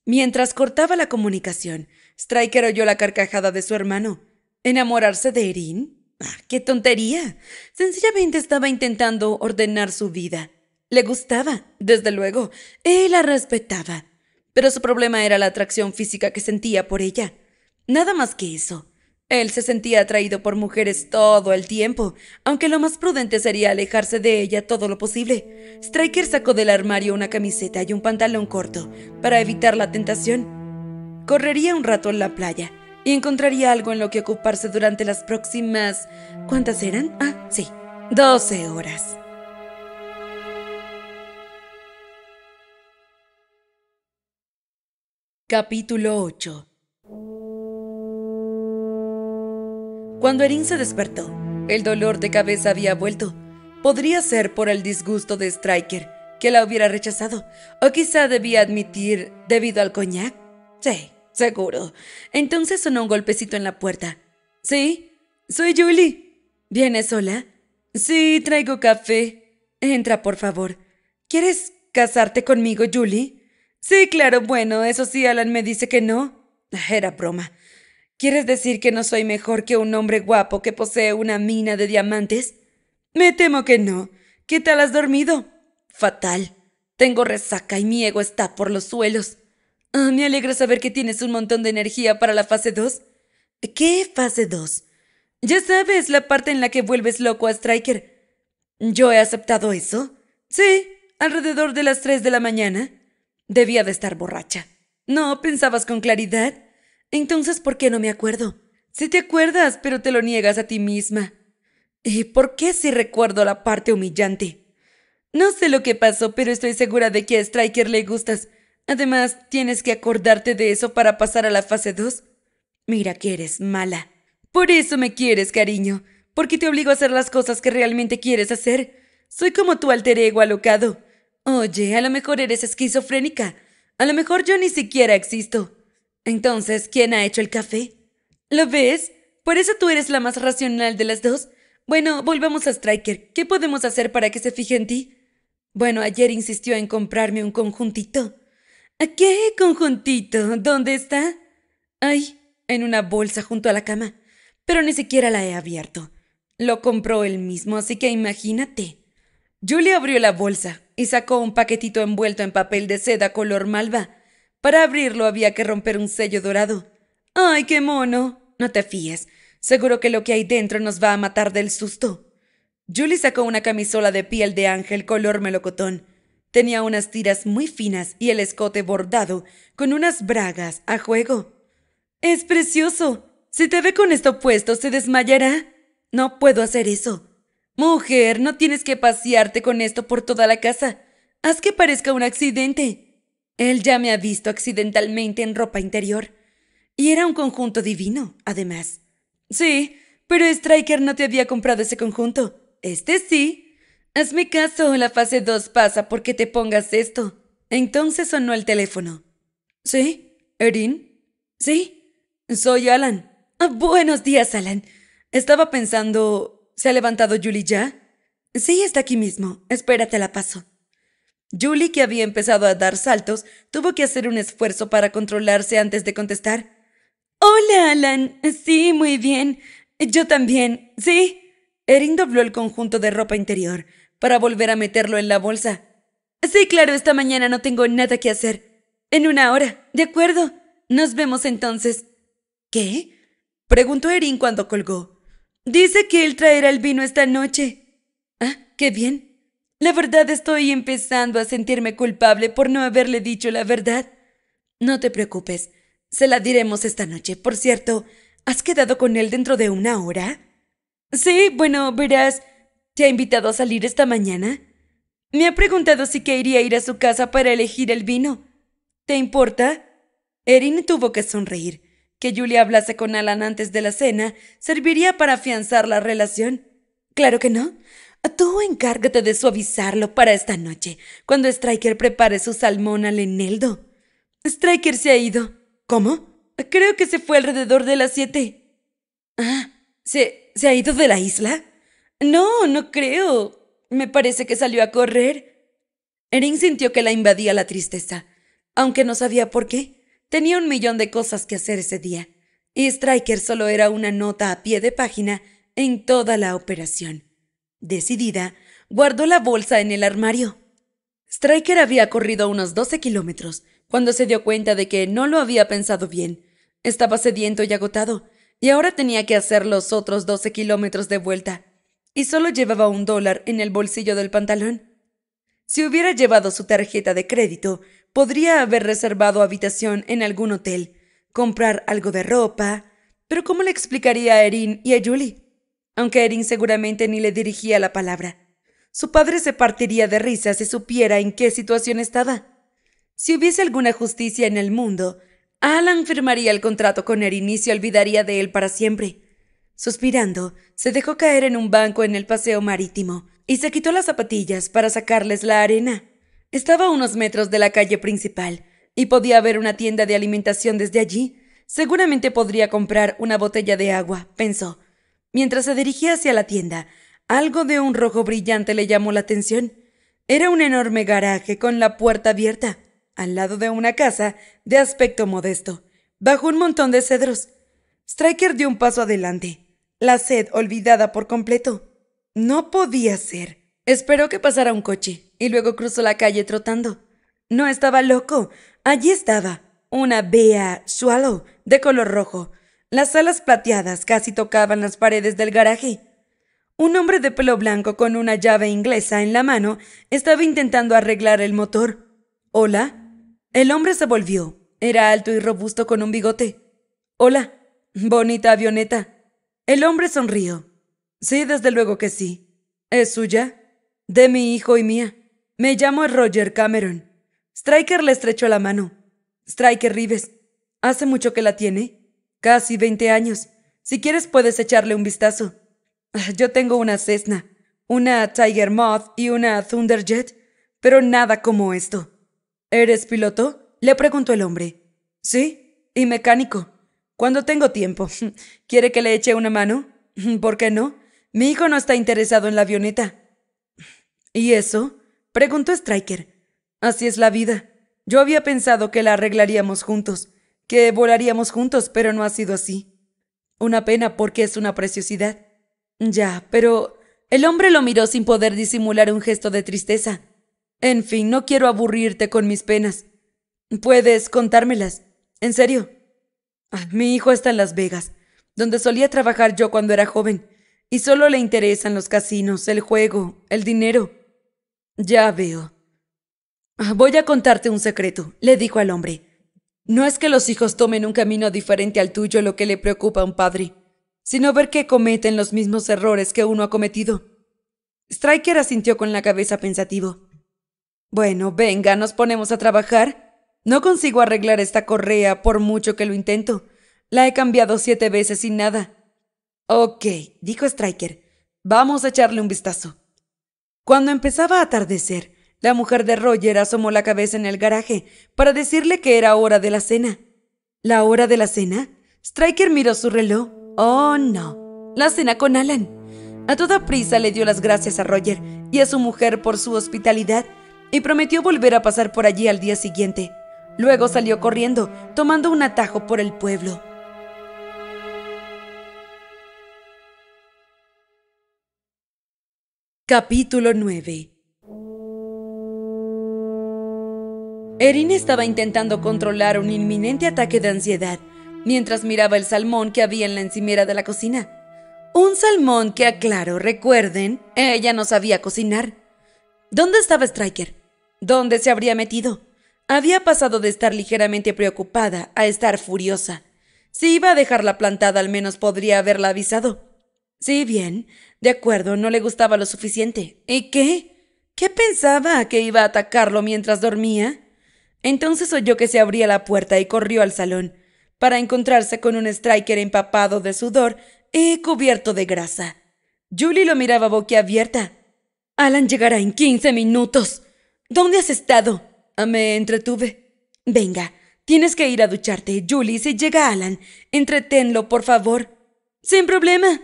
Mientras cortaba la comunicación, Stryker oyó la carcajada de su hermano. ¿Enamorarse de Erin? Ah, ¡Qué tontería! Sencillamente estaba intentando ordenar su vida. Le gustaba, desde luego. Él la respetaba. Pero su problema era la atracción física que sentía por ella. Nada más que eso. Él se sentía atraído por mujeres todo el tiempo, aunque lo más prudente sería alejarse de ella todo lo posible. Striker sacó del armario una camiseta y un pantalón corto para evitar la tentación. Correría un rato en la playa y encontraría algo en lo que ocuparse durante las próximas... ¿Cuántas eran? Ah, sí, 12 horas. Capítulo 8 Cuando Erin se despertó, el dolor de cabeza había vuelto. Podría ser por el disgusto de Striker, que la hubiera rechazado, o quizá debía admitir debido al coñac. Sí, seguro. Entonces sonó un golpecito en la puerta. Sí, soy Julie. ¿Vienes sola? Sí, traigo café. Entra, por favor. ¿Quieres casarte conmigo, Julie? Sí, claro, bueno, eso sí, Alan me dice que no. Era broma. ¿Quieres decir que no soy mejor que un hombre guapo que posee una mina de diamantes? Me temo que no. ¿Qué tal has dormido? Fatal. Tengo resaca y mi ego está por los suelos. Ah, me alegra saber que tienes un montón de energía para la fase 2. ¿Qué fase 2? Ya sabes, la parte en la que vuelves loco a Striker. ¿Yo he aceptado eso? Sí, alrededor de las 3 de la mañana. Debía de estar borracha. ¿No pensabas con claridad? Entonces, ¿por qué no me acuerdo? Si te acuerdas, pero te lo niegas a ti misma. ¿Y por qué si recuerdo la parte humillante? No sé lo que pasó, pero estoy segura de que a Striker le gustas. Además, tienes que acordarte de eso para pasar a la fase 2. Mira que eres mala. Por eso me quieres, cariño. Porque te obligo a hacer las cosas que realmente quieres hacer. Soy como tu alter ego alocado. Oye, a lo mejor eres esquizofrénica. A lo mejor yo ni siquiera existo. Entonces, ¿quién ha hecho el café? ¿Lo ves? Por eso tú eres la más racional de las dos. Bueno, volvamos a Striker. ¿Qué podemos hacer para que se fije en ti? Bueno, ayer insistió en comprarme un conjuntito. ¿A qué conjuntito? ¿Dónde está? Ay, en una bolsa junto a la cama. Pero ni siquiera la he abierto. Lo compró él mismo, así que imagínate. Julia abrió la bolsa y sacó un paquetito envuelto en papel de seda color malva para abrirlo había que romper un sello dorado. ¡Ay, qué mono! No te fíes. Seguro que lo que hay dentro nos va a matar del susto. Julie sacó una camisola de piel de ángel color melocotón. Tenía unas tiras muy finas y el escote bordado, con unas bragas a juego. Es precioso. Si te ve con esto puesto, se desmayará. No puedo hacer eso. Mujer, no tienes que pasearte con esto por toda la casa. Haz que parezca un accidente. Él ya me ha visto accidentalmente en ropa interior. Y era un conjunto divino, además. Sí, pero Striker no te había comprado ese conjunto. Este sí. Hazme caso, la fase 2 pasa porque te pongas esto. Entonces sonó el teléfono. ¿Sí? ¿Erin? Sí. Soy Alan. Ah, buenos días, Alan. Estaba pensando... ¿Se ha levantado Julie ya? Sí, está aquí mismo. Espérate, la paso. Julie, que había empezado a dar saltos, tuvo que hacer un esfuerzo para controlarse antes de contestar. Hola, Alan. Sí, muy bien. Yo también. Sí. Erin dobló el conjunto de ropa interior para volver a meterlo en la bolsa. Sí, claro, esta mañana no tengo nada que hacer. En una hora, ¿de acuerdo? Nos vemos entonces. ¿Qué? Preguntó Erin cuando colgó. Dice que él traerá el vino esta noche. Ah, qué bien. La verdad estoy empezando a sentirme culpable por no haberle dicho la verdad. No te preocupes, se la diremos esta noche. Por cierto, ¿has quedado con él dentro de una hora? Sí, bueno, verás, ¿te ha invitado a salir esta mañana? Me ha preguntado si quería ir a su casa para elegir el vino. ¿Te importa? Erin tuvo que sonreír. Que Julia hablase con Alan antes de la cena serviría para afianzar la relación. Claro que no. Tú encárgate de suavizarlo para esta noche, cuando Striker prepare su salmón al eneldo. Striker se ha ido. ¿Cómo? Creo que se fue alrededor de las siete. Ah, ¿se, ¿se ha ido de la isla? No, no creo. Me parece que salió a correr. Erin sintió que la invadía la tristeza, aunque no sabía por qué. Tenía un millón de cosas que hacer ese día, y Striker solo era una nota a pie de página en toda la operación. Decidida, guardó la bolsa en el armario. Stryker había corrido unos 12 kilómetros cuando se dio cuenta de que no lo había pensado bien. Estaba sediento y agotado, y ahora tenía que hacer los otros 12 kilómetros de vuelta, y solo llevaba un dólar en el bolsillo del pantalón. Si hubiera llevado su tarjeta de crédito, podría haber reservado habitación en algún hotel, comprar algo de ropa, pero ¿cómo le explicaría a Erin y a Julie? aunque Erin seguramente ni le dirigía la palabra. Su padre se partiría de risa si supiera en qué situación estaba. Si hubiese alguna justicia en el mundo, Alan firmaría el contrato con Erin y se olvidaría de él para siempre. Suspirando, se dejó caer en un banco en el paseo marítimo y se quitó las zapatillas para sacarles la arena. Estaba a unos metros de la calle principal y podía ver una tienda de alimentación desde allí. Seguramente podría comprar una botella de agua, pensó, Mientras se dirigía hacia la tienda, algo de un rojo brillante le llamó la atención. Era un enorme garaje con la puerta abierta, al lado de una casa de aspecto modesto, bajo un montón de cedros. Stryker dio un paso adelante, la sed olvidada por completo. No podía ser. Esperó que pasara un coche y luego cruzó la calle trotando. No estaba loco. Allí estaba, una Bea Swallow de color rojo, las alas plateadas casi tocaban las paredes del garaje. Un hombre de pelo blanco con una llave inglesa en la mano estaba intentando arreglar el motor. Hola. El hombre se volvió. Era alto y robusto con un bigote. Hola. Bonita avioneta. El hombre sonrió. Sí, desde luego que sí. ¿Es suya? De mi hijo y mía. Me llamo Roger Cameron. Stryker le estrechó la mano. Stryker Rives. ¿Hace mucho que la tiene? Casi veinte años. Si quieres puedes echarle un vistazo. Ah, yo tengo una Cessna, una Tiger Moth y una Thunderjet, pero nada como esto. ¿Eres piloto? Le preguntó el hombre. Sí, y mecánico. Cuando tengo tiempo. ¿Quiere que le eche una mano? ¿Por qué no? Mi hijo no está interesado en la avioneta. ¿Y eso? preguntó Stryker. Así es la vida. Yo había pensado que la arreglaríamos juntos, que volaríamos juntos, pero no ha sido así. Una pena porque es una preciosidad. Ya, pero... El hombre lo miró sin poder disimular un gesto de tristeza. En fin, no quiero aburrirte con mis penas. Puedes contármelas. En serio. Ah, mi hijo está en Las Vegas, donde solía trabajar yo cuando era joven, y solo le interesan los casinos, el juego, el dinero. Ya veo. Ah, voy a contarte un secreto, le dijo al hombre. No es que los hijos tomen un camino diferente al tuyo lo que le preocupa a un padre, sino ver que cometen los mismos errores que uno ha cometido. Striker asintió con la cabeza pensativo. Bueno, venga, nos ponemos a trabajar. No consigo arreglar esta correa por mucho que lo intento. La he cambiado siete veces sin nada. Ok, dijo Striker. Vamos a echarle un vistazo. Cuando empezaba a atardecer, la mujer de Roger asomó la cabeza en el garaje para decirle que era hora de la cena. ¿La hora de la cena? Striker miró su reloj. Oh, no. La cena con Alan. A toda prisa le dio las gracias a Roger y a su mujer por su hospitalidad y prometió volver a pasar por allí al día siguiente. Luego salió corriendo, tomando un atajo por el pueblo. Capítulo 9 Erin estaba intentando controlar un inminente ataque de ansiedad mientras miraba el salmón que había en la encimera de la cocina. Un salmón que, aclaro, recuerden, ella no sabía cocinar. ¿Dónde estaba Stryker? ¿Dónde se habría metido? Había pasado de estar ligeramente preocupada a estar furiosa. Si iba a dejarla plantada, al menos podría haberla avisado. Si sí, bien, de acuerdo, no le gustaba lo suficiente. ¿Y qué? ¿Qué pensaba que iba a atacarlo mientras dormía? Entonces oyó que se abría la puerta y corrió al salón, para encontrarse con un striker empapado de sudor y cubierto de grasa. Julie lo miraba boquiabierta. Alan llegará en quince minutos. ¿Dónde has estado? Ah, me entretuve. Venga, tienes que ir a ducharte, Julie. Si llega Alan, entreténlo, por favor. Sin problema.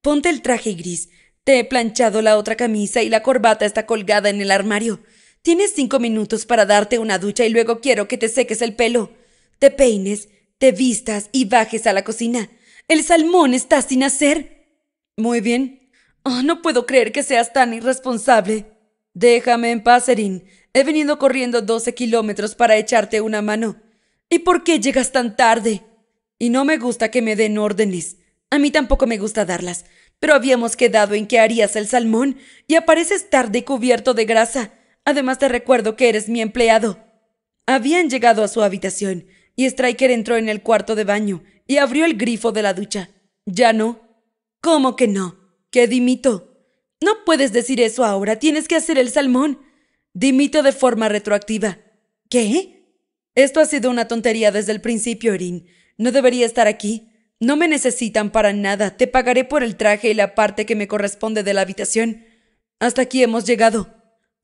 Ponte el traje gris. Te he planchado la otra camisa y la corbata está colgada en el armario. Tienes cinco minutos para darte una ducha y luego quiero que te seques el pelo. Te peines, te vistas y bajes a la cocina. El salmón está sin hacer. Muy bien. Oh, no puedo creer que seas tan irresponsable. Déjame en paz, Erin. He venido corriendo doce kilómetros para echarte una mano. ¿Y por qué llegas tan tarde? Y no me gusta que me den órdenes. A mí tampoco me gusta darlas. Pero habíamos quedado en que harías el salmón y apareces tarde cubierto de grasa. Además te recuerdo que eres mi empleado. Habían llegado a su habitación y Stryker entró en el cuarto de baño y abrió el grifo de la ducha. Ya no. ¿Cómo que no? ¿Qué dimito. No puedes decir eso ahora, tienes que hacer el salmón. Dimito de forma retroactiva. ¿Qué? Esto ha sido una tontería desde el principio, Erin. No debería estar aquí. No me necesitan para nada. Te pagaré por el traje y la parte que me corresponde de la habitación. Hasta aquí hemos llegado.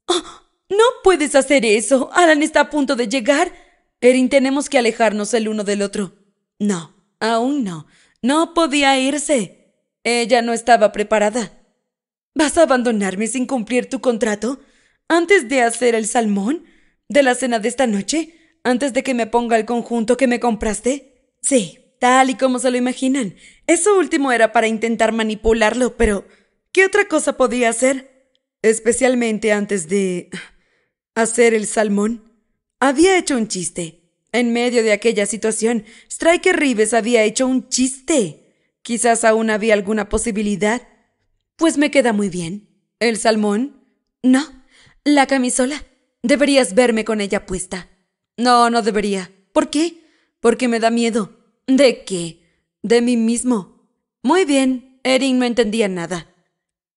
¡Oh! No puedes hacer eso. Alan está a punto de llegar. Erin, tenemos que alejarnos el uno del otro. No, aún no. No podía irse. Ella no estaba preparada. ¿Vas a abandonarme sin cumplir tu contrato? ¿Antes de hacer el salmón? ¿De la cena de esta noche? ¿Antes de que me ponga el conjunto que me compraste? Sí, tal y como se lo imaginan. Eso último era para intentar manipularlo, pero ¿qué otra cosa podía hacer? Especialmente antes de hacer el salmón. Había hecho un chiste. En medio de aquella situación, Striker Rives había hecho un chiste. Quizás aún había alguna posibilidad. Pues me queda muy bien. ¿El salmón? No, la camisola. Deberías verme con ella puesta. No, no debería. ¿Por qué? Porque me da miedo. ¿De qué? De mí mismo. Muy bien, Erin no entendía nada.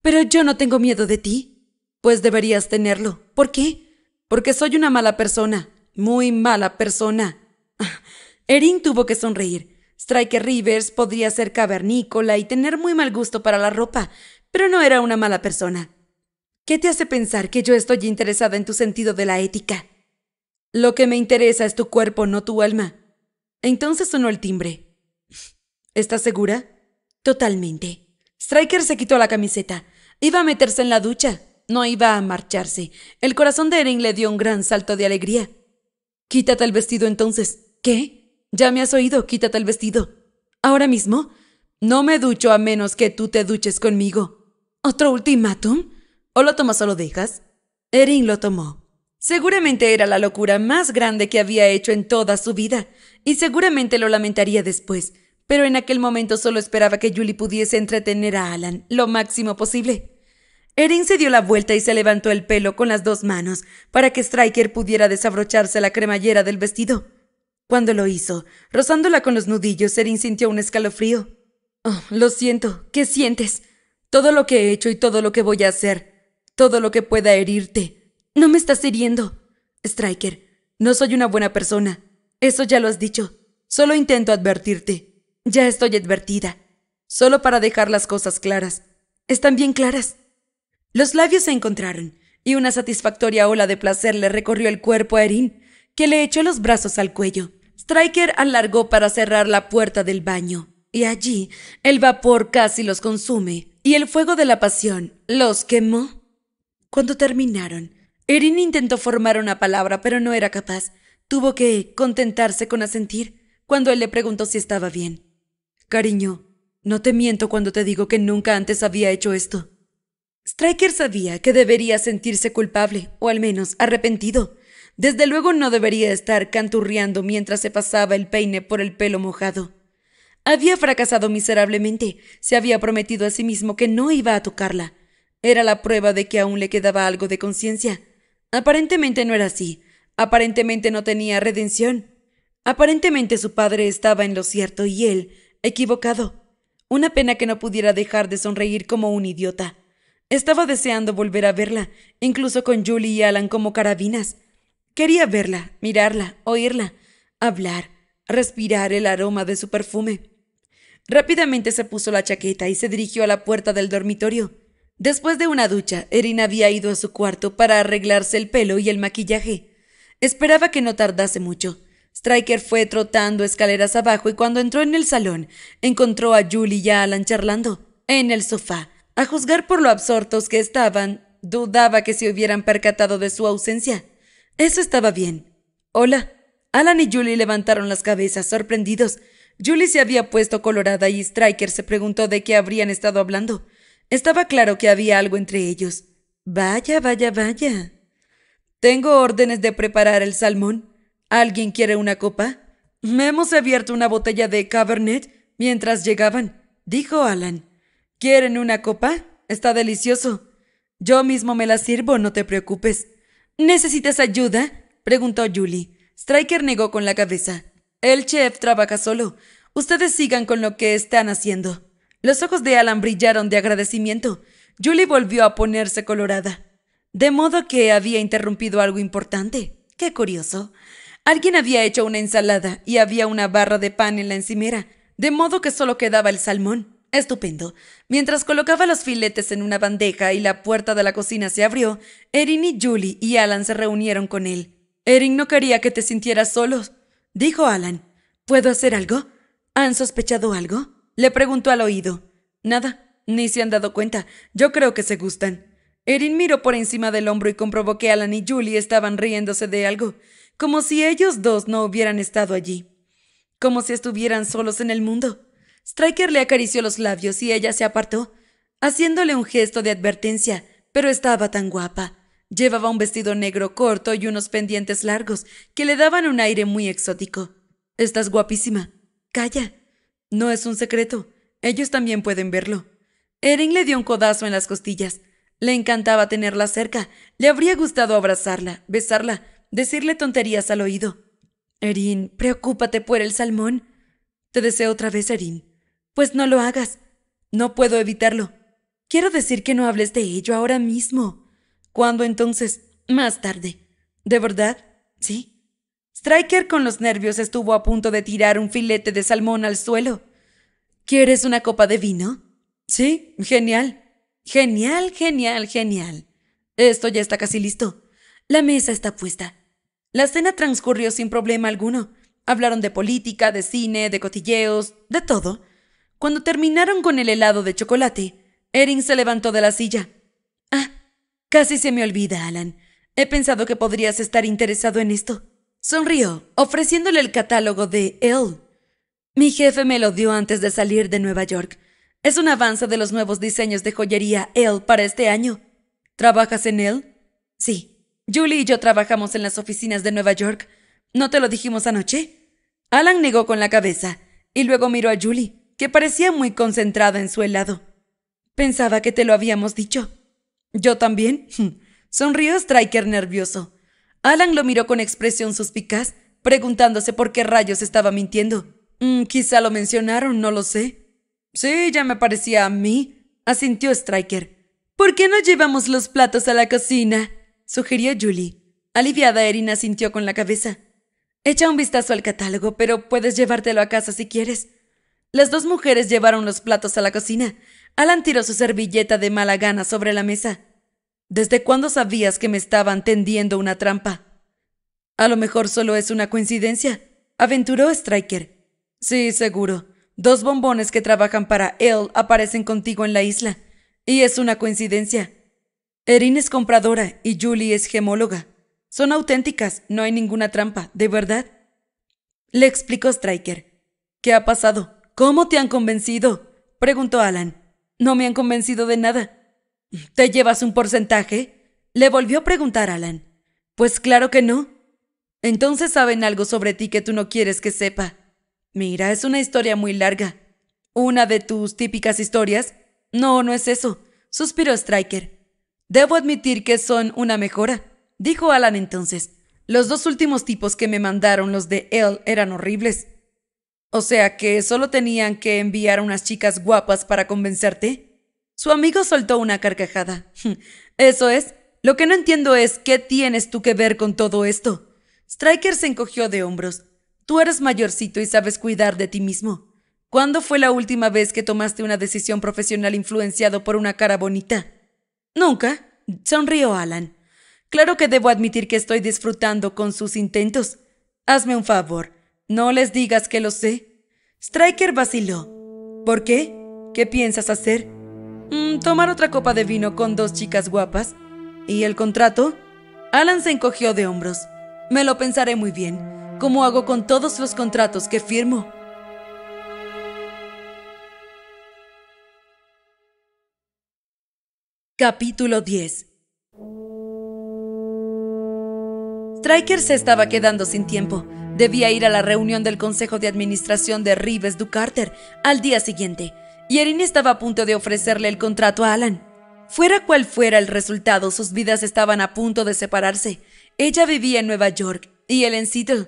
Pero yo no tengo miedo de ti. Pues deberías tenerlo. ¿Por qué? porque soy una mala persona, muy mala persona. Erin tuvo que sonreír. Striker Rivers podría ser cavernícola y tener muy mal gusto para la ropa, pero no era una mala persona. ¿Qué te hace pensar que yo estoy interesada en tu sentido de la ética? Lo que me interesa es tu cuerpo, no tu alma. Entonces sonó el timbre. ¿Estás segura? Totalmente. Striker se quitó la camiseta. Iba a meterse en la ducha, no iba a marcharse. El corazón de Erin le dio un gran salto de alegría. Quítate el vestido entonces. ¿Qué? Ya me has oído, quítate el vestido. ¿Ahora mismo? No me ducho a menos que tú te duches conmigo. ¿Otro ultimátum? ¿O lo tomas o lo dejas? Erin lo tomó. Seguramente era la locura más grande que había hecho en toda su vida, y seguramente lo lamentaría después, pero en aquel momento solo esperaba que Julie pudiese entretener a Alan lo máximo posible. Erin se dio la vuelta y se levantó el pelo con las dos manos para que Stryker pudiera desabrocharse la cremallera del vestido. Cuando lo hizo, rozándola con los nudillos, Erin sintió un escalofrío. Oh, lo siento, ¿qué sientes? Todo lo que he hecho y todo lo que voy a hacer, todo lo que pueda herirte. No me estás hiriendo. Stryker, no soy una buena persona. Eso ya lo has dicho. Solo intento advertirte. Ya estoy advertida. Solo para dejar las cosas claras. Están bien claras. Los labios se encontraron y una satisfactoria ola de placer le recorrió el cuerpo a Erin, que le echó los brazos al cuello. Stryker alargó para cerrar la puerta del baño, y allí el vapor casi los consume y el fuego de la pasión los quemó. Cuando terminaron, Erin intentó formar una palabra, pero no era capaz. Tuvo que contentarse con asentir cuando él le preguntó si estaba bien. Cariño, no te miento cuando te digo que nunca antes había hecho esto. Stryker sabía que debería sentirse culpable, o al menos arrepentido. Desde luego no debería estar canturriando mientras se pasaba el peine por el pelo mojado. Había fracasado miserablemente. Se había prometido a sí mismo que no iba a tocarla. Era la prueba de que aún le quedaba algo de conciencia. Aparentemente no era así. Aparentemente no tenía redención. Aparentemente su padre estaba en lo cierto y él, equivocado. Una pena que no pudiera dejar de sonreír como un idiota. Estaba deseando volver a verla, incluso con Julie y Alan como carabinas. Quería verla, mirarla, oírla, hablar, respirar el aroma de su perfume. Rápidamente se puso la chaqueta y se dirigió a la puerta del dormitorio. Después de una ducha, Erin había ido a su cuarto para arreglarse el pelo y el maquillaje. Esperaba que no tardase mucho. Stryker fue trotando escaleras abajo y cuando entró en el salón, encontró a Julie y a Alan charlando, en el sofá, a juzgar por lo absortos que estaban, dudaba que se hubieran percatado de su ausencia. Eso estaba bien. Hola. Alan y Julie levantaron las cabezas, sorprendidos. Julie se había puesto colorada y Striker se preguntó de qué habrían estado hablando. Estaba claro que había algo entre ellos. Vaya, vaya, vaya. Tengo órdenes de preparar el salmón. ¿Alguien quiere una copa? Me hemos abierto una botella de Cabernet mientras llegaban, dijo Alan. ¿Quieren una copa? Está delicioso. Yo mismo me la sirvo, no te preocupes. ¿Necesitas ayuda? preguntó Julie. Stryker negó con la cabeza. El chef trabaja solo. Ustedes sigan con lo que están haciendo. Los ojos de Alan brillaron de agradecimiento. Julie volvió a ponerse colorada. De modo que había interrumpido algo importante. Qué curioso. Alguien había hecho una ensalada y había una barra de pan en la encimera, de modo que solo quedaba el salmón. Estupendo. Mientras colocaba los filetes en una bandeja y la puerta de la cocina se abrió, Erin y Julie y Alan se reunieron con él. Erin no quería que te sintieras solo», dijo Alan. ¿Puedo hacer algo? ¿Han sospechado algo? Le preguntó al oído. Nada, ni se han dado cuenta. Yo creo que se gustan. Erin miró por encima del hombro y comprobó que Alan y Julie estaban riéndose de algo, como si ellos dos no hubieran estado allí, como si estuvieran solos en el mundo. Stryker le acarició los labios y ella se apartó, haciéndole un gesto de advertencia, pero estaba tan guapa. Llevaba un vestido negro corto y unos pendientes largos que le daban un aire muy exótico. Estás guapísima. Calla. No es un secreto. Ellos también pueden verlo. Erin le dio un codazo en las costillas. Le encantaba tenerla cerca. Le habría gustado abrazarla, besarla, decirle tonterías al oído. Erin, preocúpate por el salmón. Te deseo otra vez, Erin. Pues no lo hagas. No puedo evitarlo. Quiero decir que no hables de ello ahora mismo. ¿Cuándo entonces? Más tarde. ¿De verdad? Sí. Striker con los nervios estuvo a punto de tirar un filete de salmón al suelo. ¿Quieres una copa de vino? Sí, genial. Genial, genial, genial. Esto ya está casi listo. La mesa está puesta. La cena transcurrió sin problema alguno. Hablaron de política, de cine, de cotilleos, de todo. Cuando terminaron con el helado de chocolate, Erin se levantó de la silla. Ah, casi se me olvida, Alan. He pensado que podrías estar interesado en esto. Sonrió, ofreciéndole el catálogo de Elle. Mi jefe me lo dio antes de salir de Nueva York. Es un avance de los nuevos diseños de joyería Elle para este año. ¿Trabajas en Elle? Sí. Julie y yo trabajamos en las oficinas de Nueva York. ¿No te lo dijimos anoche? Alan negó con la cabeza y luego miró a Julie que parecía muy concentrada en su helado. Pensaba que te lo habíamos dicho. Yo también. Sonrió Striker nervioso. Alan lo miró con expresión suspicaz, preguntándose por qué rayos estaba mintiendo. Mm, quizá lo mencionaron, no lo sé. Sí, ya me parecía a mí, asintió Striker. ¿Por qué no llevamos los platos a la cocina? sugirió Julie. Aliviada, Erin asintió con la cabeza. Echa un vistazo al catálogo, pero puedes llevártelo a casa si quieres. Las dos mujeres llevaron los platos a la cocina. Alan tiró su servilleta de mala gana sobre la mesa. ¿Desde cuándo sabías que me estaban tendiendo una trampa? A lo mejor solo es una coincidencia, aventuró Stryker. Sí, seguro. Dos bombones que trabajan para él aparecen contigo en la isla. Y es una coincidencia. Erin es compradora y Julie es gemóloga. Son auténticas, no hay ninguna trampa, de verdad. Le explicó Stryker. ¿Qué ha pasado? ¿Cómo te han convencido? preguntó Alan. No me han convencido de nada. ¿Te llevas un porcentaje? le volvió a preguntar Alan. Pues claro que no. Entonces saben algo sobre ti que tú no quieres que sepa. Mira, es una historia muy larga. Una de tus típicas historias. No, no es eso, suspiró Stryker. Debo admitir que son una mejora, dijo Alan entonces. Los dos últimos tipos que me mandaron los de él eran horribles. O sea que solo tenían que enviar unas chicas guapas para convencerte. Su amigo soltó una carcajada. Eso es. Lo que no entiendo es qué tienes tú que ver con todo esto. Striker se encogió de hombros. Tú eres mayorcito y sabes cuidar de ti mismo. ¿Cuándo fue la última vez que tomaste una decisión profesional influenciado por una cara bonita? Nunca, sonrió Alan. Claro que debo admitir que estoy disfrutando con sus intentos. Hazme un favor. No les digas que lo sé. Striker vaciló. ¿Por qué? ¿Qué piensas hacer? Mm, tomar otra copa de vino con dos chicas guapas. ¿Y el contrato? Alan se encogió de hombros. Me lo pensaré muy bien, como hago con todos los contratos que firmo. Capítulo 10 Riker se estaba quedando sin tiempo. Debía ir a la reunión del Consejo de Administración de Rives Ducarter al día siguiente, y Erin estaba a punto de ofrecerle el contrato a Alan. Fuera cual fuera el resultado, sus vidas estaban a punto de separarse. Ella vivía en Nueva York y él en Seattle.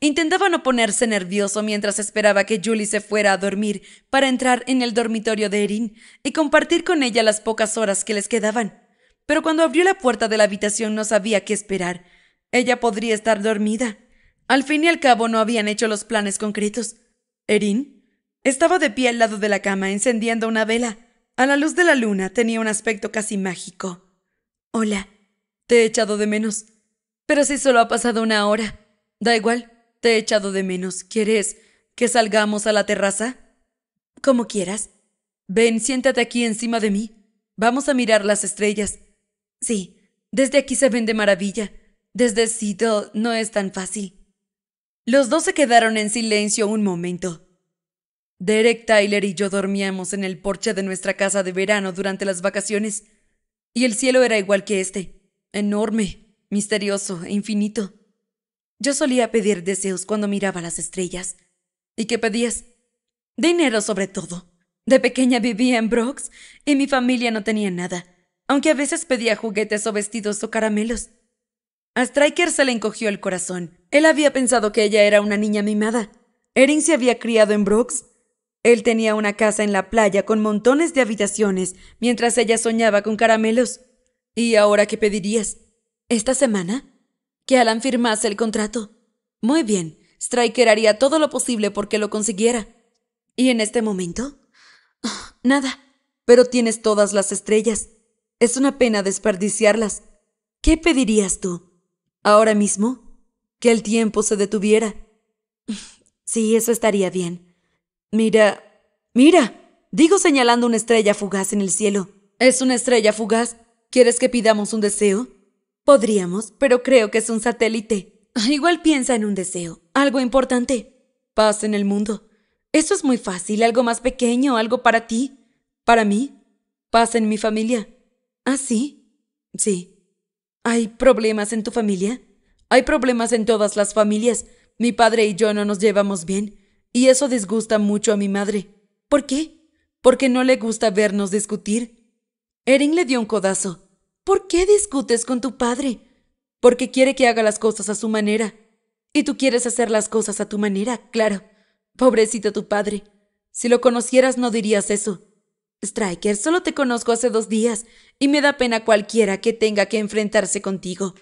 Intentaba no ponerse nervioso mientras esperaba que Julie se fuera a dormir para entrar en el dormitorio de Erin y compartir con ella las pocas horas que les quedaban. Pero cuando abrió la puerta de la habitación no sabía qué esperar. Ella podría estar dormida. Al fin y al cabo no habían hecho los planes concretos. Erin estaba de pie al lado de la cama encendiendo una vela. A la luz de la luna tenía un aspecto casi mágico. Hola, te he echado de menos. Pero si solo ha pasado una hora. Da igual, te he echado de menos. ¿Quieres que salgamos a la terraza? Como quieras. Ven, siéntate aquí encima de mí. Vamos a mirar las estrellas. Sí, desde aquí se ven de maravilla desde Seattle no es tan fácil. Los dos se quedaron en silencio un momento. Derek Tyler y yo dormíamos en el porche de nuestra casa de verano durante las vacaciones, y el cielo era igual que este, enorme, misterioso e infinito. Yo solía pedir deseos cuando miraba las estrellas. ¿Y qué pedías? Dinero sobre todo. De pequeña vivía en Brooks y mi familia no tenía nada, aunque a veces pedía juguetes o vestidos o caramelos. A Stryker se le encogió el corazón. Él había pensado que ella era una niña mimada. Erin se había criado en Brooks. Él tenía una casa en la playa con montones de habitaciones, mientras ella soñaba con caramelos. ¿Y ahora qué pedirías? ¿Esta semana? Que Alan firmase el contrato. Muy bien, Stryker haría todo lo posible porque lo consiguiera. ¿Y en este momento? nada, pero tienes todas las estrellas. Es una pena desperdiciarlas. ¿Qué pedirías tú? ¿Ahora mismo? Que el tiempo se detuviera. Sí, eso estaría bien. Mira, mira, digo señalando una estrella fugaz en el cielo. ¿Es una estrella fugaz? ¿Quieres que pidamos un deseo? Podríamos, pero creo que es un satélite. Ah, igual piensa en un deseo, algo importante. Paz en el mundo. Eso es muy fácil, algo más pequeño, algo para ti, para mí. Paz en mi familia. ¿Ah, sí? Sí. ¿Hay problemas en tu familia? Hay problemas en todas las familias. Mi padre y yo no nos llevamos bien, y eso disgusta mucho a mi madre. ¿Por qué? Porque no le gusta vernos discutir. Erin le dio un codazo. ¿Por qué discutes con tu padre? Porque quiere que haga las cosas a su manera. Y tú quieres hacer las cosas a tu manera, claro. Pobrecito tu padre. Si lo conocieras no dirías eso. Striker, solo te conozco hace dos días y me da pena cualquiera que tenga que enfrentarse contigo.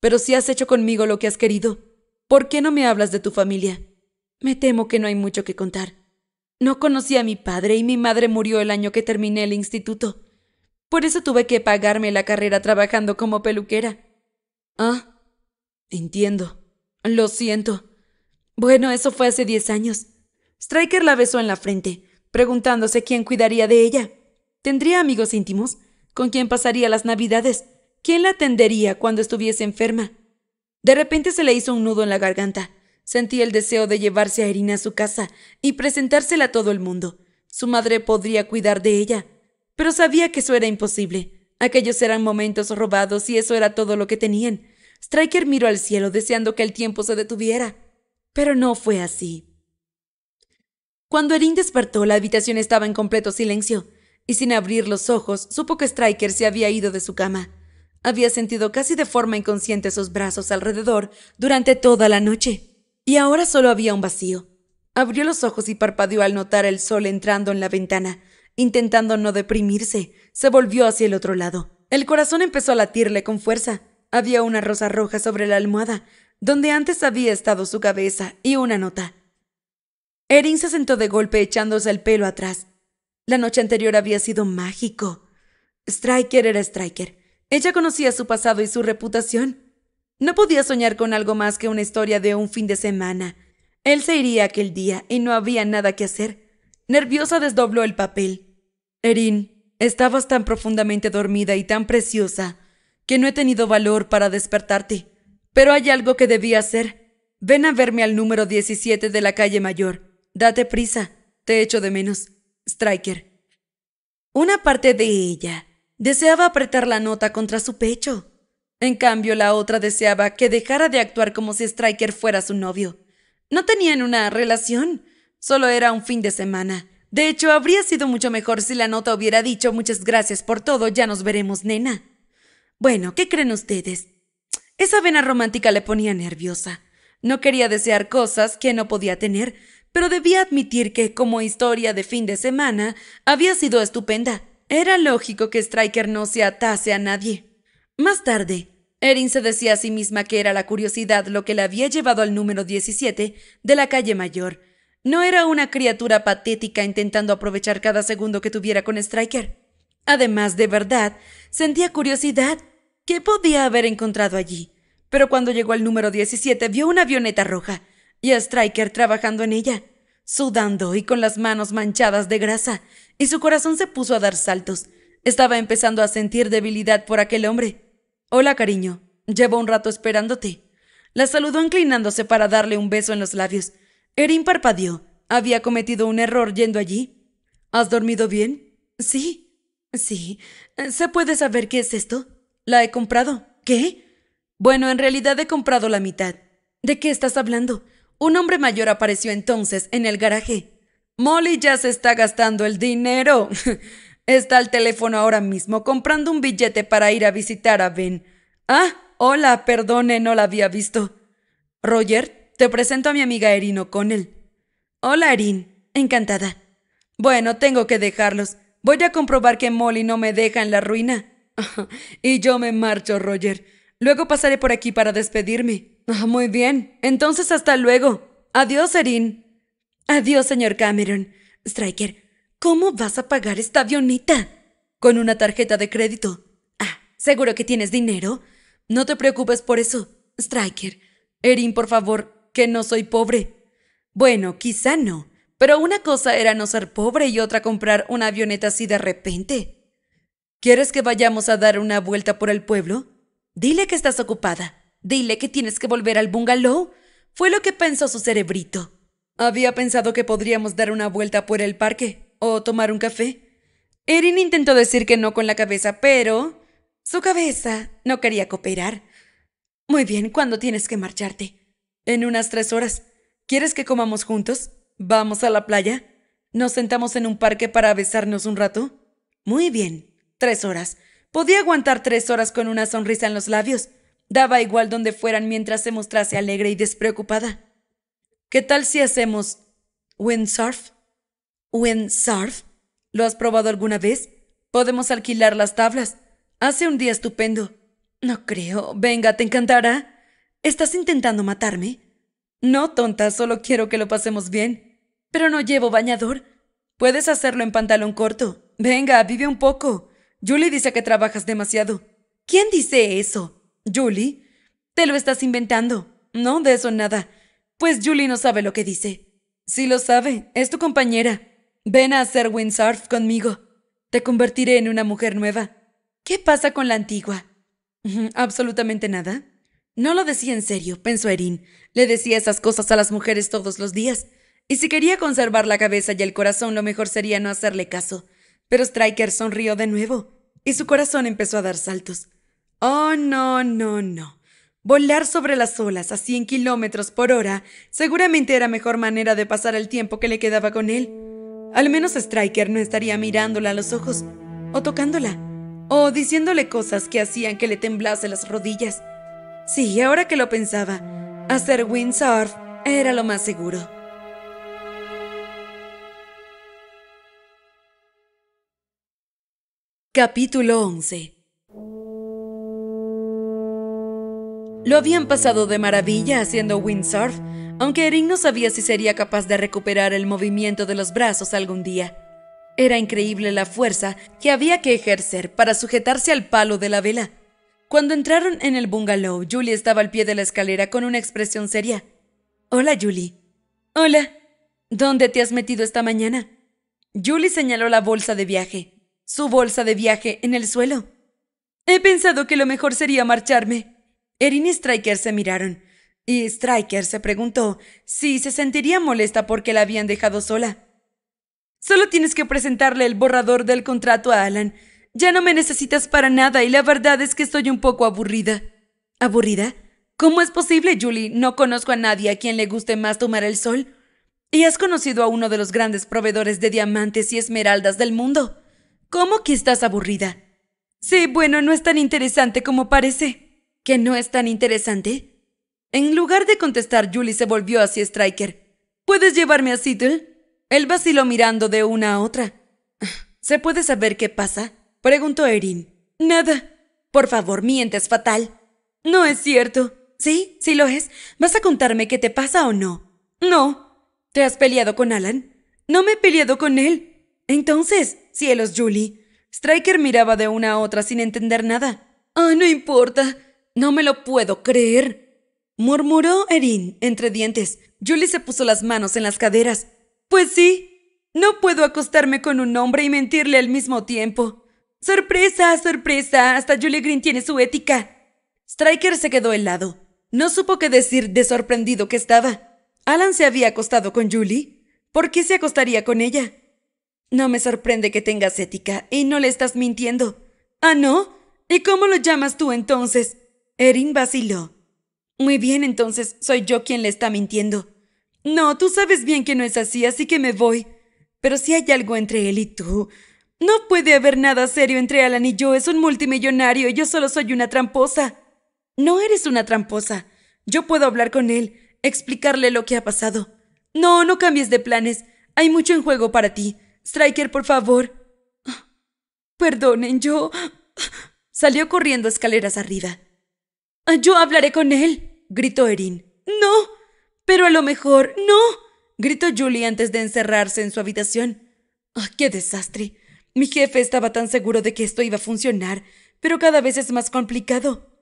Pero si has hecho conmigo lo que has querido, ¿por qué no me hablas de tu familia? Me temo que no hay mucho que contar. No conocí a mi padre y mi madre murió el año que terminé el instituto. Por eso tuve que pagarme la carrera trabajando como peluquera. Ah, entiendo. Lo siento. Bueno, eso fue hace diez años. Striker la besó en la frente, preguntándose quién cuidaría de ella. ¿Tendría amigos íntimos? ¿Con quién pasaría las navidades? ¿Quién la atendería cuando estuviese enferma? De repente se le hizo un nudo en la garganta. Sentía el deseo de llevarse a Erin a su casa y presentársela a todo el mundo. Su madre podría cuidar de ella, pero sabía que eso era imposible. Aquellos eran momentos robados y eso era todo lo que tenían. Stryker miró al cielo deseando que el tiempo se detuviera, pero no fue así. Cuando Erin despertó, la habitación estaba en completo silencio y sin abrir los ojos supo que Stryker se había ido de su cama. Había sentido casi de forma inconsciente sus brazos alrededor durante toda la noche, y ahora solo había un vacío. Abrió los ojos y parpadeó al notar el sol entrando en la ventana. Intentando no deprimirse, se volvió hacia el otro lado. El corazón empezó a latirle con fuerza. Había una rosa roja sobre la almohada, donde antes había estado su cabeza, y una nota. Erin se sentó de golpe echándose el pelo atrás, la noche anterior había sido mágico. Striker era Striker. Ella conocía su pasado y su reputación. No podía soñar con algo más que una historia de un fin de semana. Él se iría aquel día y no había nada que hacer. Nerviosa desdobló el papel. Erin, estabas tan profundamente dormida y tan preciosa que no he tenido valor para despertarte. Pero hay algo que debía hacer. Ven a verme al número 17 de la calle mayor. Date prisa. Te echo de menos. Striker. Una parte de ella deseaba apretar la nota contra su pecho. En cambio, la otra deseaba que dejara de actuar como si Striker fuera su novio. No tenían una relación, solo era un fin de semana. De hecho, habría sido mucho mejor si la nota hubiera dicho muchas gracias por todo, ya nos veremos, nena. Bueno, ¿qué creen ustedes? Esa vena romántica le ponía nerviosa. No quería desear cosas que no podía tener, pero debía admitir que, como historia de fin de semana, había sido estupenda. Era lógico que Stryker no se atase a nadie. Más tarde, Erin se decía a sí misma que era la curiosidad lo que la había llevado al número 17 de la calle mayor. No era una criatura patética intentando aprovechar cada segundo que tuviera con Stryker. Además, de verdad, sentía curiosidad. ¿Qué podía haber encontrado allí? Pero cuando llegó al número 17 vio una avioneta roja y a Stryker trabajando en ella, sudando y con las manos manchadas de grasa, y su corazón se puso a dar saltos. Estaba empezando a sentir debilidad por aquel hombre. Hola, cariño. Llevo un rato esperándote. La saludó inclinándose para darle un beso en los labios. Erin parpadeó. Había cometido un error yendo allí. ¿Has dormido bien? Sí. Sí. ¿Se puede saber qué es esto? La he comprado. ¿Qué? Bueno, en realidad he comprado la mitad. ¿De qué estás hablando? Un hombre mayor apareció entonces en el garaje. Molly ya se está gastando el dinero. Está al teléfono ahora mismo comprando un billete para ir a visitar a Ben. Ah, hola, perdone, no la había visto. Roger, te presento a mi amiga Erin O'Connell. Hola, Erin. Encantada. Bueno, tengo que dejarlos. Voy a comprobar que Molly no me deja en la ruina. y yo me marcho, Roger. Luego pasaré por aquí para despedirme. Ah, muy bien. Entonces hasta luego. Adiós, Erin. Adiós, señor Cameron. Striker, ¿cómo vas a pagar esta avioneta? Con una tarjeta de crédito. Ah, ¿seguro que tienes dinero? No te preocupes por eso, Striker. Erin, por favor, que no soy pobre. Bueno, quizá no, pero una cosa era no ser pobre y otra comprar una avioneta así de repente. ¿Quieres que vayamos a dar una vuelta por el pueblo? Dile que estás ocupada. Dile que tienes que volver al bungalow. Fue lo que pensó su cerebrito. Había pensado que podríamos dar una vuelta por el parque o tomar un café. Erin intentó decir que no con la cabeza, pero su cabeza no quería cooperar. Muy bien, ¿cuándo tienes que marcharte? En unas tres horas. ¿Quieres que comamos juntos? ¿Vamos a la playa? ¿Nos sentamos en un parque para besarnos un rato? Muy bien, tres horas. Podía aguantar tres horas con una sonrisa en los labios. Daba igual donde fueran mientras se mostrase alegre y despreocupada. ¿Qué tal si hacemos windsurf? ¿Windsurf? ¿Lo has probado alguna vez? Podemos alquilar las tablas. Hace un día estupendo. No creo. Venga, te encantará. ¿Estás intentando matarme? No, tonta, solo quiero que lo pasemos bien. Pero no llevo bañador. Puedes hacerlo en pantalón corto. Venga, vive un poco. Julie dice que trabajas demasiado. ¿Quién dice eso? Julie, te lo estás inventando. No, de eso nada. Pues Julie no sabe lo que dice. Sí lo sabe, es tu compañera. Ven a hacer windsurf conmigo. Te convertiré en una mujer nueva. ¿Qué pasa con la antigua? Absolutamente nada. No lo decía en serio, pensó Erin. Le decía esas cosas a las mujeres todos los días. Y si quería conservar la cabeza y el corazón, lo mejor sería no hacerle caso. Pero Stryker sonrió de nuevo, y su corazón empezó a dar saltos. Oh, no, no, no. Volar sobre las olas a 100 kilómetros por hora seguramente era mejor manera de pasar el tiempo que le quedaba con él. Al menos Stryker no estaría mirándola a los ojos, o tocándola, o diciéndole cosas que hacían que le temblase las rodillas. Sí, ahora que lo pensaba, hacer windsurf era lo más seguro. Capítulo 11 Lo habían pasado de maravilla haciendo windsurf, aunque Erin no sabía si sería capaz de recuperar el movimiento de los brazos algún día. Era increíble la fuerza que había que ejercer para sujetarse al palo de la vela. Cuando entraron en el bungalow, Julie estaba al pie de la escalera con una expresión seria. Hola, Julie. Hola. ¿Dónde te has metido esta mañana? Julie señaló la bolsa de viaje. Su bolsa de viaje en el suelo. He pensado que lo mejor sería marcharme. Erin y Stryker se miraron, y Stryker se preguntó si se sentiría molesta porque la habían dejado sola. Solo tienes que presentarle el borrador del contrato a Alan. Ya no me necesitas para nada y la verdad es que estoy un poco aburrida. ¿Aburrida? ¿Cómo es posible, Julie? No conozco a nadie a quien le guste más tomar el sol. Y has conocido a uno de los grandes proveedores de diamantes y esmeraldas del mundo. ¿Cómo que estás aburrida? Sí, bueno, no es tan interesante como parece que no es tan interesante? En lugar de contestar, Julie se volvió hacia Striker. ¿Puedes llevarme a Seattle? Él vaciló mirando de una a otra. ¿Se puede saber qué pasa? preguntó Erin. Nada. Por favor, mientes fatal. No es cierto. ¿Sí? Si lo es? ¿Vas a contarme qué te pasa o no? No. ¿Te has peleado con Alan? No me he peleado con él. Entonces, cielos, Julie. Stryker miraba de una a otra sin entender nada. Ah, no importa. No me lo puedo creer, murmuró Erin entre dientes. Julie se puso las manos en las caderas. Pues sí, no puedo acostarme con un hombre y mentirle al mismo tiempo. Sorpresa, sorpresa, hasta Julie Green tiene su ética. Stryker se quedó helado. No supo qué decir de sorprendido que estaba. Alan se había acostado con Julie. ¿Por qué se acostaría con ella? No me sorprende que tengas ética y no le estás mintiendo. Ah, ¿no? ¿Y cómo lo llamas tú entonces? Erin vaciló. Muy bien, entonces soy yo quien le está mintiendo. No, tú sabes bien que no es así, así que me voy. Pero si hay algo entre él y tú. No puede haber nada serio entre Alan y yo. Es un multimillonario y yo solo soy una tramposa. No eres una tramposa. Yo puedo hablar con él, explicarle lo que ha pasado. No, no cambies de planes. Hay mucho en juego para ti. Striker, por favor. Perdonen, yo. Salió corriendo escaleras arriba. Yo hablaré con él, gritó Erin. No, pero a lo mejor no, gritó Julie antes de encerrarse en su habitación. ¡Ah, ¡Qué desastre! Mi jefe estaba tan seguro de que esto iba a funcionar, pero cada vez es más complicado.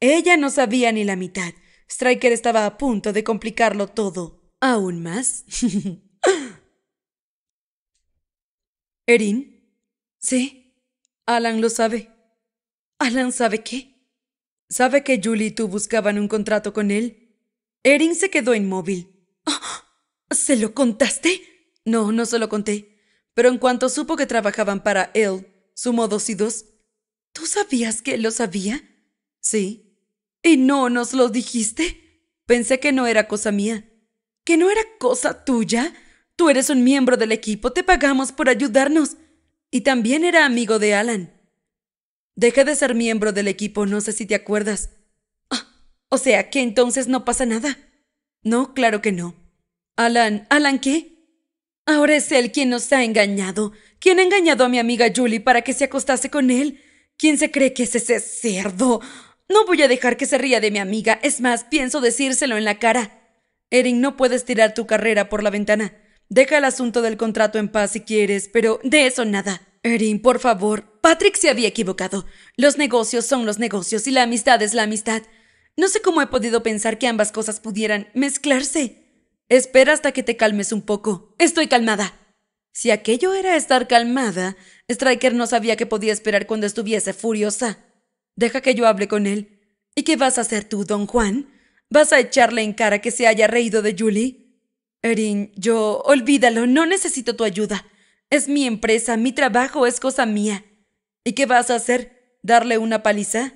Ella no sabía ni la mitad. Stryker estaba a punto de complicarlo todo. ¿Aún más? ¿Erin? Sí. Alan lo sabe. ¿Alan sabe qué? ¿Sabe que Julie y tú buscaban un contrato con él? Erin se quedó inmóvil. ¿Se lo contaste? No, no se lo conté. Pero en cuanto supo que trabajaban para él, sumó dos y dos. ¿Tú sabías que él lo sabía? Sí. ¿Y no nos lo dijiste? Pensé que no era cosa mía. ¿Que no era cosa tuya? Tú eres un miembro del equipo, te pagamos por ayudarnos. Y también era amigo de Alan. Dejé de ser miembro del equipo, no sé si te acuerdas. Ah, o sea, que entonces no pasa nada. No, claro que no. Alan, ¿Alan qué? Ahora es él quien nos ha engañado. ¿Quién ha engañado a mi amiga Julie para que se acostase con él? ¿Quién se cree que es ese cerdo? No voy a dejar que se ría de mi amiga, es más, pienso decírselo en la cara. Erin, no puedes tirar tu carrera por la ventana. Deja el asunto del contrato en paz si quieres, pero de eso nada. Erin, por favor, Patrick se había equivocado. Los negocios son los negocios y la amistad es la amistad. No sé cómo he podido pensar que ambas cosas pudieran mezclarse. Espera hasta que te calmes un poco. Estoy calmada. Si aquello era estar calmada, Striker no sabía que podía esperar cuando estuviese furiosa. Deja que yo hable con él. ¿Y qué vas a hacer tú, don Juan? ¿Vas a echarle en cara que se haya reído de Julie? Erin, yo... olvídalo, no necesito tu ayuda. Es mi empresa, mi trabajo es cosa mía. ¿Y qué vas a hacer? ¿Darle una paliza?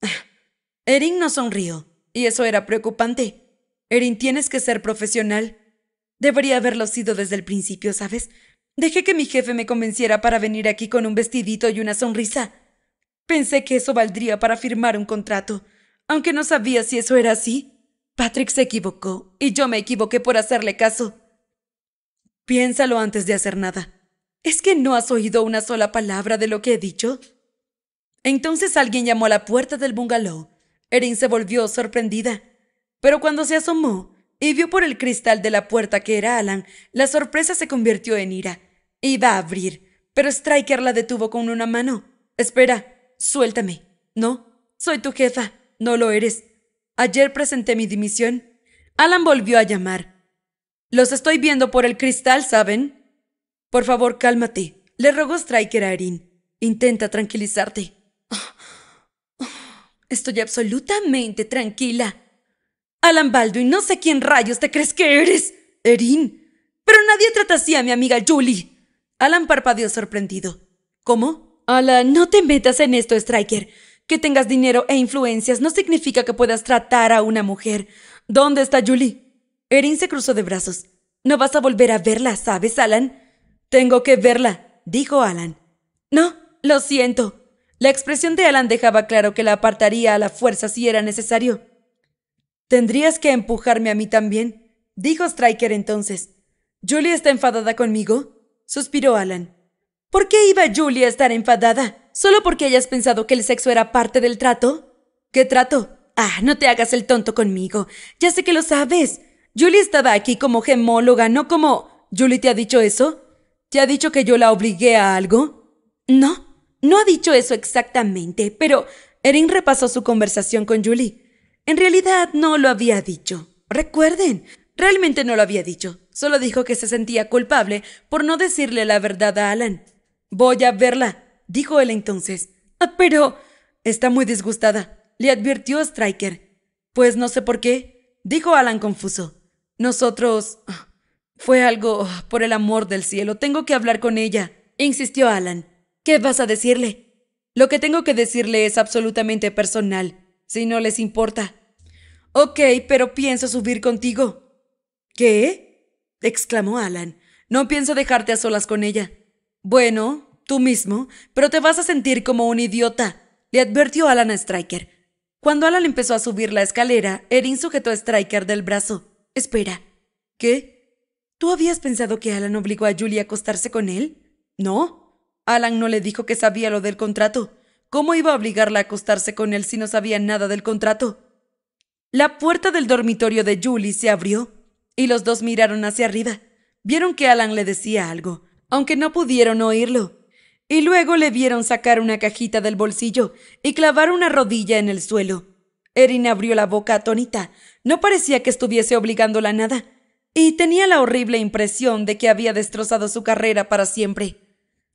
Erin no sonrió, y eso era preocupante. Erin, tienes que ser profesional. Debería haberlo sido desde el principio, ¿sabes? Dejé que mi jefe me convenciera para venir aquí con un vestidito y una sonrisa. Pensé que eso valdría para firmar un contrato, aunque no sabía si eso era así. Patrick se equivocó y yo me equivoqué por hacerle caso. Piénsalo antes de hacer nada. ¿Es que no has oído una sola palabra de lo que he dicho? Entonces alguien llamó a la puerta del bungalow. Erin se volvió sorprendida. Pero cuando se asomó y vio por el cristal de la puerta que era Alan, la sorpresa se convirtió en ira. Iba a abrir, pero Stryker la detuvo con una mano. Espera, suéltame. No, soy tu jefa. No lo eres. Ayer presenté mi dimisión. Alan volvió a llamar. Los estoy viendo por el cristal, ¿saben? Por favor, cálmate. Le rogó Striker a Erin. Intenta tranquilizarte. Estoy absolutamente tranquila. Alan Baldwin, no sé quién rayos te crees que eres. Erin. Pero nadie trata así a mi amiga Julie. Alan parpadeó sorprendido. ¿Cómo? Alan, no te metas en esto, Striker. Que tengas dinero e influencias no significa que puedas tratar a una mujer. ¿Dónde está Julie? Erin se cruzó de brazos. No vas a volver a verla, ¿sabes, Alan? Tengo que verla, dijo Alan. No, lo siento. La expresión de Alan dejaba claro que la apartaría a la fuerza si era necesario. Tendrías que empujarme a mí también, dijo Stryker entonces. ¿Julie está enfadada conmigo? suspiró Alan. ¿Por qué iba Julie a estar enfadada? ¿Solo porque hayas pensado que el sexo era parte del trato? ¿Qué trato? Ah, no te hagas el tonto conmigo. Ya sé que lo sabes. Julie estaba aquí como gemóloga, no como... ¿Julie te ha dicho eso? ¿Te ha dicho que yo la obligué a algo? No, no ha dicho eso exactamente, pero Erin repasó su conversación con Julie. En realidad no lo había dicho. Recuerden, realmente no lo había dicho. Solo dijo que se sentía culpable por no decirle la verdad a Alan. Voy a verla, dijo él entonces. Ah, pero... Está muy disgustada, le advirtió Stryker. Pues no sé por qué, dijo Alan confuso. Nosotros... Fue algo, por el amor del cielo, tengo que hablar con ella, insistió Alan. ¿Qué vas a decirle? Lo que tengo que decirle es absolutamente personal, si no les importa. Ok, pero pienso subir contigo. ¿Qué? exclamó Alan. No pienso dejarte a solas con ella. Bueno, tú mismo, pero te vas a sentir como un idiota, le advirtió Alan a Stryker. Cuando Alan empezó a subir la escalera, Erin sujetó a Stryker del brazo. Espera. ¿Qué? ¿Tú habías pensado que Alan obligó a Julie a acostarse con él? No. Alan no le dijo que sabía lo del contrato. ¿Cómo iba a obligarla a acostarse con él si no sabía nada del contrato? La puerta del dormitorio de Julie se abrió y los dos miraron hacia arriba. Vieron que Alan le decía algo, aunque no pudieron oírlo. Y luego le vieron sacar una cajita del bolsillo y clavar una rodilla en el suelo. Erin abrió la boca atónita. No parecía que estuviese obligándola a nada y tenía la horrible impresión de que había destrozado su carrera para siempre.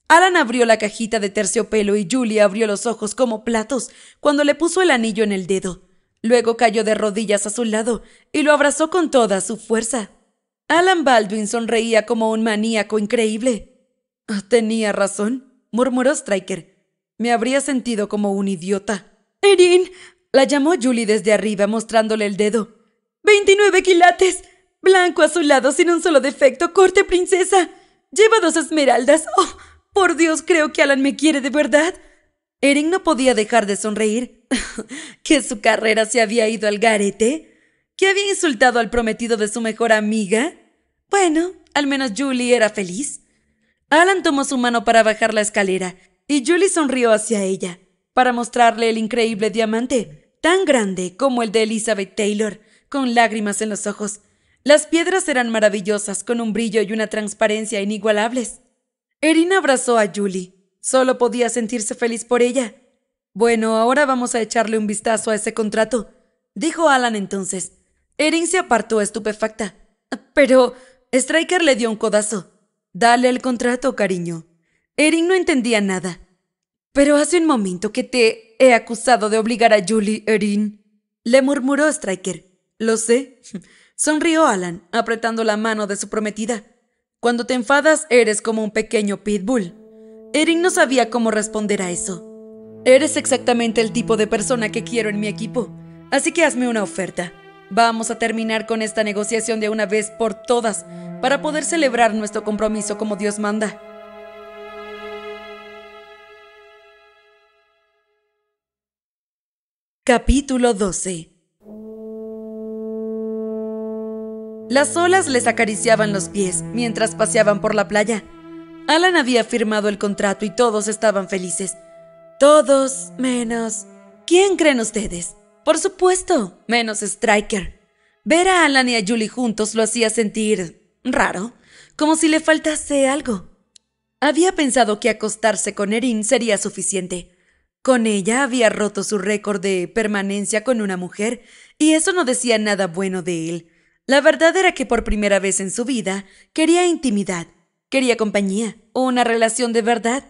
Alan abrió la cajita de terciopelo y Julie abrió los ojos como platos cuando le puso el anillo en el dedo. Luego cayó de rodillas a su lado y lo abrazó con toda su fuerza. Alan Baldwin sonreía como un maníaco increíble. Ah, tenía razón, murmuró Stryker. Me habría sentido como un idiota. Erin, la llamó Julie desde arriba mostrándole el dedo. «¡Veintinueve quilates! Blanco azulado sin un solo defecto, corte princesa. Lleva dos esmeraldas. Oh, por Dios, creo que Alan me quiere de verdad. Eren no podía dejar de sonreír. ¿Que su carrera se había ido al garete? ¿Que había insultado al prometido de su mejor amiga? Bueno, al menos Julie era feliz. Alan tomó su mano para bajar la escalera y Julie sonrió hacia ella para mostrarle el increíble diamante, tan grande como el de Elizabeth Taylor, con lágrimas en los ojos. Las piedras eran maravillosas, con un brillo y una transparencia inigualables. Erin abrazó a Julie. Solo podía sentirse feliz por ella. Bueno, ahora vamos a echarle un vistazo a ese contrato, dijo Alan entonces. Erin se apartó estupefacta. Pero Striker le dio un codazo. Dale el contrato, cariño. Erin no entendía nada. Pero hace un momento que te he acusado de obligar a Julie, Erin. Le murmuró Stryker. Lo sé. Sonrió Alan, apretando la mano de su prometida. Cuando te enfadas eres como un pequeño pitbull. Erin no sabía cómo responder a eso. Eres exactamente el tipo de persona que quiero en mi equipo, así que hazme una oferta. Vamos a terminar con esta negociación de una vez por todas para poder celebrar nuestro compromiso como Dios manda. Capítulo 12 Las olas les acariciaban los pies mientras paseaban por la playa. Alan había firmado el contrato y todos estaban felices. Todos menos... ¿Quién creen ustedes? Por supuesto, menos Striker. Ver a Alan y a Julie juntos lo hacía sentir raro, como si le faltase algo. Había pensado que acostarse con Erin sería suficiente. Con ella había roto su récord de permanencia con una mujer, y eso no decía nada bueno de él. La verdad era que por primera vez en su vida quería intimidad, quería compañía, una relación de verdad.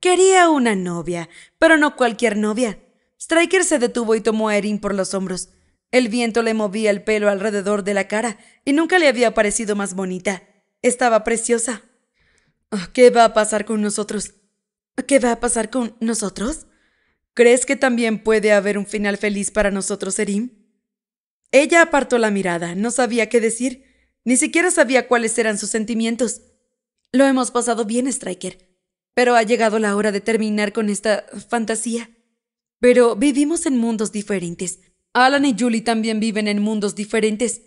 Quería una novia, pero no cualquier novia. Stryker se detuvo y tomó a Erin por los hombros. El viento le movía el pelo alrededor de la cara y nunca le había parecido más bonita. Estaba preciosa. Oh, ¿Qué va a pasar con nosotros? ¿Qué va a pasar con nosotros? ¿Crees que también puede haber un final feliz para nosotros, Erin? Ella apartó la mirada, no sabía qué decir, ni siquiera sabía cuáles eran sus sentimientos. Lo hemos pasado bien, Stryker. pero ha llegado la hora de terminar con esta fantasía. Pero vivimos en mundos diferentes. Alan y Julie también viven en mundos diferentes.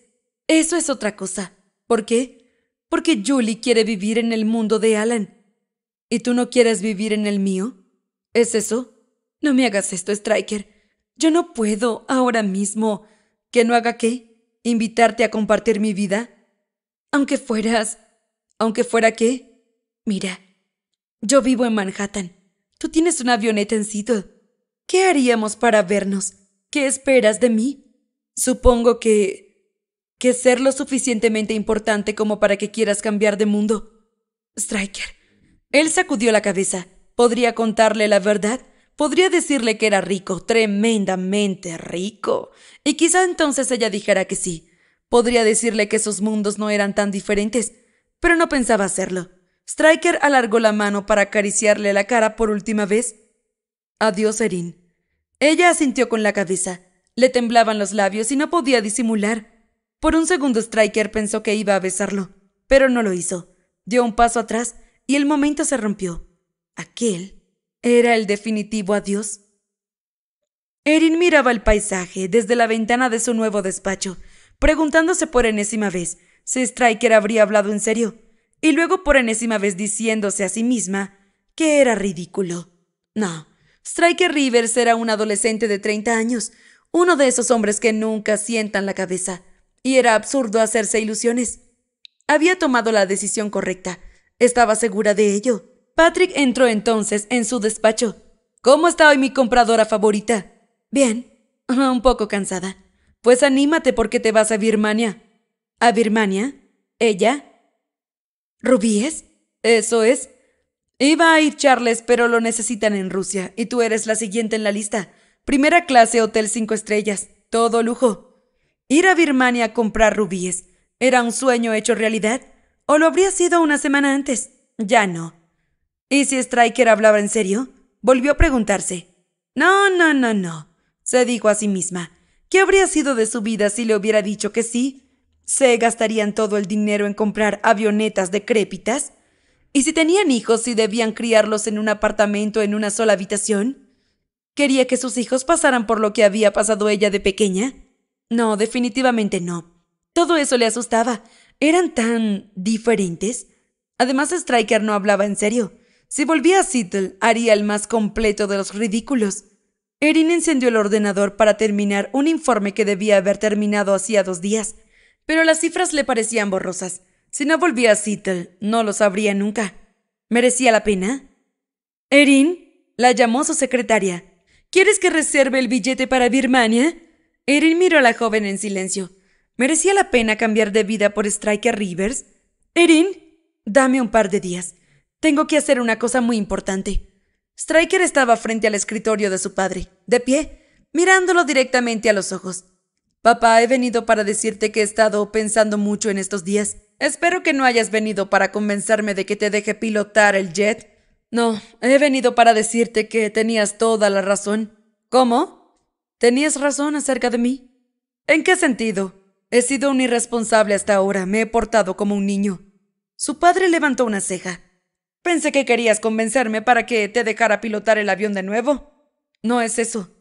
Eso es otra cosa. ¿Por qué? Porque Julie quiere vivir en el mundo de Alan. ¿Y tú no quieres vivir en el mío? ¿Es eso? No me hagas esto, Stryker. Yo no puedo ahora mismo ¿Que no haga qué? ¿Invitarte a compartir mi vida? Aunque fueras... ¿Aunque fuera qué? Mira, yo vivo en Manhattan. Tú tienes una avioneta en Seattle. ¿Qué haríamos para vernos? ¿Qué esperas de mí? Supongo que... que ser lo suficientemente importante como para que quieras cambiar de mundo. Striker. Él sacudió la cabeza. Podría contarle la verdad, podría decirle que era rico, tremendamente rico. Y quizá entonces ella dijera que sí. Podría decirle que esos mundos no eran tan diferentes, pero no pensaba hacerlo. Stryker alargó la mano para acariciarle la cara por última vez. Adiós, Erin. Ella asintió con la cabeza. Le temblaban los labios y no podía disimular. Por un segundo Stryker pensó que iba a besarlo, pero no lo hizo. Dio un paso atrás y el momento se rompió. Aquel ¿Era el definitivo adiós? Erin miraba el paisaje desde la ventana de su nuevo despacho, preguntándose por enésima vez si Striker habría hablado en serio, y luego por enésima vez diciéndose a sí misma que era ridículo. No, Striker Rivers era un adolescente de 30 años, uno de esos hombres que nunca sientan la cabeza, y era absurdo hacerse ilusiones. Había tomado la decisión correcta, estaba segura de ello. Patrick entró entonces en su despacho. ¿Cómo está hoy mi compradora favorita? Bien, ah, un poco cansada. Pues anímate porque te vas a Birmania. ¿A Birmania? ¿Ella? ¿Rubíes? Eso es. Iba a ir Charles, pero lo necesitan en Rusia, y tú eres la siguiente en la lista. Primera clase, hotel cinco estrellas, todo lujo. Ir a Birmania a comprar rubíes, ¿era un sueño hecho realidad? ¿O lo habría sido una semana antes? Ya no. ¿Y si Stryker hablaba en serio? Volvió a preguntarse. No, no, no, no, se dijo a sí misma. ¿Qué habría sido de su vida si le hubiera dicho que sí? ¿Se gastarían todo el dinero en comprar avionetas decrépitas? ¿Y si tenían hijos y debían criarlos en un apartamento en una sola habitación? ¿Quería que sus hijos pasaran por lo que había pasado ella de pequeña? No, definitivamente no. Todo eso le asustaba. Eran tan diferentes. Además, Stryker no hablaba en serio. Si volvía a Seattle, haría el más completo de los ridículos. Erin encendió el ordenador para terminar un informe que debía haber terminado hacía dos días, pero las cifras le parecían borrosas. Si no volvía a Seattle, no lo sabría nunca. ¿Merecía la pena? Erin, la llamó su secretaria. ¿Quieres que reserve el billete para Birmania? Erin miró a la joven en silencio. ¿Merecía la pena cambiar de vida por Striker Rivers? Erin, dame un par de días. Tengo que hacer una cosa muy importante. Stryker estaba frente al escritorio de su padre, de pie, mirándolo directamente a los ojos. Papá, he venido para decirte que he estado pensando mucho en estos días. Espero que no hayas venido para convencerme de que te deje pilotar el jet. No, he venido para decirte que tenías toda la razón. ¿Cómo? ¿Tenías razón acerca de mí? ¿En qué sentido? He sido un irresponsable hasta ahora, me he portado como un niño. Su padre levantó una ceja. Pensé que querías convencerme para que te dejara pilotar el avión de nuevo. No es eso.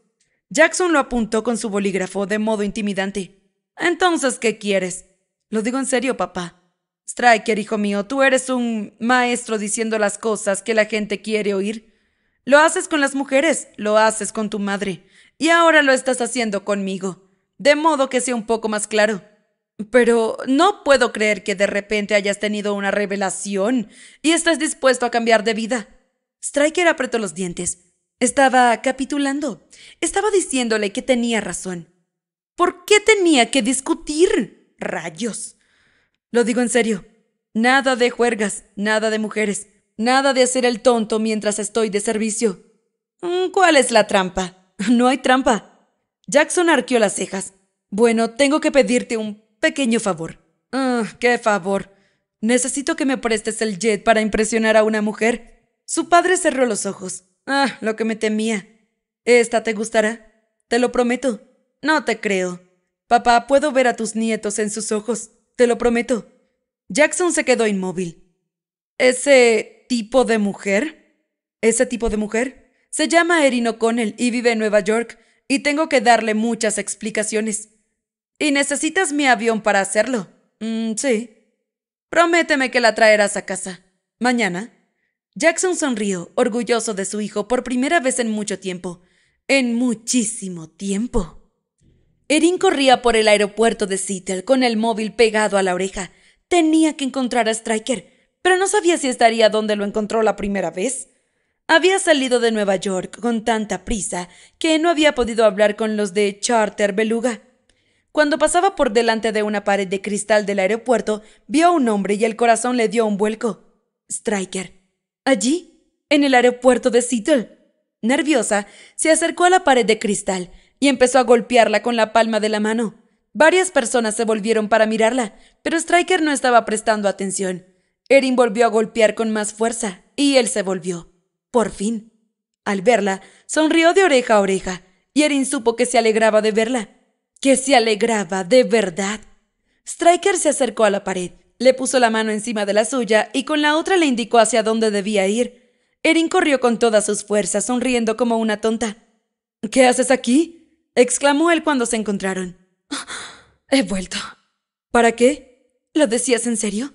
Jackson lo apuntó con su bolígrafo de modo intimidante. Entonces, ¿qué quieres? Lo digo en serio, papá. Striker, hijo mío, tú eres un maestro diciendo las cosas que la gente quiere oír. Lo haces con las mujeres, lo haces con tu madre, y ahora lo estás haciendo conmigo. De modo que sea un poco más claro. Pero no puedo creer que de repente hayas tenido una revelación y estás dispuesto a cambiar de vida. Striker apretó los dientes. Estaba capitulando. Estaba diciéndole que tenía razón. ¿Por qué tenía que discutir? Rayos. Lo digo en serio. Nada de juergas, nada de mujeres, nada de hacer el tonto mientras estoy de servicio. Mm, ¿Cuál es la trampa? No hay trampa. Jackson arqueó las cejas. Bueno, tengo que pedirte un Pequeño favor. Ah, ¡Qué favor! Necesito que me prestes el jet para impresionar a una mujer. Su padre cerró los ojos. Ah, lo que me temía. ¿Esta te gustará? Te lo prometo. No te creo. Papá, puedo ver a tus nietos en sus ojos. Te lo prometo. Jackson se quedó inmóvil. ¿Ese tipo de mujer? ¿Ese tipo de mujer? Se llama Erin O'Connell y vive en Nueva York, y tengo que darle muchas explicaciones. ¿Y necesitas mi avión para hacerlo? Mm, sí. Prométeme que la traerás a casa. Mañana. Jackson sonrió, orgulloso de su hijo por primera vez en mucho tiempo. En muchísimo tiempo. Erin corría por el aeropuerto de Seattle con el móvil pegado a la oreja. Tenía que encontrar a Stryker, pero no sabía si estaría donde lo encontró la primera vez. Había salido de Nueva York con tanta prisa que no había podido hablar con los de Charter Beluga. Cuando pasaba por delante de una pared de cristal del aeropuerto, vio a un hombre y el corazón le dio un vuelco. Striker. Allí, en el aeropuerto de Seattle. Nerviosa, se acercó a la pared de cristal y empezó a golpearla con la palma de la mano. Varias personas se volvieron para mirarla, pero Striker no estaba prestando atención. Erin volvió a golpear con más fuerza y él se volvió. Por fin. Al verla, sonrió de oreja a oreja y Erin supo que se alegraba de verla que se alegraba de verdad. Stryker se acercó a la pared, le puso la mano encima de la suya y con la otra le indicó hacia dónde debía ir. Erin corrió con todas sus fuerzas, sonriendo como una tonta. ¿Qué haces aquí? exclamó él cuando se encontraron. He vuelto. ¿Para qué? ¿Lo decías en serio?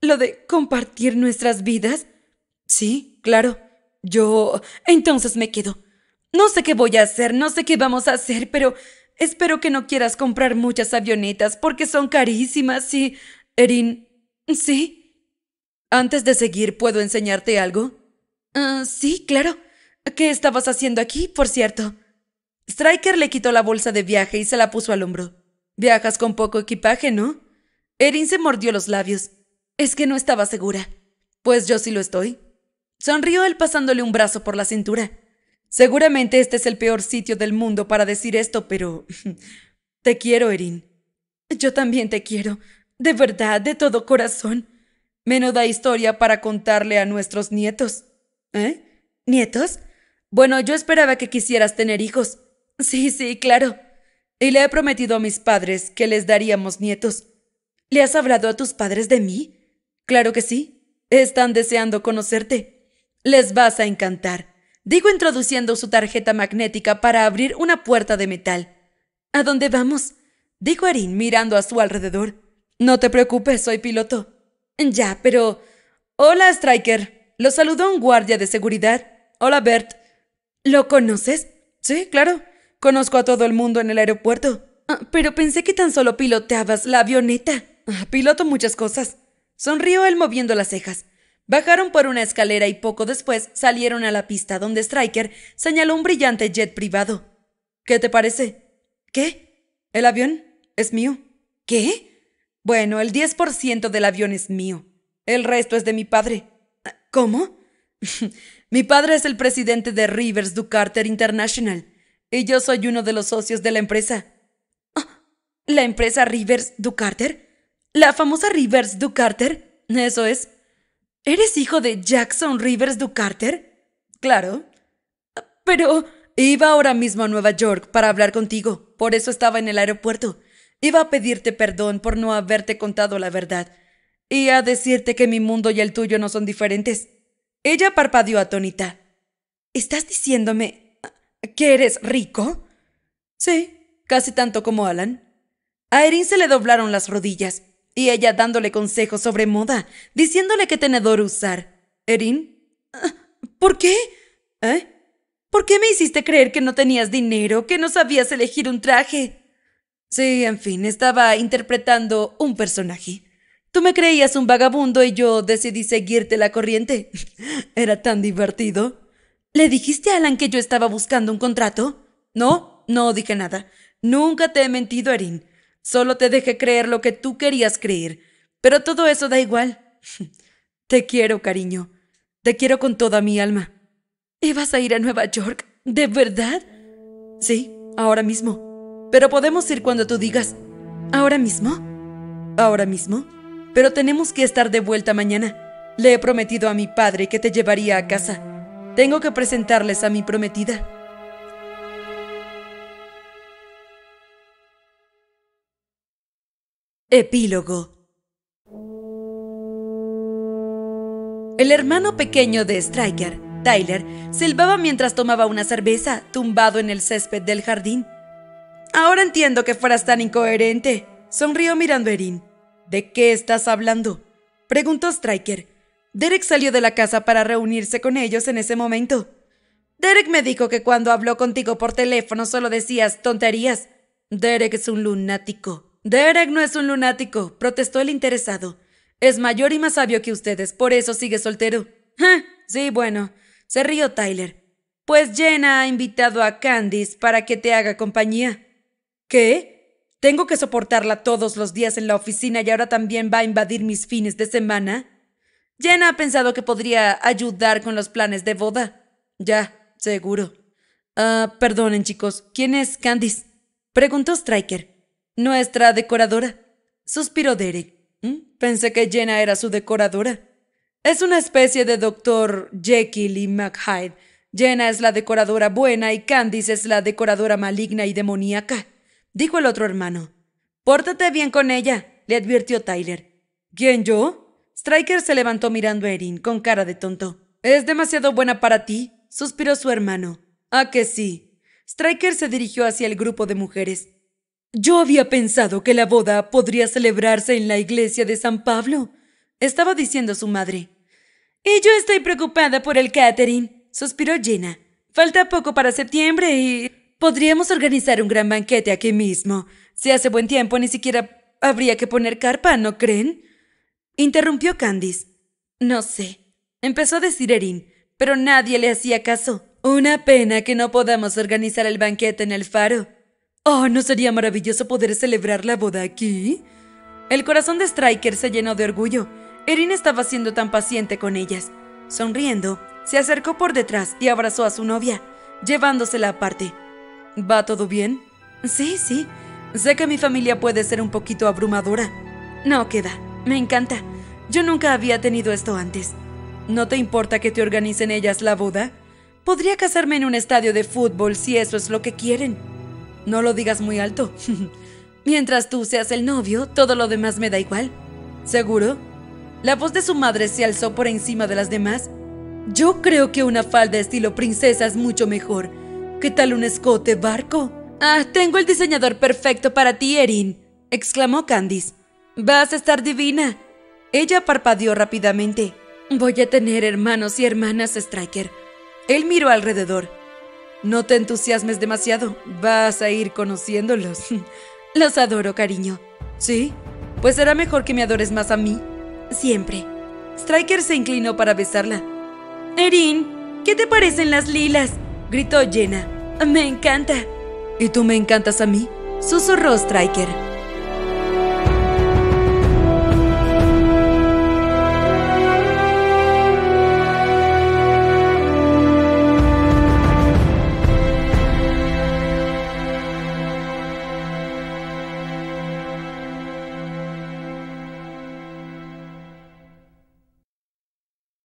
¿Lo de compartir nuestras vidas? Sí, claro. Yo... Entonces me quedo. No sé qué voy a hacer, no sé qué vamos a hacer, pero Espero que no quieras comprar muchas avionetas porque son carísimas y... Erin... ¿Sí? Antes de seguir, ¿puedo enseñarte algo? Ah, sí, claro. ¿Qué estabas haciendo aquí, por cierto? Stryker le quitó la bolsa de viaje y se la puso al hombro. Viajas con poco equipaje, ¿no? Erin se mordió los labios. Es que no estaba segura. Pues yo sí lo estoy. Sonrió él pasándole un brazo por la cintura. Seguramente este es el peor sitio del mundo para decir esto, pero... Te quiero, Erin. Yo también te quiero. De verdad, de todo corazón. Menuda historia para contarle a nuestros nietos. ¿Eh? ¿Nietos? Bueno, yo esperaba que quisieras tener hijos. Sí, sí, claro. Y le he prometido a mis padres que les daríamos nietos. ¿Le has hablado a tus padres de mí? Claro que sí. Están deseando conocerte. Les vas a encantar digo introduciendo su tarjeta magnética para abrir una puerta de metal. ¿A dónde vamos? dijo Arin mirando a su alrededor. No te preocupes, soy piloto. Ya, pero... Hola, Striker. Lo saludó un guardia de seguridad. Hola, Bert. ¿Lo conoces? Sí, claro. Conozco a todo el mundo en el aeropuerto. Ah, pero pensé que tan solo piloteabas la avioneta. Ah, piloto muchas cosas. Sonrió él moviendo las cejas. Bajaron por una escalera y poco después salieron a la pista donde Stryker señaló un brillante jet privado. ¿Qué te parece? ¿Qué? ¿El avión? Es mío. ¿Qué? Bueno, el 10% del avión es mío. El resto es de mi padre. ¿Cómo? mi padre es el presidente de Rivers Ducarter International y yo soy uno de los socios de la empresa. Ah, ¿La empresa Rivers Ducarter? ¿La famosa Rivers Ducarter? Eso es. ¿Eres hijo de Jackson Rivers Ducarter? Claro. Pero iba ahora mismo a Nueva York para hablar contigo. Por eso estaba en el aeropuerto. Iba a pedirte perdón por no haberte contado la verdad. Y a decirte que mi mundo y el tuyo no son diferentes. Ella parpadeó atónita. ¿Estás diciéndome que eres rico? Sí, casi tanto como Alan. A Erin se le doblaron las rodillas y ella dándole consejos sobre moda, diciéndole qué tenedor usar. Erin, ¿por qué? ¿Eh? ¿Por qué me hiciste creer que no tenías dinero, que no sabías elegir un traje? Sí, en fin, estaba interpretando un personaje. Tú me creías un vagabundo y yo decidí seguirte la corriente. Era tan divertido. ¿Le dijiste a Alan que yo estaba buscando un contrato? No, no dije nada. Nunca te he mentido, Erin. Solo te dejé creer lo que tú querías creer. Pero todo eso da igual. Te quiero, cariño. Te quiero con toda mi alma. ¿Ibas a ir a Nueva York? ¿De verdad? Sí, ahora mismo. Pero podemos ir cuando tú digas. ¿Ahora mismo? ¿Ahora mismo? Pero tenemos que estar de vuelta mañana. Le he prometido a mi padre que te llevaría a casa. Tengo que presentarles a mi prometida. Epílogo El hermano pequeño de Stryker, Tyler, silbaba mientras tomaba una cerveza tumbado en el césped del jardín. Ahora entiendo que fueras tan incoherente, sonrió mirando a Erin. ¿De qué estás hablando? preguntó Stryker. Derek salió de la casa para reunirse con ellos en ese momento. Derek me dijo que cuando habló contigo por teléfono solo decías tonterías. Derek es un lunático. Derek no es un lunático, protestó el interesado. Es mayor y más sabio que ustedes, por eso sigue soltero. sí, bueno, se rió Tyler. Pues Jenna ha invitado a Candice para que te haga compañía. ¿Qué? ¿Tengo que soportarla todos los días en la oficina y ahora también va a invadir mis fines de semana? Jenna ha pensado que podría ayudar con los planes de boda. Ya, seguro. Ah, perdonen, chicos. ¿Quién es Candice? Preguntó Stryker. Nuestra decoradora, suspiró Derek. ¿Mm? Pensé que Jenna era su decoradora. Es una especie de doctor Jekyll y McHyde. Jenna es la decoradora buena y Candice es la decoradora maligna y demoníaca, dijo el otro hermano. Pórtate bien con ella, le advirtió Tyler. ¿Quién yo? Stryker se levantó mirando a Erin con cara de tonto. Es demasiado buena para ti, suspiró su hermano. Ah, que sí. Striker se dirigió hacia el grupo de mujeres. Yo había pensado que la boda podría celebrarse en la iglesia de San Pablo, estaba diciendo su madre. Y yo estoy preocupada por el catering, suspiró Jenna. Falta poco para septiembre y podríamos organizar un gran banquete aquí mismo. Si hace buen tiempo, ni siquiera habría que poner carpa, ¿no creen? Interrumpió Candice. No sé, empezó a decir Erin, pero nadie le hacía caso. Una pena que no podamos organizar el banquete en el faro, Oh, ¿no sería maravilloso poder celebrar la boda aquí? El corazón de Striker se llenó de orgullo. Erin estaba siendo tan paciente con ellas. Sonriendo, se acercó por detrás y abrazó a su novia, llevándosela aparte. ¿Va todo bien? Sí, sí. Sé que mi familia puede ser un poquito abrumadora. No queda. Me encanta. Yo nunca había tenido esto antes. ¿No te importa que te organicen ellas la boda? Podría casarme en un estadio de fútbol si eso es lo que quieren. No lo digas muy alto. Mientras tú seas el novio, todo lo demás me da igual. ¿Seguro? La voz de su madre se alzó por encima de las demás. Yo creo que una falda estilo princesa es mucho mejor. ¿Qué tal un escote barco? Ah, tengo el diseñador perfecto para ti, Erin, exclamó Candice. Vas a estar divina. Ella parpadeó rápidamente. Voy a tener hermanos y hermanas, Striker. Él miró alrededor. No te entusiasmes demasiado, vas a ir conociéndolos. Los adoro, cariño. ¿Sí? Pues será mejor que me adores más a mí. Siempre. Striker se inclinó para besarla. Erin, ¿qué te parecen las lilas? gritó Jenna. Me encanta. ¿Y tú me encantas a mí? susurró Striker.